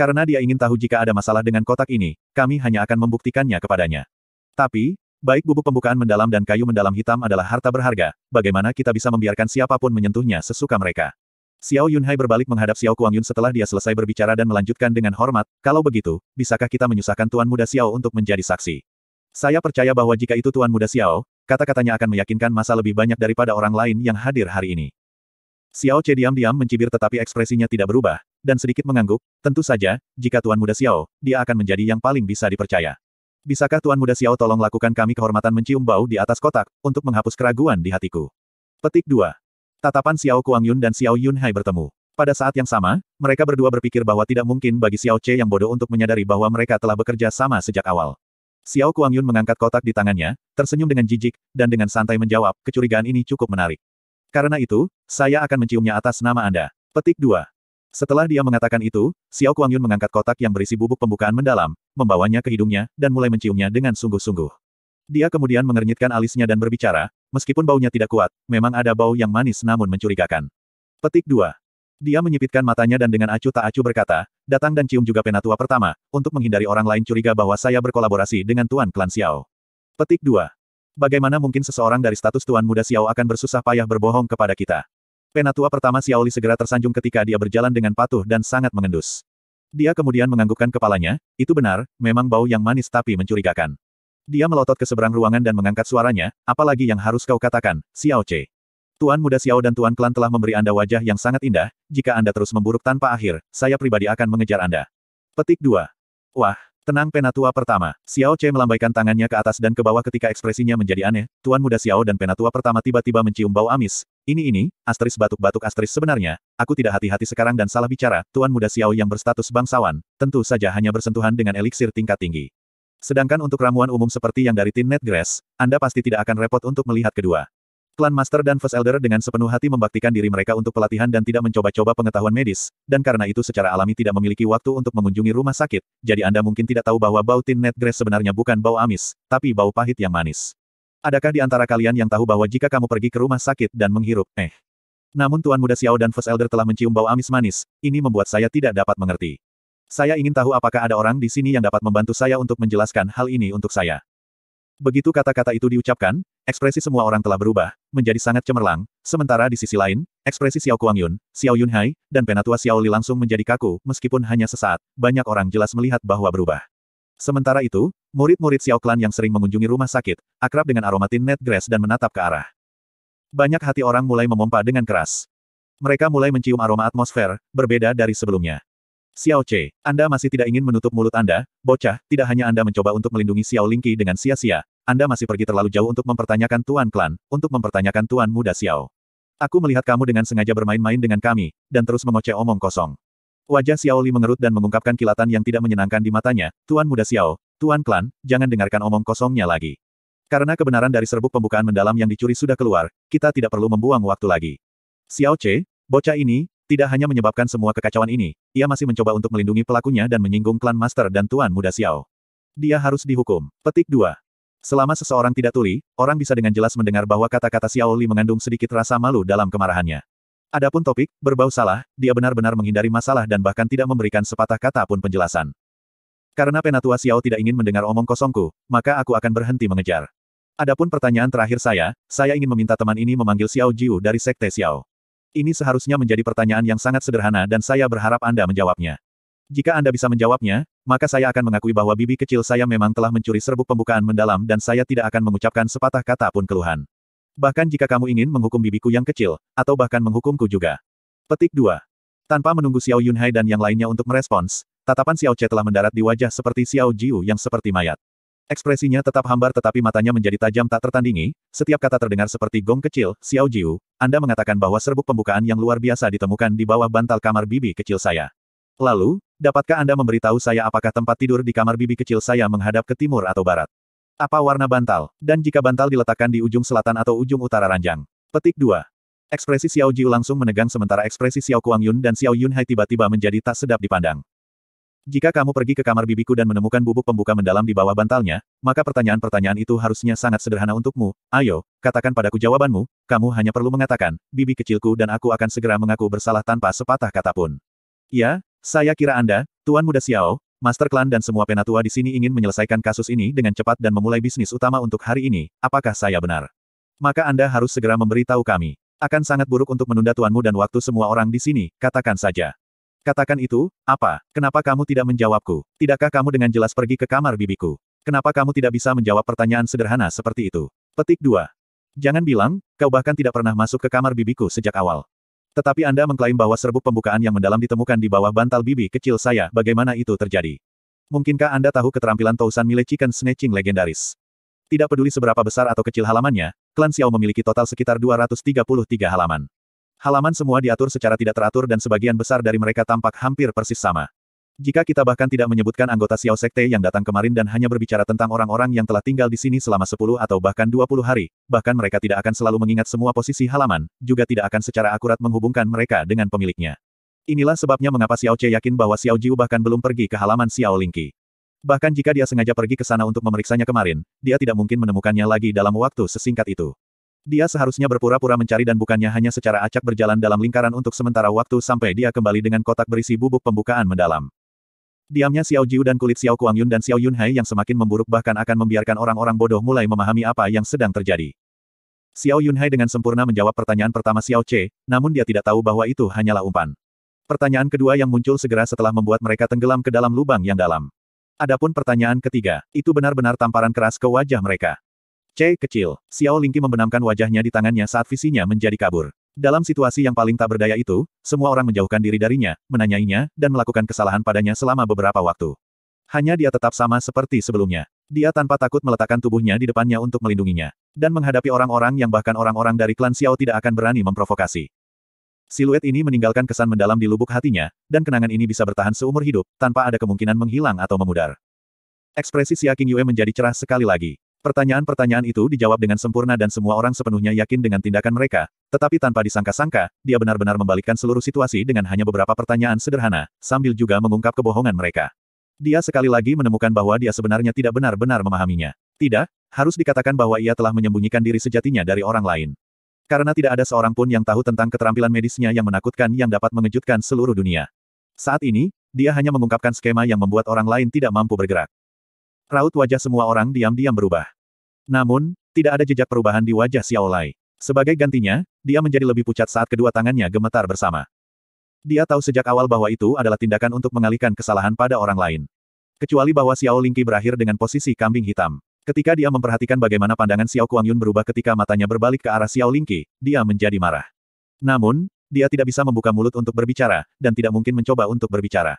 Speaker 1: Karena dia ingin tahu jika ada masalah dengan kotak ini, kami hanya akan membuktikannya kepadanya. Tapi, baik bubuk pembukaan mendalam dan kayu mendalam hitam adalah harta berharga, bagaimana kita bisa membiarkan siapapun menyentuhnya sesuka mereka. Xiao Yunhai berbalik menghadap Xiao Kuangyun setelah dia selesai berbicara dan melanjutkan dengan hormat, kalau begitu, bisakah kita menyusahkan Tuan Muda Xiao untuk menjadi saksi? Saya percaya bahwa jika itu Tuan Muda Xiao, kata-katanya akan meyakinkan masa lebih banyak daripada orang lain yang hadir hari ini. Xiao Che diam-diam mencibir tetapi ekspresinya tidak berubah, dan sedikit mengangguk, tentu saja, jika Tuan Muda Xiao, dia akan menjadi yang paling bisa dipercaya. Bisakah Tuan Muda Xiao tolong lakukan kami kehormatan mencium bau di atas kotak, untuk menghapus keraguan di hatiku. Petik 2. Tatapan Xiao Kuang Yun dan Xiao Yun Hai bertemu. Pada saat yang sama, mereka berdua berpikir bahwa tidak mungkin bagi Xiao Che yang bodoh untuk menyadari bahwa mereka telah bekerja sama sejak awal. Xiao Kuang Yun mengangkat kotak di tangannya, tersenyum dengan jijik, dan dengan santai menjawab, kecurigaan ini cukup menarik. Karena itu, saya akan menciumnya atas nama Anda. Petik 2. Setelah dia mengatakan itu, Xiao Kuang Yun mengangkat kotak yang berisi bubuk pembukaan mendalam, membawanya ke hidungnya, dan mulai menciumnya dengan sungguh-sungguh. Dia kemudian mengernyitkan alisnya dan berbicara, meskipun baunya tidak kuat, memang ada bau yang manis namun mencurigakan. Petik 2. Dia menyipitkan matanya dan dengan acuh tak acuh berkata, datang dan cium juga penatua pertama, untuk menghindari orang lain curiga bahwa saya berkolaborasi dengan Tuan Klan Xiao. Petik 2. Bagaimana mungkin seseorang dari status Tuan Muda Xiao akan bersusah payah berbohong kepada kita? Penatua pertama Xiao Li segera tersanjung ketika dia berjalan dengan patuh dan sangat mengendus. Dia kemudian menganggukkan kepalanya, itu benar, memang bau yang manis tapi mencurigakan. Dia melotot ke seberang ruangan dan mengangkat suaranya, apalagi yang harus kau katakan, Xiao Che. Tuan muda Xiao dan Tuan Klan telah memberi Anda wajah yang sangat indah, jika Anda terus memburuk tanpa akhir, saya pribadi akan mengejar Anda. Petik 2. Wah, tenang penatua pertama. Xiao Che melambaikan tangannya ke atas dan ke bawah ketika ekspresinya menjadi aneh, Tuan muda Xiao dan penatua pertama tiba-tiba mencium bau amis. Ini ini, asteris batuk-batuk asteris sebenarnya, aku tidak hati-hati sekarang dan salah bicara, Tuan muda Xiao yang berstatus bangsawan, tentu saja hanya bersentuhan dengan eliksir tingkat tinggi. Sedangkan untuk ramuan umum seperti yang dari Tinnet Grass, Anda pasti tidak akan repot untuk melihat kedua. Klan Master dan First Elder dengan sepenuh hati membaktikan diri mereka untuk pelatihan dan tidak mencoba-coba pengetahuan medis, dan karena itu secara alami tidak memiliki waktu untuk mengunjungi rumah sakit, jadi Anda mungkin tidak tahu bahwa bau tin netgrass sebenarnya bukan bau amis, tapi bau pahit yang manis. Adakah di antara kalian yang tahu bahwa jika kamu pergi ke rumah sakit dan menghirup, eh. Namun Tuan Muda Xiao dan First Elder telah mencium bau amis manis, ini membuat saya tidak dapat mengerti. Saya ingin tahu apakah ada orang di sini yang dapat membantu saya untuk menjelaskan hal ini untuk saya. Begitu kata-kata itu diucapkan, ekspresi semua orang telah berubah, menjadi sangat cemerlang, sementara di sisi lain, ekspresi Xiao Kuang Yun, Xiao Yunhai, dan penatua Xiao Li langsung menjadi kaku, meskipun hanya sesaat, banyak orang jelas melihat bahwa berubah. Sementara itu, murid-murid Xiao Clan yang sering mengunjungi rumah sakit, akrab dengan aroma tin net grass dan menatap ke arah. Banyak hati orang mulai memompa dengan keras. Mereka mulai mencium aroma atmosfer, berbeda dari sebelumnya. Xiao Che, Anda masih tidak ingin menutup mulut Anda, bocah, tidak hanya Anda mencoba untuk melindungi Xiao Lingqi dengan sia-sia, Anda masih pergi terlalu jauh untuk mempertanyakan Tuan Klan, untuk mempertanyakan Tuan Muda Xiao. Aku melihat kamu dengan sengaja bermain-main dengan kami, dan terus mengoceh omong kosong. Wajah Xiao Li mengerut dan mengungkapkan kilatan yang tidak menyenangkan di matanya, Tuan Muda Xiao, Tuan Klan, jangan dengarkan omong kosongnya lagi. Karena kebenaran dari serbuk pembukaan mendalam yang dicuri sudah keluar, kita tidak perlu membuang waktu lagi. Xiao Che, bocah ini, tidak hanya menyebabkan semua kekacauan ini, ia masih mencoba untuk melindungi pelakunya dan menyinggung klan master dan tuan muda Xiao. Dia harus dihukum. Petik 2. Selama seseorang tidak tuli, orang bisa dengan jelas mendengar bahwa kata-kata Xiao Li mengandung sedikit rasa malu dalam kemarahannya. Adapun topik, berbau salah, dia benar-benar menghindari masalah dan bahkan tidak memberikan sepatah kata pun penjelasan. Karena penatua Xiao tidak ingin mendengar omong kosongku, maka aku akan berhenti mengejar. Adapun pertanyaan terakhir saya, saya ingin meminta teman ini memanggil Xiao Jiu dari Sekte Xiao. Ini seharusnya menjadi pertanyaan yang sangat sederhana dan saya berharap Anda menjawabnya. Jika Anda bisa menjawabnya, maka saya akan mengakui bahwa bibi kecil saya memang telah mencuri serbuk pembukaan mendalam dan saya tidak akan mengucapkan sepatah kata pun keluhan. Bahkan jika kamu ingin menghukum bibiku yang kecil, atau bahkan menghukumku juga. Petik 2. Tanpa menunggu Xiao Yunhai dan yang lainnya untuk merespons, tatapan Xiao Che telah mendarat di wajah seperti Xiao Jiu yang seperti mayat. Ekspresinya tetap hambar tetapi matanya menjadi tajam tak tertandingi, setiap kata terdengar seperti gong kecil, Xiao Jiu, Anda mengatakan bahwa serbuk pembukaan yang luar biasa ditemukan di bawah bantal kamar bibi kecil saya. Lalu, dapatkah Anda memberitahu saya apakah tempat tidur di kamar bibi kecil saya menghadap ke timur atau barat? Apa warna bantal? Dan jika bantal diletakkan di ujung selatan atau ujung utara ranjang? Petik 2. Ekspresi Xiao Jiu langsung menegang sementara ekspresi Xiao Kuang Yun dan Xiao Yun Hai tiba-tiba menjadi tak sedap dipandang. Jika kamu pergi ke kamar bibiku dan menemukan bubuk pembuka mendalam di bawah bantalnya, maka pertanyaan-pertanyaan itu harusnya sangat sederhana untukmu. Ayo, katakan padaku jawabanmu, kamu hanya perlu mengatakan, bibi kecilku dan aku akan segera mengaku bersalah tanpa sepatah kata pun. Ya, saya kira Anda, Tuan Muda Xiao, Master Clan dan semua penatua di sini ingin menyelesaikan kasus ini dengan cepat dan memulai bisnis utama untuk hari ini, apakah saya benar? Maka Anda harus segera memberitahu kami. Akan sangat buruk untuk menunda tuanmu dan waktu semua orang di sini, katakan saja. Katakan itu, apa? Kenapa kamu tidak menjawabku? Tidakkah kamu dengan jelas pergi ke kamar bibiku? Kenapa kamu tidak bisa menjawab pertanyaan sederhana seperti itu? Petik 2. Jangan bilang, kau bahkan tidak pernah masuk ke kamar bibiku sejak awal. Tetapi Anda mengklaim bahwa serbuk pembukaan yang mendalam ditemukan di bawah bantal bibi kecil saya, bagaimana itu terjadi? Mungkinkah Anda tahu keterampilan Tousan Mile Chicken Snatching legendaris? Tidak peduli seberapa besar atau kecil halamannya, klan Xiao memiliki total sekitar 233 halaman. Halaman semua diatur secara tidak teratur dan sebagian besar dari mereka tampak hampir persis sama. Jika kita bahkan tidak menyebutkan anggota Xiao Sekte yang datang kemarin dan hanya berbicara tentang orang-orang yang telah tinggal di sini selama 10 atau bahkan 20 hari, bahkan mereka tidak akan selalu mengingat semua posisi halaman, juga tidak akan secara akurat menghubungkan mereka dengan pemiliknya. Inilah sebabnya mengapa Xiao Che yakin bahwa Xiao Jiu bahkan belum pergi ke halaman Xiao Lingqi. Bahkan jika dia sengaja pergi ke sana untuk memeriksanya kemarin, dia tidak mungkin menemukannya lagi dalam waktu sesingkat itu. Dia seharusnya berpura-pura mencari dan bukannya hanya secara acak berjalan dalam lingkaran untuk sementara waktu sampai dia kembali dengan kotak berisi bubuk pembukaan mendalam. Diamnya Xiao Jiu dan kulit Xiao Kuang Yun dan Xiao Yun Hai yang semakin memburuk bahkan akan membiarkan orang-orang bodoh mulai memahami apa yang sedang terjadi. Xiao Yun Hai dengan sempurna menjawab pertanyaan pertama Xiao Che, namun dia tidak tahu bahwa itu hanyalah umpan. Pertanyaan kedua yang muncul segera setelah membuat mereka tenggelam ke dalam lubang yang dalam. Adapun pertanyaan ketiga, itu benar-benar tamparan keras ke wajah mereka. C. Kecil. Xiao Lingqi membenamkan wajahnya di tangannya saat visinya menjadi kabur. Dalam situasi yang paling tak berdaya itu, semua orang menjauhkan diri darinya, menanyainya, dan melakukan kesalahan padanya selama beberapa waktu. Hanya dia tetap sama seperti sebelumnya. Dia tanpa takut meletakkan tubuhnya di depannya untuk melindunginya. Dan menghadapi orang-orang yang bahkan orang-orang dari klan Xiao tidak akan berani memprovokasi. Siluet ini meninggalkan kesan mendalam di lubuk hatinya, dan kenangan ini bisa bertahan seumur hidup, tanpa ada kemungkinan menghilang atau memudar. Ekspresi Xia Qingyue menjadi cerah sekali lagi. Pertanyaan-pertanyaan itu dijawab dengan sempurna dan semua orang sepenuhnya yakin dengan tindakan mereka, tetapi tanpa disangka-sangka, dia benar-benar membalikkan seluruh situasi dengan hanya beberapa pertanyaan sederhana, sambil juga mengungkap kebohongan mereka. Dia sekali lagi menemukan bahwa dia sebenarnya tidak benar-benar memahaminya. Tidak, harus dikatakan bahwa ia telah menyembunyikan diri sejatinya dari orang lain. Karena tidak ada seorang pun yang tahu tentang keterampilan medisnya yang menakutkan yang dapat mengejutkan seluruh dunia. Saat ini, dia hanya mengungkapkan skema yang membuat orang lain tidak mampu bergerak. Raut wajah semua orang diam-diam berubah. Namun, tidak ada jejak perubahan di wajah Xiao Lai. Sebagai gantinya, dia menjadi lebih pucat saat kedua tangannya gemetar bersama. Dia tahu sejak awal bahwa itu adalah tindakan untuk mengalihkan kesalahan pada orang lain. Kecuali bahwa Xiao Lingqi berakhir dengan posisi kambing hitam. Ketika dia memperhatikan bagaimana pandangan Xiao Kuang Yun berubah ketika matanya berbalik ke arah Xiao Lingqi, dia menjadi marah. Namun, dia tidak bisa membuka mulut untuk berbicara, dan tidak mungkin mencoba untuk berbicara.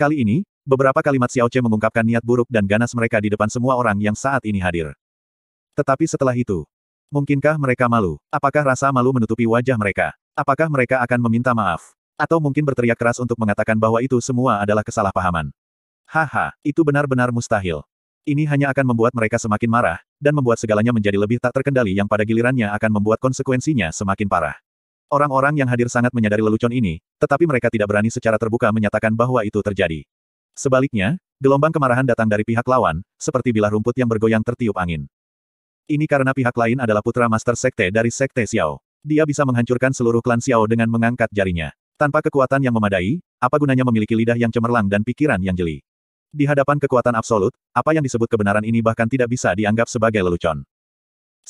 Speaker 1: Kali ini, beberapa kalimat Xiao Che mengungkapkan niat buruk dan ganas mereka di depan semua orang yang saat ini hadir. Tetapi setelah itu, mungkinkah mereka malu? Apakah rasa malu menutupi wajah mereka? Apakah mereka akan meminta maaf? Atau mungkin berteriak keras untuk mengatakan bahwa itu semua adalah kesalahpahaman? Haha, itu benar-benar mustahil. Ini hanya akan membuat mereka semakin marah, dan membuat segalanya menjadi lebih tak terkendali yang pada gilirannya akan membuat konsekuensinya semakin parah. Orang-orang yang hadir sangat menyadari lelucon ini, tetapi mereka tidak berani secara terbuka menyatakan bahwa itu terjadi. Sebaliknya, gelombang kemarahan datang dari pihak lawan, seperti bilah rumput yang bergoyang tertiup angin. Ini karena pihak lain adalah putra master sekte dari sekte Xiao. Dia bisa menghancurkan seluruh klan Xiao dengan mengangkat jarinya. Tanpa kekuatan yang memadai, apa gunanya memiliki lidah yang cemerlang dan pikiran yang jeli? Di hadapan kekuatan absolut, apa yang disebut kebenaran ini bahkan tidak bisa dianggap sebagai lelucon.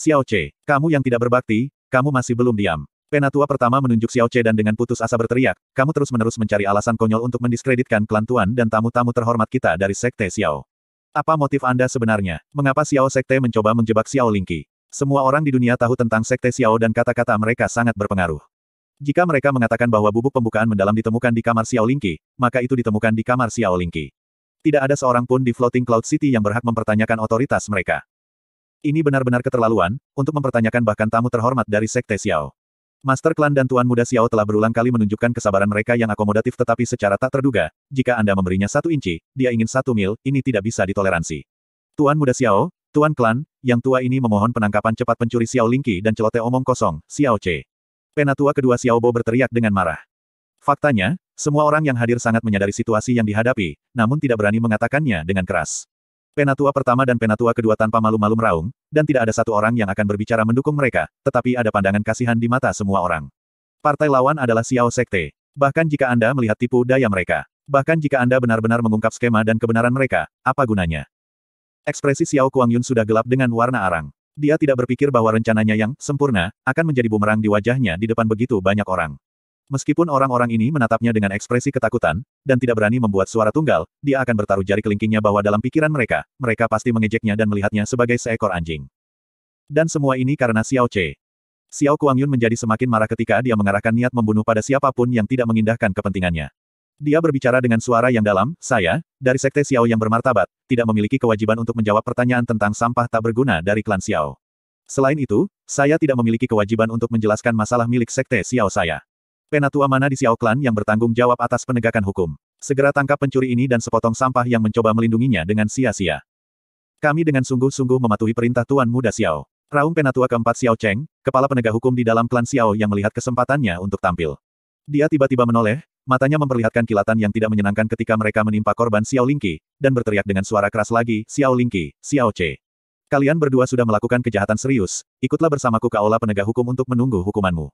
Speaker 1: Xiao Che, kamu yang tidak berbakti, kamu masih belum diam. Penatua pertama menunjuk Xiao Che dan dengan putus asa berteriak, kamu terus-menerus mencari alasan konyol untuk mendiskreditkan klan Tuan dan tamu-tamu terhormat kita dari Sekte Xiao. Apa motif Anda sebenarnya? Mengapa Xiao Sekte mencoba menjebak Xiao Lingqi? Semua orang di dunia tahu tentang Sekte Xiao dan kata-kata mereka sangat berpengaruh. Jika mereka mengatakan bahwa bubuk pembukaan mendalam ditemukan di kamar Xiao Lingqi, maka itu ditemukan di kamar Xiao Lingqi. Tidak ada seorang pun di Floating Cloud City yang berhak mempertanyakan otoritas mereka. Ini benar-benar keterlaluan, untuk mempertanyakan bahkan tamu terhormat dari Sekte Xiao. Master Klan dan Tuan Muda Xiao telah berulang kali menunjukkan kesabaran mereka yang akomodatif tetapi secara tak terduga, jika Anda memberinya satu inci, dia ingin satu mil, ini tidak bisa ditoleransi. Tuan Muda Xiao, Tuan Klan, yang tua ini memohon penangkapan cepat pencuri Xiao Lingqi dan celote omong kosong, Xiao C. Penatua kedua Xiao Bo berteriak dengan marah. Faktanya, semua orang yang hadir sangat menyadari situasi yang dihadapi, namun tidak berani mengatakannya dengan keras. Penatua pertama dan penatua kedua tanpa malu-malu meraung, dan tidak ada satu orang yang akan berbicara mendukung mereka, tetapi ada pandangan kasihan di mata semua orang. Partai lawan adalah Xiao Sekte. Bahkan jika Anda melihat tipu daya mereka, bahkan jika Anda benar-benar mengungkap skema dan kebenaran mereka, apa gunanya? Ekspresi Xiao Kuang Yun sudah gelap dengan warna arang. Dia tidak berpikir bahwa rencananya yang sempurna akan menjadi bumerang di wajahnya di depan begitu banyak orang. Meskipun orang-orang ini menatapnya dengan ekspresi ketakutan, dan tidak berani membuat suara tunggal, dia akan bertaruh jari kelingkingnya bahwa dalam pikiran mereka, mereka pasti mengejeknya dan melihatnya sebagai seekor anjing. Dan semua ini karena Xiao Che. Xiao Kuang Yun menjadi semakin marah ketika dia mengarahkan niat membunuh pada siapapun yang tidak mengindahkan kepentingannya. Dia berbicara dengan suara yang dalam, saya, dari sekte Xiao yang bermartabat, tidak memiliki kewajiban untuk menjawab pertanyaan tentang sampah tak berguna dari klan Xiao. Selain itu, saya tidak memiliki kewajiban untuk menjelaskan masalah milik sekte Xiao saya. Penatua mana di Xiao Clan yang bertanggung jawab atas penegakan hukum. Segera tangkap pencuri ini dan sepotong sampah yang mencoba melindunginya dengan sia-sia. Kami dengan sungguh-sungguh mematuhi perintah Tuan Muda Xiao. Raung Penatua keempat Xiao Cheng, kepala penegak hukum di dalam klan Xiao yang melihat kesempatannya untuk tampil. Dia tiba-tiba menoleh, matanya memperlihatkan kilatan yang tidak menyenangkan ketika mereka menimpa korban Xiao Lingqi, dan berteriak dengan suara keras lagi, Xiao Lingqi, Xiao Che. Kalian berdua sudah melakukan kejahatan serius, ikutlah bersamaku ke aula penegak hukum untuk menunggu hukumanmu.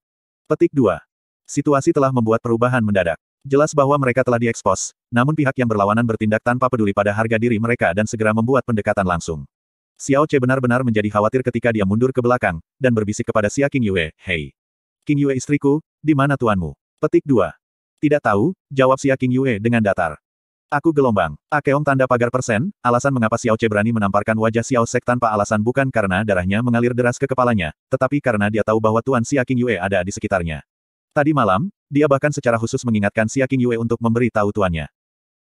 Speaker 1: Petik 2. Situasi telah membuat perubahan mendadak. Jelas bahwa mereka telah diekspos, namun pihak yang berlawanan bertindak tanpa peduli pada harga diri mereka dan segera membuat pendekatan langsung. Xiao Che benar-benar menjadi khawatir ketika dia mundur ke belakang, dan berbisik kepada Xia King Yue, Hei! King Yue istriku, di mana tuanmu? Petik 2. Tidak tahu, jawab Xia King Yue dengan datar. Aku gelombang. Akeong tanda pagar persen, alasan mengapa Xiao Che berani menamparkan wajah Xiao Sek tanpa alasan bukan karena darahnya mengalir deras ke kepalanya, tetapi karena dia tahu bahwa Tuan Xia King Yue ada di sekitarnya. Tadi malam, dia bahkan secara khusus mengingatkan Xia King Yue untuk memberi tahu tuannya.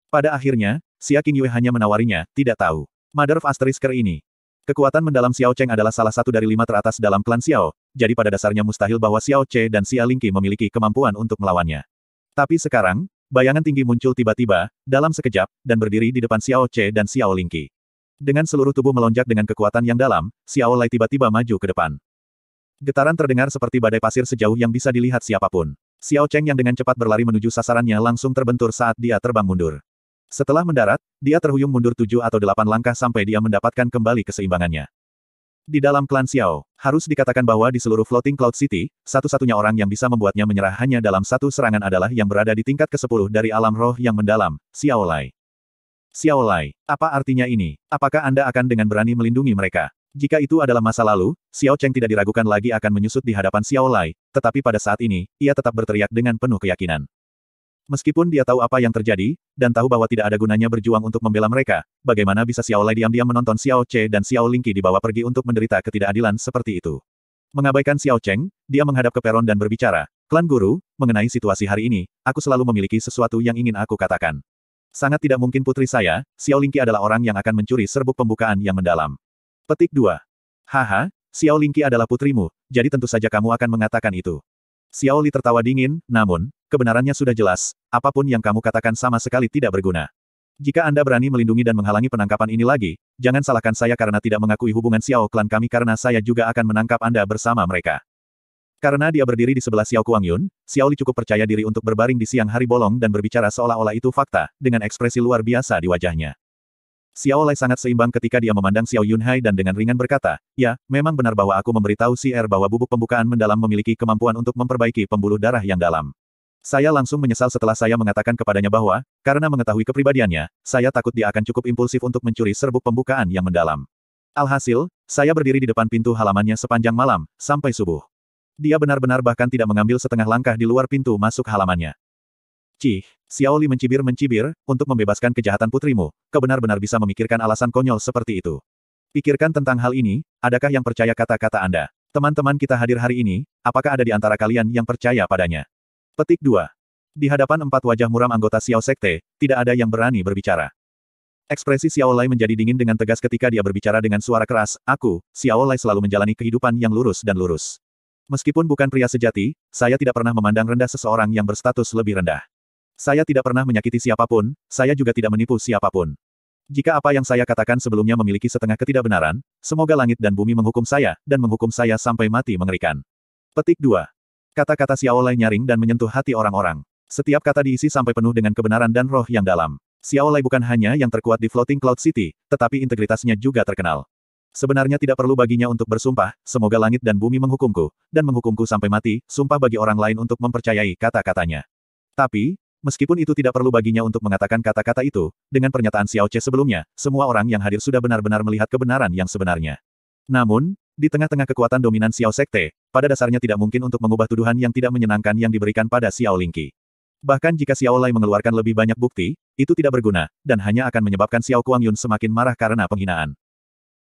Speaker 1: Pada akhirnya, Xia King Yue hanya menawarinya, tidak tahu. Mother of Asterisker ini. Kekuatan mendalam Xiao Cheng adalah salah satu dari lima teratas dalam klan Xiao, jadi pada dasarnya mustahil bahwa Xiao Che dan Xia Lingqi memiliki kemampuan untuk melawannya. Tapi sekarang, bayangan tinggi muncul tiba-tiba, dalam sekejap, dan berdiri di depan Xiao Che dan Xiao Lingqi. Dengan seluruh tubuh melonjak dengan kekuatan yang dalam, Xiao Lai tiba-tiba maju ke depan. Getaran terdengar seperti badai pasir sejauh yang bisa dilihat siapapun. Xiao Cheng yang dengan cepat berlari menuju sasarannya langsung terbentur saat dia terbang mundur. Setelah mendarat, dia terhuyung mundur tujuh atau delapan langkah sampai dia mendapatkan kembali keseimbangannya. Di dalam klan Xiao, harus dikatakan bahwa di seluruh Floating Cloud City, satu-satunya orang yang bisa membuatnya menyerah hanya dalam satu serangan adalah yang berada di tingkat ke-10 dari alam roh yang mendalam, Xiao Lai. Xiao Lai, apa artinya ini? Apakah Anda akan dengan berani melindungi mereka? Jika itu adalah masa lalu, Xiao Cheng tidak diragukan lagi akan menyusut di hadapan Xiao Lai, tetapi pada saat ini, ia tetap berteriak dengan penuh keyakinan. Meskipun dia tahu apa yang terjadi, dan tahu bahwa tidak ada gunanya berjuang untuk membela mereka, bagaimana bisa Xiao Lai diam-diam menonton Xiao Che dan Xiao Lingqi dibawa pergi untuk menderita ketidakadilan seperti itu. Mengabaikan Xiao Cheng, dia menghadap ke peron dan berbicara, Klan Guru, mengenai situasi hari ini, aku selalu memiliki sesuatu yang ingin aku katakan. Sangat tidak mungkin putri saya, Xiao Lingqi adalah orang yang akan mencuri serbuk pembukaan yang mendalam. Petik 2. Haha, Xiao Lingqi adalah putrimu, jadi tentu saja kamu akan mengatakan itu. Xiao Li tertawa dingin, namun, kebenarannya sudah jelas, apapun yang kamu katakan sama sekali tidak berguna. Jika Anda berani melindungi dan menghalangi penangkapan ini lagi, jangan salahkan saya karena tidak mengakui hubungan Xiao klan kami karena saya juga akan menangkap Anda bersama mereka. Karena dia berdiri di sebelah Xiao Kuang Yun, Xiao Li cukup percaya diri untuk berbaring di siang hari bolong dan berbicara seolah-olah itu fakta, dengan ekspresi luar biasa di wajahnya. Xiao Lai sangat seimbang ketika dia memandang Xiao Yunhai dan dengan ringan berkata, Ya, memang benar bahwa aku memberitahu si Er bahwa bubuk pembukaan mendalam memiliki kemampuan untuk memperbaiki pembuluh darah yang dalam. Saya langsung menyesal setelah saya mengatakan kepadanya bahwa, karena mengetahui kepribadiannya, saya takut dia akan cukup impulsif untuk mencuri serbuk pembukaan yang mendalam. Alhasil, saya berdiri di depan pintu halamannya sepanjang malam, sampai subuh. Dia benar-benar bahkan tidak mengambil setengah langkah di luar pintu masuk halamannya. Cih, Xiaoli mencibir-mencibir, untuk membebaskan kejahatan putrimu, kau benar-benar bisa memikirkan alasan konyol seperti itu. Pikirkan tentang hal ini, adakah yang percaya kata-kata Anda? Teman-teman kita hadir hari ini, apakah ada di antara kalian yang percaya padanya? Petik 2. Di hadapan empat wajah muram anggota Xiao Sekte, tidak ada yang berani berbicara. Ekspresi Xiao Lai menjadi dingin dengan tegas ketika dia berbicara dengan suara keras, aku, Xiao Lai selalu menjalani kehidupan yang lurus dan lurus. Meskipun bukan pria sejati, saya tidak pernah memandang rendah seseorang yang berstatus lebih rendah. Saya tidak pernah menyakiti siapapun, saya juga tidak menipu siapapun. Jika apa yang saya katakan sebelumnya memiliki setengah ketidakbenaran, semoga langit dan bumi menghukum saya, dan menghukum saya sampai mati mengerikan. Petik 2. Kata-kata Xiaolai nyaring dan menyentuh hati orang-orang. Setiap kata diisi sampai penuh dengan kebenaran dan roh yang dalam. Xiaolai bukan hanya yang terkuat di Floating Cloud City, tetapi integritasnya juga terkenal. Sebenarnya tidak perlu baginya untuk bersumpah, semoga langit dan bumi menghukumku, dan menghukumku sampai mati, sumpah bagi orang lain untuk mempercayai kata-katanya. Tapi, Meskipun itu tidak perlu baginya untuk mengatakan kata-kata itu, dengan pernyataan Xiao Che sebelumnya, semua orang yang hadir sudah benar-benar melihat kebenaran yang sebenarnya. Namun, di tengah-tengah kekuatan dominan Xiao Sekte, pada dasarnya tidak mungkin untuk mengubah tuduhan yang tidak menyenangkan yang diberikan pada Xiao Lingqi. Bahkan jika Xiao Lai mengeluarkan lebih banyak bukti, itu tidak berguna, dan hanya akan menyebabkan Xiao Kuang Yun semakin marah karena penghinaan.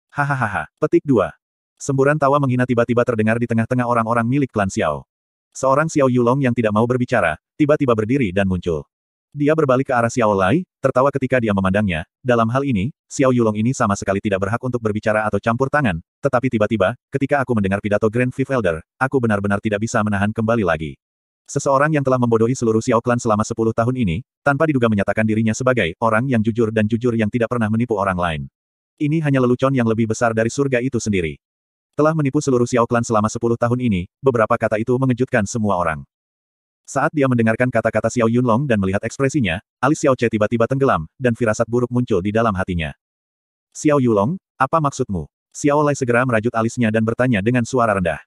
Speaker 1: Hahaha, petik 2. Semburan tawa menghina tiba-tiba terdengar di tengah-tengah orang-orang milik klan Xiao. Seorang Xiao Yulong yang tidak mau berbicara, tiba-tiba berdiri dan muncul. Dia berbalik ke arah Xiao Lai, tertawa ketika dia memandangnya. Dalam hal ini, Xiao Yulong ini sama sekali tidak berhak untuk berbicara atau campur tangan, tetapi tiba-tiba, ketika aku mendengar pidato Grand Fifth Elder, aku benar-benar tidak bisa menahan kembali lagi. Seseorang yang telah membodohi seluruh Xiao Clan selama 10 tahun ini, tanpa diduga menyatakan dirinya sebagai orang yang jujur dan jujur yang tidak pernah menipu orang lain. Ini hanya lelucon yang lebih besar dari surga itu sendiri. Telah menipu seluruh Xiao Clan selama sepuluh tahun ini, beberapa kata itu mengejutkan semua orang. Saat dia mendengarkan kata-kata Xiao Yunlong dan melihat ekspresinya, alis Xiao Che tiba-tiba tenggelam, dan firasat buruk muncul di dalam hatinya. Xiao Yulong, apa maksudmu? Xiao Lai segera merajut alisnya dan bertanya dengan suara rendah.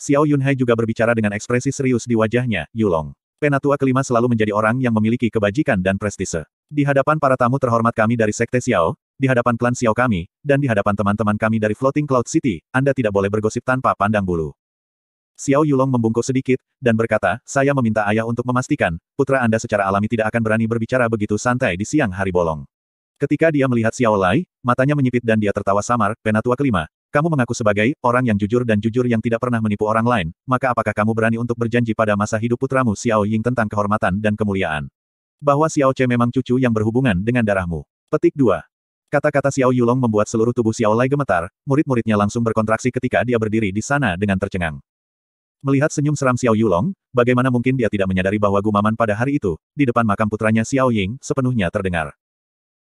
Speaker 1: Xiao Yunhai juga berbicara dengan ekspresi serius di wajahnya, Yulong. Penatua kelima selalu menjadi orang yang memiliki kebajikan dan prestise. Di hadapan para tamu terhormat kami dari Sekte Xiao, di hadapan klan Xiao kami, dan di hadapan teman-teman kami dari Floating Cloud City, Anda tidak boleh bergosip tanpa pandang bulu. Xiao Yulong membungkuk sedikit, dan berkata, saya meminta ayah untuk memastikan, putra Anda secara alami tidak akan berani berbicara begitu santai di siang hari bolong. Ketika dia melihat Xiao Lai, matanya menyipit dan dia tertawa samar, penatua kelima, kamu mengaku sebagai orang yang jujur dan jujur yang tidak pernah menipu orang lain, maka apakah kamu berani untuk berjanji pada masa hidup putramu Xiao Ying tentang kehormatan dan kemuliaan? Bahwa Xiao Che memang cucu yang berhubungan dengan darahmu. Petik 2. Kata-kata Xiao Yulong membuat seluruh tubuh Xiao Lai gemetar, murid-muridnya langsung berkontraksi ketika dia berdiri di sana dengan tercengang. Melihat senyum seram Xiao Yulong, bagaimana mungkin dia tidak menyadari bahwa gumaman pada hari itu, di depan makam putranya Xiao Ying, sepenuhnya terdengar.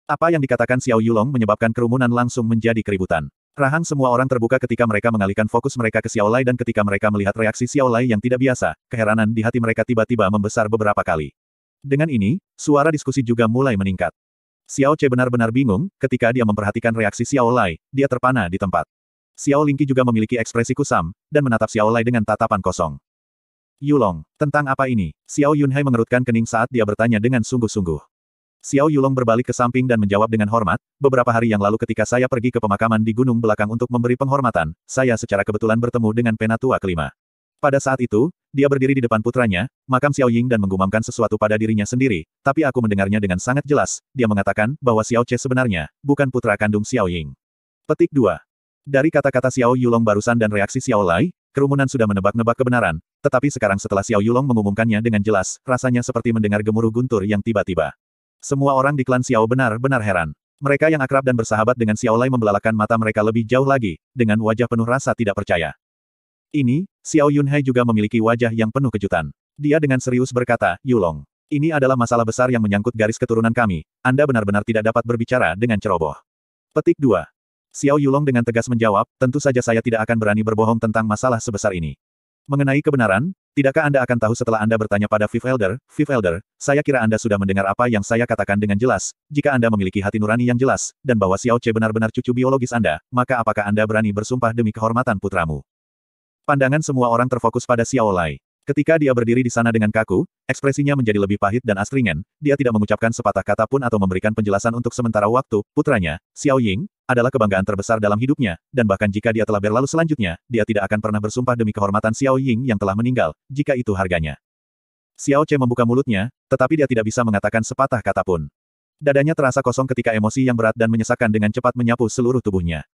Speaker 1: Apa yang dikatakan Xiao Yulong menyebabkan kerumunan langsung menjadi keributan. Rahang semua orang terbuka ketika mereka mengalihkan fokus mereka ke Xiao Lai dan ketika mereka melihat reaksi Xiao Lai yang tidak biasa, keheranan di hati mereka tiba-tiba membesar beberapa kali. Dengan ini, suara diskusi juga mulai meningkat. Xiao Che benar-benar bingung, ketika dia memperhatikan reaksi Xiao Lai, dia terpana di tempat. Xiao Lingqi juga memiliki ekspresi kusam, dan menatap Xiao Lai dengan tatapan kosong. Yulong, tentang apa ini? Xiao Yunhai mengerutkan kening saat dia bertanya dengan sungguh-sungguh. Xiao Yulong berbalik ke samping dan menjawab dengan hormat, beberapa hari yang lalu ketika saya pergi ke pemakaman di gunung belakang untuk memberi penghormatan, saya secara kebetulan bertemu dengan penatua kelima. Pada saat itu, dia berdiri di depan putranya, makam Xiao Ying dan menggumamkan sesuatu pada dirinya sendiri, tapi aku mendengarnya dengan sangat jelas, dia mengatakan bahwa Xiao Che sebenarnya bukan putra kandung Xiao Ying. Petik 2. Dari kata-kata Xiao Yulong barusan dan reaksi Xiao Lai, kerumunan sudah menebak-nebak kebenaran, tetapi sekarang setelah Xiao Yulong mengumumkannya dengan jelas, rasanya seperti mendengar gemuruh guntur yang tiba-tiba. Semua orang di klan Xiao benar-benar heran. Mereka yang akrab dan bersahabat dengan Xiao Lai membelalakan mata mereka lebih jauh lagi, dengan wajah penuh rasa tidak percaya. Ini, Xiao Yunhai juga memiliki wajah yang penuh kejutan. Dia dengan serius berkata, Yulong, ini adalah masalah besar yang menyangkut garis keturunan kami, Anda benar-benar tidak dapat berbicara dengan ceroboh. Petik 2. Xiao Yulong dengan tegas menjawab, tentu saja saya tidak akan berani berbohong tentang masalah sebesar ini. Mengenai kebenaran, tidakkah Anda akan tahu setelah Anda bertanya pada Fifth Elder, Fifth Elder, saya kira Anda sudah mendengar apa yang saya katakan dengan jelas, jika Anda memiliki hati nurani yang jelas, dan bahwa Xiao Che benar-benar cucu biologis Anda, maka apakah Anda berani bersumpah demi kehormatan putramu? Pandangan semua orang terfokus pada Xiao Lai. Ketika dia berdiri di sana dengan kaku, ekspresinya menjadi lebih pahit dan astringen, dia tidak mengucapkan sepatah kata pun atau memberikan penjelasan untuk sementara waktu, putranya, Xiao Ying, adalah kebanggaan terbesar dalam hidupnya, dan bahkan jika dia telah berlalu selanjutnya, dia tidak akan pernah bersumpah demi kehormatan Xiao Ying yang telah meninggal, jika itu harganya. Xiao Che membuka mulutnya, tetapi dia tidak bisa mengatakan sepatah kata pun. Dadanya terasa kosong ketika emosi yang berat dan menyesakkan dengan cepat menyapu seluruh tubuhnya.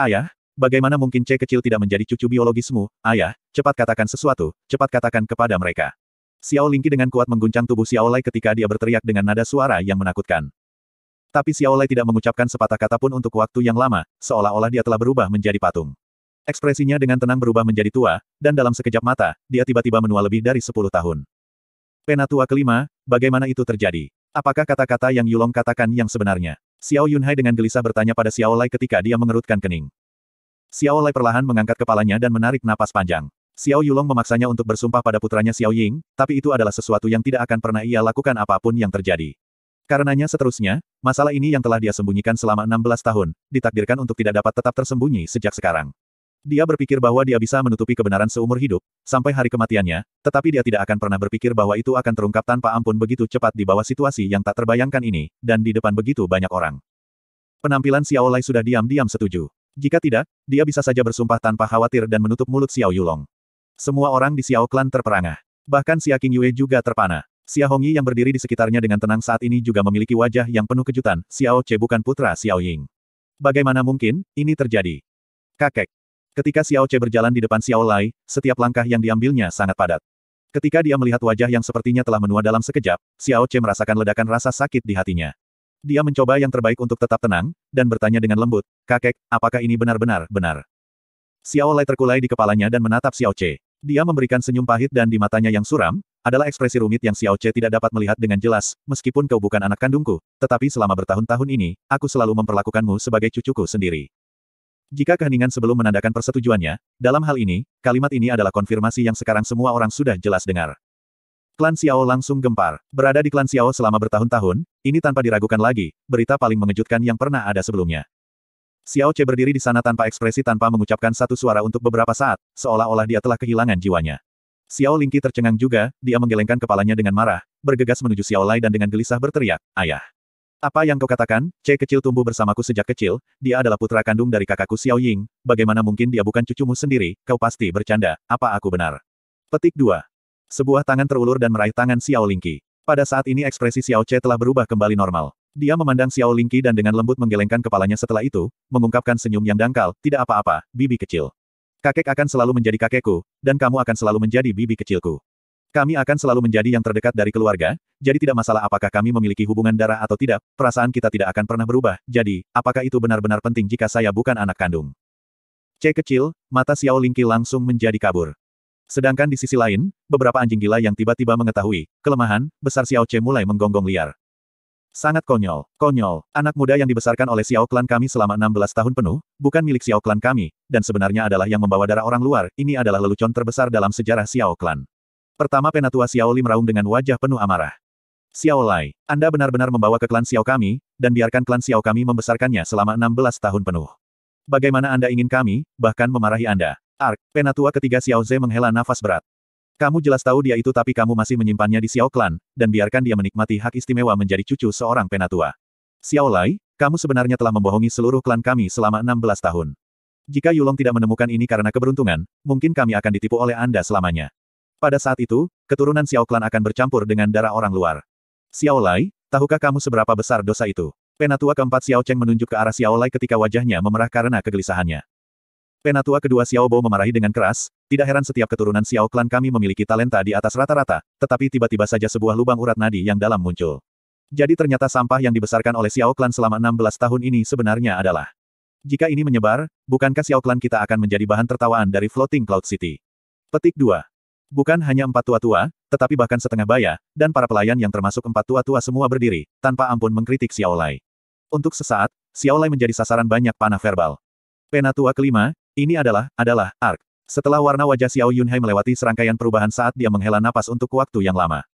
Speaker 1: Ayah, Bagaimana mungkin C kecil tidak menjadi cucu biologismu, ayah, cepat katakan sesuatu, cepat katakan kepada mereka. Xiao Lingqi dengan kuat mengguncang tubuh Xiao Lai ketika dia berteriak dengan nada suara yang menakutkan. Tapi Xiao Lai tidak mengucapkan sepatah kata pun untuk waktu yang lama, seolah-olah dia telah berubah menjadi patung. Ekspresinya dengan tenang berubah menjadi tua, dan dalam sekejap mata, dia tiba-tiba menua lebih dari sepuluh tahun. Penatua kelima, bagaimana itu terjadi? Apakah kata-kata yang Yulong katakan yang sebenarnya? Xiao Yunhai dengan gelisah bertanya pada Xiao Lai ketika dia mengerutkan kening. Xiao Lei perlahan mengangkat kepalanya dan menarik napas panjang. Xiao Yulong memaksanya untuk bersumpah pada putranya Xiao Ying, tapi itu adalah sesuatu yang tidak akan pernah ia lakukan apapun yang terjadi. Karenanya seterusnya, masalah ini yang telah dia sembunyikan selama 16 tahun, ditakdirkan untuk tidak dapat tetap tersembunyi sejak sekarang. Dia berpikir bahwa dia bisa menutupi kebenaran seumur hidup, sampai hari kematiannya, tetapi dia tidak akan pernah berpikir bahwa itu akan terungkap tanpa ampun begitu cepat di bawah situasi yang tak terbayangkan ini, dan di depan begitu banyak orang. Penampilan Xiao Lai sudah diam-diam setuju. Jika tidak, dia bisa saja bersumpah tanpa khawatir dan menutup mulut Xiao Yulong. Semua orang di Xiao Clan terperangah. Bahkan Xia King Yue juga terpana. Xia Hongyi yang berdiri di sekitarnya dengan tenang saat ini juga memiliki wajah yang penuh kejutan, Xiao Che bukan putra Xiao Ying. Bagaimana mungkin, ini terjadi? Kakek. Ketika Xiao Che berjalan di depan Xiao Lai, setiap langkah yang diambilnya sangat padat. Ketika dia melihat wajah yang sepertinya telah menua dalam sekejap, Xiao Che merasakan ledakan rasa sakit di hatinya. Dia mencoba yang terbaik untuk tetap tenang, dan bertanya dengan lembut, kakek, apakah ini benar-benar benar? Xiao Lai terkulai di kepalanya dan menatap Xiao Che. Dia memberikan senyum pahit dan di matanya yang suram, adalah ekspresi rumit yang Xiao Che tidak dapat melihat dengan jelas, meskipun kau bukan anak kandungku, tetapi selama bertahun-tahun ini, aku selalu memperlakukanmu sebagai cucuku sendiri. Jika keheningan sebelum menandakan persetujuannya, dalam hal ini, kalimat ini adalah konfirmasi yang sekarang semua orang sudah jelas dengar. Klan Xiao langsung gempar. Berada di klan Xiao selama bertahun-tahun, ini tanpa diragukan lagi, berita paling mengejutkan yang pernah ada sebelumnya. Xiao Che berdiri di sana tanpa ekspresi tanpa mengucapkan satu suara untuk beberapa saat, seolah-olah dia telah kehilangan jiwanya. Xiao Lingqi tercengang juga, dia menggelengkan kepalanya dengan marah, bergegas menuju Xiao Lai dan dengan gelisah berteriak, Ayah! Apa yang kau katakan, C kecil tumbuh bersamaku sejak kecil, dia adalah putra kandung dari kakakku Xiao Ying, bagaimana mungkin dia bukan cucumu sendiri, kau pasti bercanda, apa aku benar? Petik 2. Sebuah tangan terulur dan meraih tangan Xiao Lingqi. Pada saat ini ekspresi Xiao Che telah berubah kembali normal. Dia memandang Xiao Lingqi dan dengan lembut menggelengkan kepalanya setelah itu, mengungkapkan senyum yang dangkal, tidak apa-apa, bibi kecil. Kakek akan selalu menjadi kakekku, dan kamu akan selalu menjadi bibi kecilku. Kami akan selalu menjadi yang terdekat dari keluarga, jadi tidak masalah apakah kami memiliki hubungan darah atau tidak, perasaan kita tidak akan pernah berubah, jadi, apakah itu benar-benar penting jika saya bukan anak kandung? C kecil, mata Xiao Lingqi langsung menjadi kabur. Sedangkan di sisi lain, beberapa anjing gila yang tiba-tiba mengetahui, kelemahan, besar Xiao Che mulai menggonggong liar. Sangat konyol, konyol, anak muda yang dibesarkan oleh Xiao Klan kami selama 16 tahun penuh, bukan milik Xiao Klan kami, dan sebenarnya adalah yang membawa darah orang luar, ini adalah lelucon terbesar dalam sejarah Xiao Klan. Pertama penatua Xiao Li meraung dengan wajah penuh amarah. Xiao Lai, Anda benar-benar membawa ke klan Xiao kami, dan biarkan klan Xiao kami membesarkannya selama 16 tahun penuh. Bagaimana Anda ingin kami, bahkan memarahi Anda? Ark, penatua ketiga Xiao Ze menghela nafas berat. Kamu jelas tahu dia itu tapi kamu masih menyimpannya di Xiao Clan, dan biarkan dia menikmati hak istimewa menjadi cucu seorang penatua. Xiao Lai, kamu sebenarnya telah membohongi seluruh klan kami selama 16 tahun. Jika Yulong tidak menemukan ini karena keberuntungan, mungkin kami akan ditipu oleh Anda selamanya. Pada saat itu, keturunan Xiao Clan akan bercampur dengan darah orang luar. Xiao Lai, tahukah kamu seberapa besar dosa itu? Penatua keempat Xiao Cheng menunjuk ke arah Xiao Lai ketika wajahnya memerah karena kegelisahannya. Penatua kedua Xiaobo memarahi dengan keras, tidak heran setiap keturunan Xiao klan kami memiliki talenta di atas rata-rata, tetapi tiba-tiba saja sebuah lubang urat nadi yang dalam muncul. Jadi ternyata sampah yang dibesarkan oleh Xiao klan selama 16 tahun ini sebenarnya adalah. Jika ini menyebar, bukankah Xiao klan kita akan menjadi bahan tertawaan dari Floating Cloud City? Petik 2. Bukan hanya empat tua-tua, tetapi bahkan setengah baya, dan para pelayan yang termasuk empat tua-tua semua berdiri, tanpa ampun mengkritik Xiao Xiaolai. Untuk sesaat, Xiao Xiaolai menjadi sasaran banyak panah verbal. Penatua kelima, ini adalah, adalah, ark. Setelah warna wajah Xiao Yunhai melewati serangkaian perubahan saat dia menghela napas untuk waktu yang lama.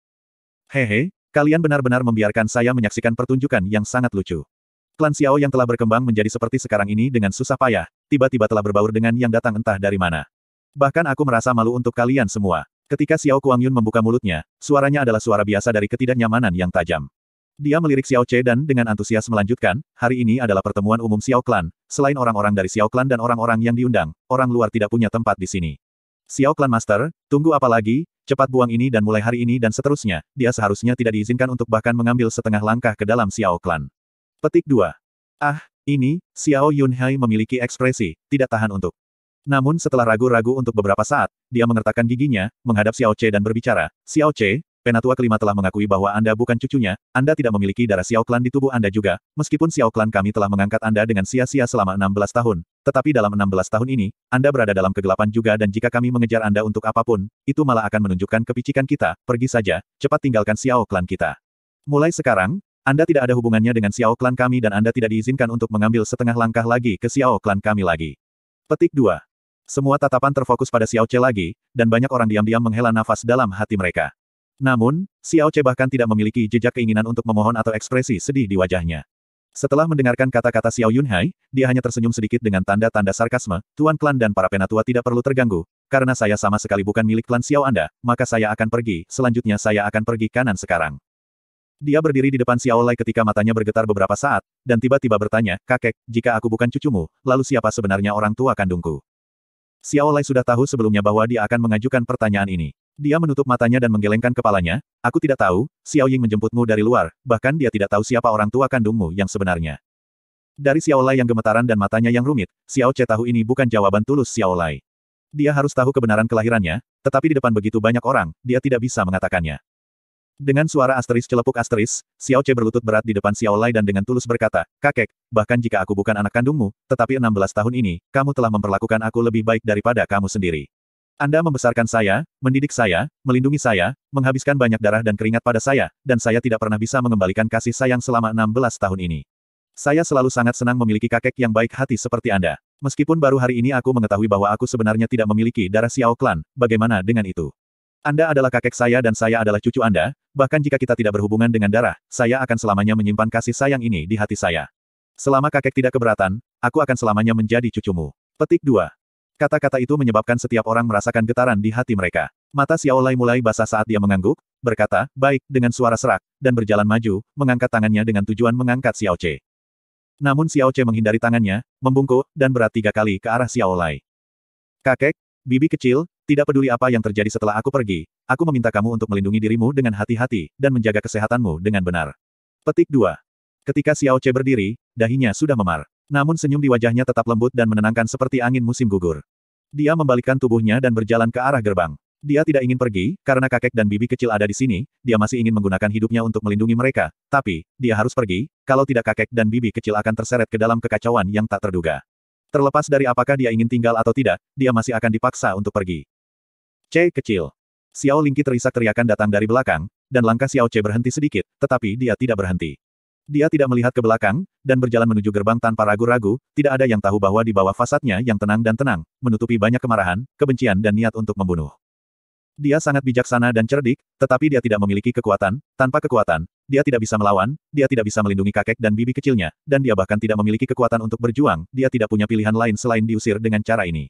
Speaker 1: Hehe, kalian benar-benar membiarkan saya menyaksikan pertunjukan yang sangat lucu. Klan Xiao yang telah berkembang menjadi seperti sekarang ini dengan susah payah, tiba-tiba telah berbaur dengan yang datang entah dari mana. Bahkan aku merasa malu untuk kalian semua. Ketika Xiao Kuang Yun membuka mulutnya, suaranya adalah suara biasa dari ketidaknyamanan yang tajam. Dia melirik Xiao Che dan dengan antusias melanjutkan, hari ini adalah pertemuan umum Xiao Clan, selain orang-orang dari Xiao Clan dan orang-orang yang diundang, orang luar tidak punya tempat di sini. Xiao Clan Master, tunggu apa lagi, cepat buang ini dan mulai hari ini dan seterusnya, dia seharusnya tidak diizinkan untuk bahkan mengambil setengah langkah ke dalam Xiao Clan. Petik 2. Ah, ini, Xiao Yunhai memiliki ekspresi, tidak tahan untuk. Namun setelah ragu-ragu untuk beberapa saat, dia mengertakkan giginya, menghadap Xiao Che dan berbicara, Xiao Che, Penatua kelima telah mengakui bahwa Anda bukan cucunya, Anda tidak memiliki darah Xiao Clan di tubuh Anda juga, meskipun Xiao Clan kami telah mengangkat Anda dengan sia-sia selama 16 tahun. Tetapi dalam 16 tahun ini, Anda berada dalam kegelapan juga dan jika kami mengejar Anda untuk apapun, itu malah akan menunjukkan kepicikan kita, pergi saja, cepat tinggalkan Xiao Clan kita. Mulai sekarang, Anda tidak ada hubungannya dengan Xiao Clan kami dan Anda tidak diizinkan untuk mengambil setengah langkah lagi ke Xiao Clan kami lagi. Petik 2. Semua tatapan terfokus pada Xiao Che lagi, dan banyak orang diam-diam menghela nafas dalam hati mereka. Namun, Xiao Che bahkan tidak memiliki jejak keinginan untuk memohon atau ekspresi sedih di wajahnya. Setelah mendengarkan kata-kata Xiao Yunhai, dia hanya tersenyum sedikit dengan tanda-tanda sarkasme, Tuan Klan dan para penatua tidak perlu terganggu, karena saya sama sekali bukan milik Klan Xiao Anda, maka saya akan pergi, selanjutnya saya akan pergi kanan sekarang. Dia berdiri di depan Xiao Lai ketika matanya bergetar beberapa saat, dan tiba-tiba bertanya, kakek, jika aku bukan cucumu, lalu siapa sebenarnya orang tua kandungku? Xiao Lai sudah tahu sebelumnya bahwa dia akan mengajukan pertanyaan ini. Dia menutup matanya dan menggelengkan kepalanya, aku tidak tahu, Xiao Ying menjemputmu dari luar, bahkan dia tidak tahu siapa orang tua kandungmu yang sebenarnya. Dari Xiao Lai yang gemetaran dan matanya yang rumit, Xiao Che tahu ini bukan jawaban tulus Xiao Lai. Dia harus tahu kebenaran kelahirannya, tetapi di depan begitu banyak orang, dia tidak bisa mengatakannya. Dengan suara asteris celepuk asteris, Xiao Che berlutut berat di depan Xiao Lai dan dengan tulus berkata, Kakek, bahkan jika aku bukan anak kandungmu, tetapi 16 tahun ini, kamu telah memperlakukan aku lebih baik daripada kamu sendiri. Anda membesarkan saya, mendidik saya, melindungi saya, menghabiskan banyak darah dan keringat pada saya, dan saya tidak pernah bisa mengembalikan kasih sayang selama 16 tahun ini. Saya selalu sangat senang memiliki kakek yang baik hati seperti Anda. Meskipun baru hari ini aku mengetahui bahwa aku sebenarnya tidak memiliki darah Xiao Clan, bagaimana dengan itu? Anda adalah kakek saya dan saya adalah cucu Anda, bahkan jika kita tidak berhubungan dengan darah, saya akan selamanya menyimpan kasih sayang ini di hati saya. Selama kakek tidak keberatan, aku akan selamanya menjadi cucumu. Petik 2. Kata-kata itu menyebabkan setiap orang merasakan getaran di hati mereka. Mata Xiao Lai mulai basah saat dia mengangguk, berkata, baik, dengan suara serak, dan berjalan maju, mengangkat tangannya dengan tujuan mengangkat Xiao Che. Namun Xiao Che menghindari tangannya, membungkuk, dan berat tiga kali ke arah Xiao Lai. Kakek, bibi kecil, tidak peduli apa yang terjadi setelah aku pergi, aku meminta kamu untuk melindungi dirimu dengan hati-hati, dan menjaga kesehatanmu dengan benar. Petik 2. Ketika Xiao Che berdiri, dahinya sudah memar. Namun senyum di wajahnya tetap lembut dan menenangkan seperti angin musim gugur. Dia membalikkan tubuhnya dan berjalan ke arah gerbang. Dia tidak ingin pergi, karena kakek dan bibi kecil ada di sini, dia masih ingin menggunakan hidupnya untuk melindungi mereka, tapi, dia harus pergi, kalau tidak kakek dan bibi kecil akan terseret ke dalam kekacauan yang tak terduga. Terlepas dari apakah dia ingin tinggal atau tidak, dia masih akan dipaksa untuk pergi. C. Kecil. Xiao Lingqi terisak teriakan datang dari belakang, dan langkah Xiao C berhenti sedikit, tetapi dia tidak berhenti. Dia tidak melihat ke belakang, dan berjalan menuju gerbang tanpa ragu-ragu, tidak ada yang tahu bahwa di bawah fasadnya yang tenang dan tenang, menutupi banyak kemarahan, kebencian dan niat untuk membunuh. Dia sangat bijaksana dan cerdik, tetapi dia tidak memiliki kekuatan, tanpa kekuatan, dia tidak bisa melawan, dia tidak bisa melindungi kakek dan bibi kecilnya, dan dia bahkan tidak memiliki kekuatan untuk berjuang, dia tidak punya pilihan lain selain diusir dengan cara ini.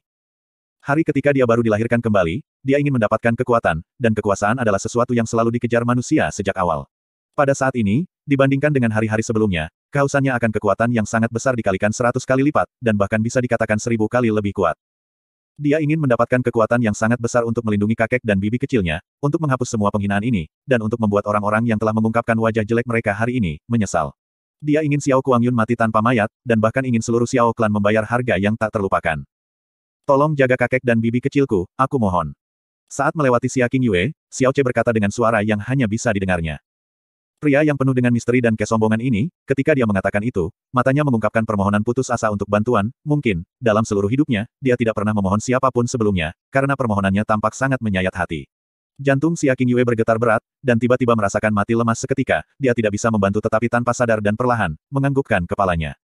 Speaker 1: Hari ketika dia baru dilahirkan kembali, dia ingin mendapatkan kekuatan, dan kekuasaan adalah sesuatu yang selalu dikejar manusia sejak awal. Pada saat ini, Dibandingkan dengan hari-hari sebelumnya, kausannya akan kekuatan yang sangat besar dikalikan seratus kali lipat, dan bahkan bisa dikatakan seribu kali lebih kuat. Dia ingin mendapatkan kekuatan yang sangat besar untuk melindungi kakek dan bibi kecilnya, untuk menghapus semua penghinaan ini, dan untuk membuat orang-orang yang telah mengungkapkan wajah jelek mereka hari ini, menyesal. Dia ingin Xiao Kuang Yun mati tanpa mayat, dan bahkan ingin seluruh Xiao Klan membayar harga yang tak terlupakan. Tolong jaga kakek dan bibi kecilku, aku mohon. Saat melewati Xia Qing Yue, Xiao Che berkata dengan suara yang hanya bisa didengarnya. Pria yang penuh dengan misteri dan kesombongan ini, ketika dia mengatakan itu, matanya mengungkapkan permohonan putus asa untuk bantuan, mungkin, dalam seluruh hidupnya, dia tidak pernah memohon siapapun sebelumnya, karena permohonannya tampak sangat menyayat hati. Jantung si Aking Yue bergetar berat, dan tiba-tiba merasakan mati lemas seketika, dia tidak bisa membantu tetapi tanpa sadar dan perlahan, menganggukkan kepalanya.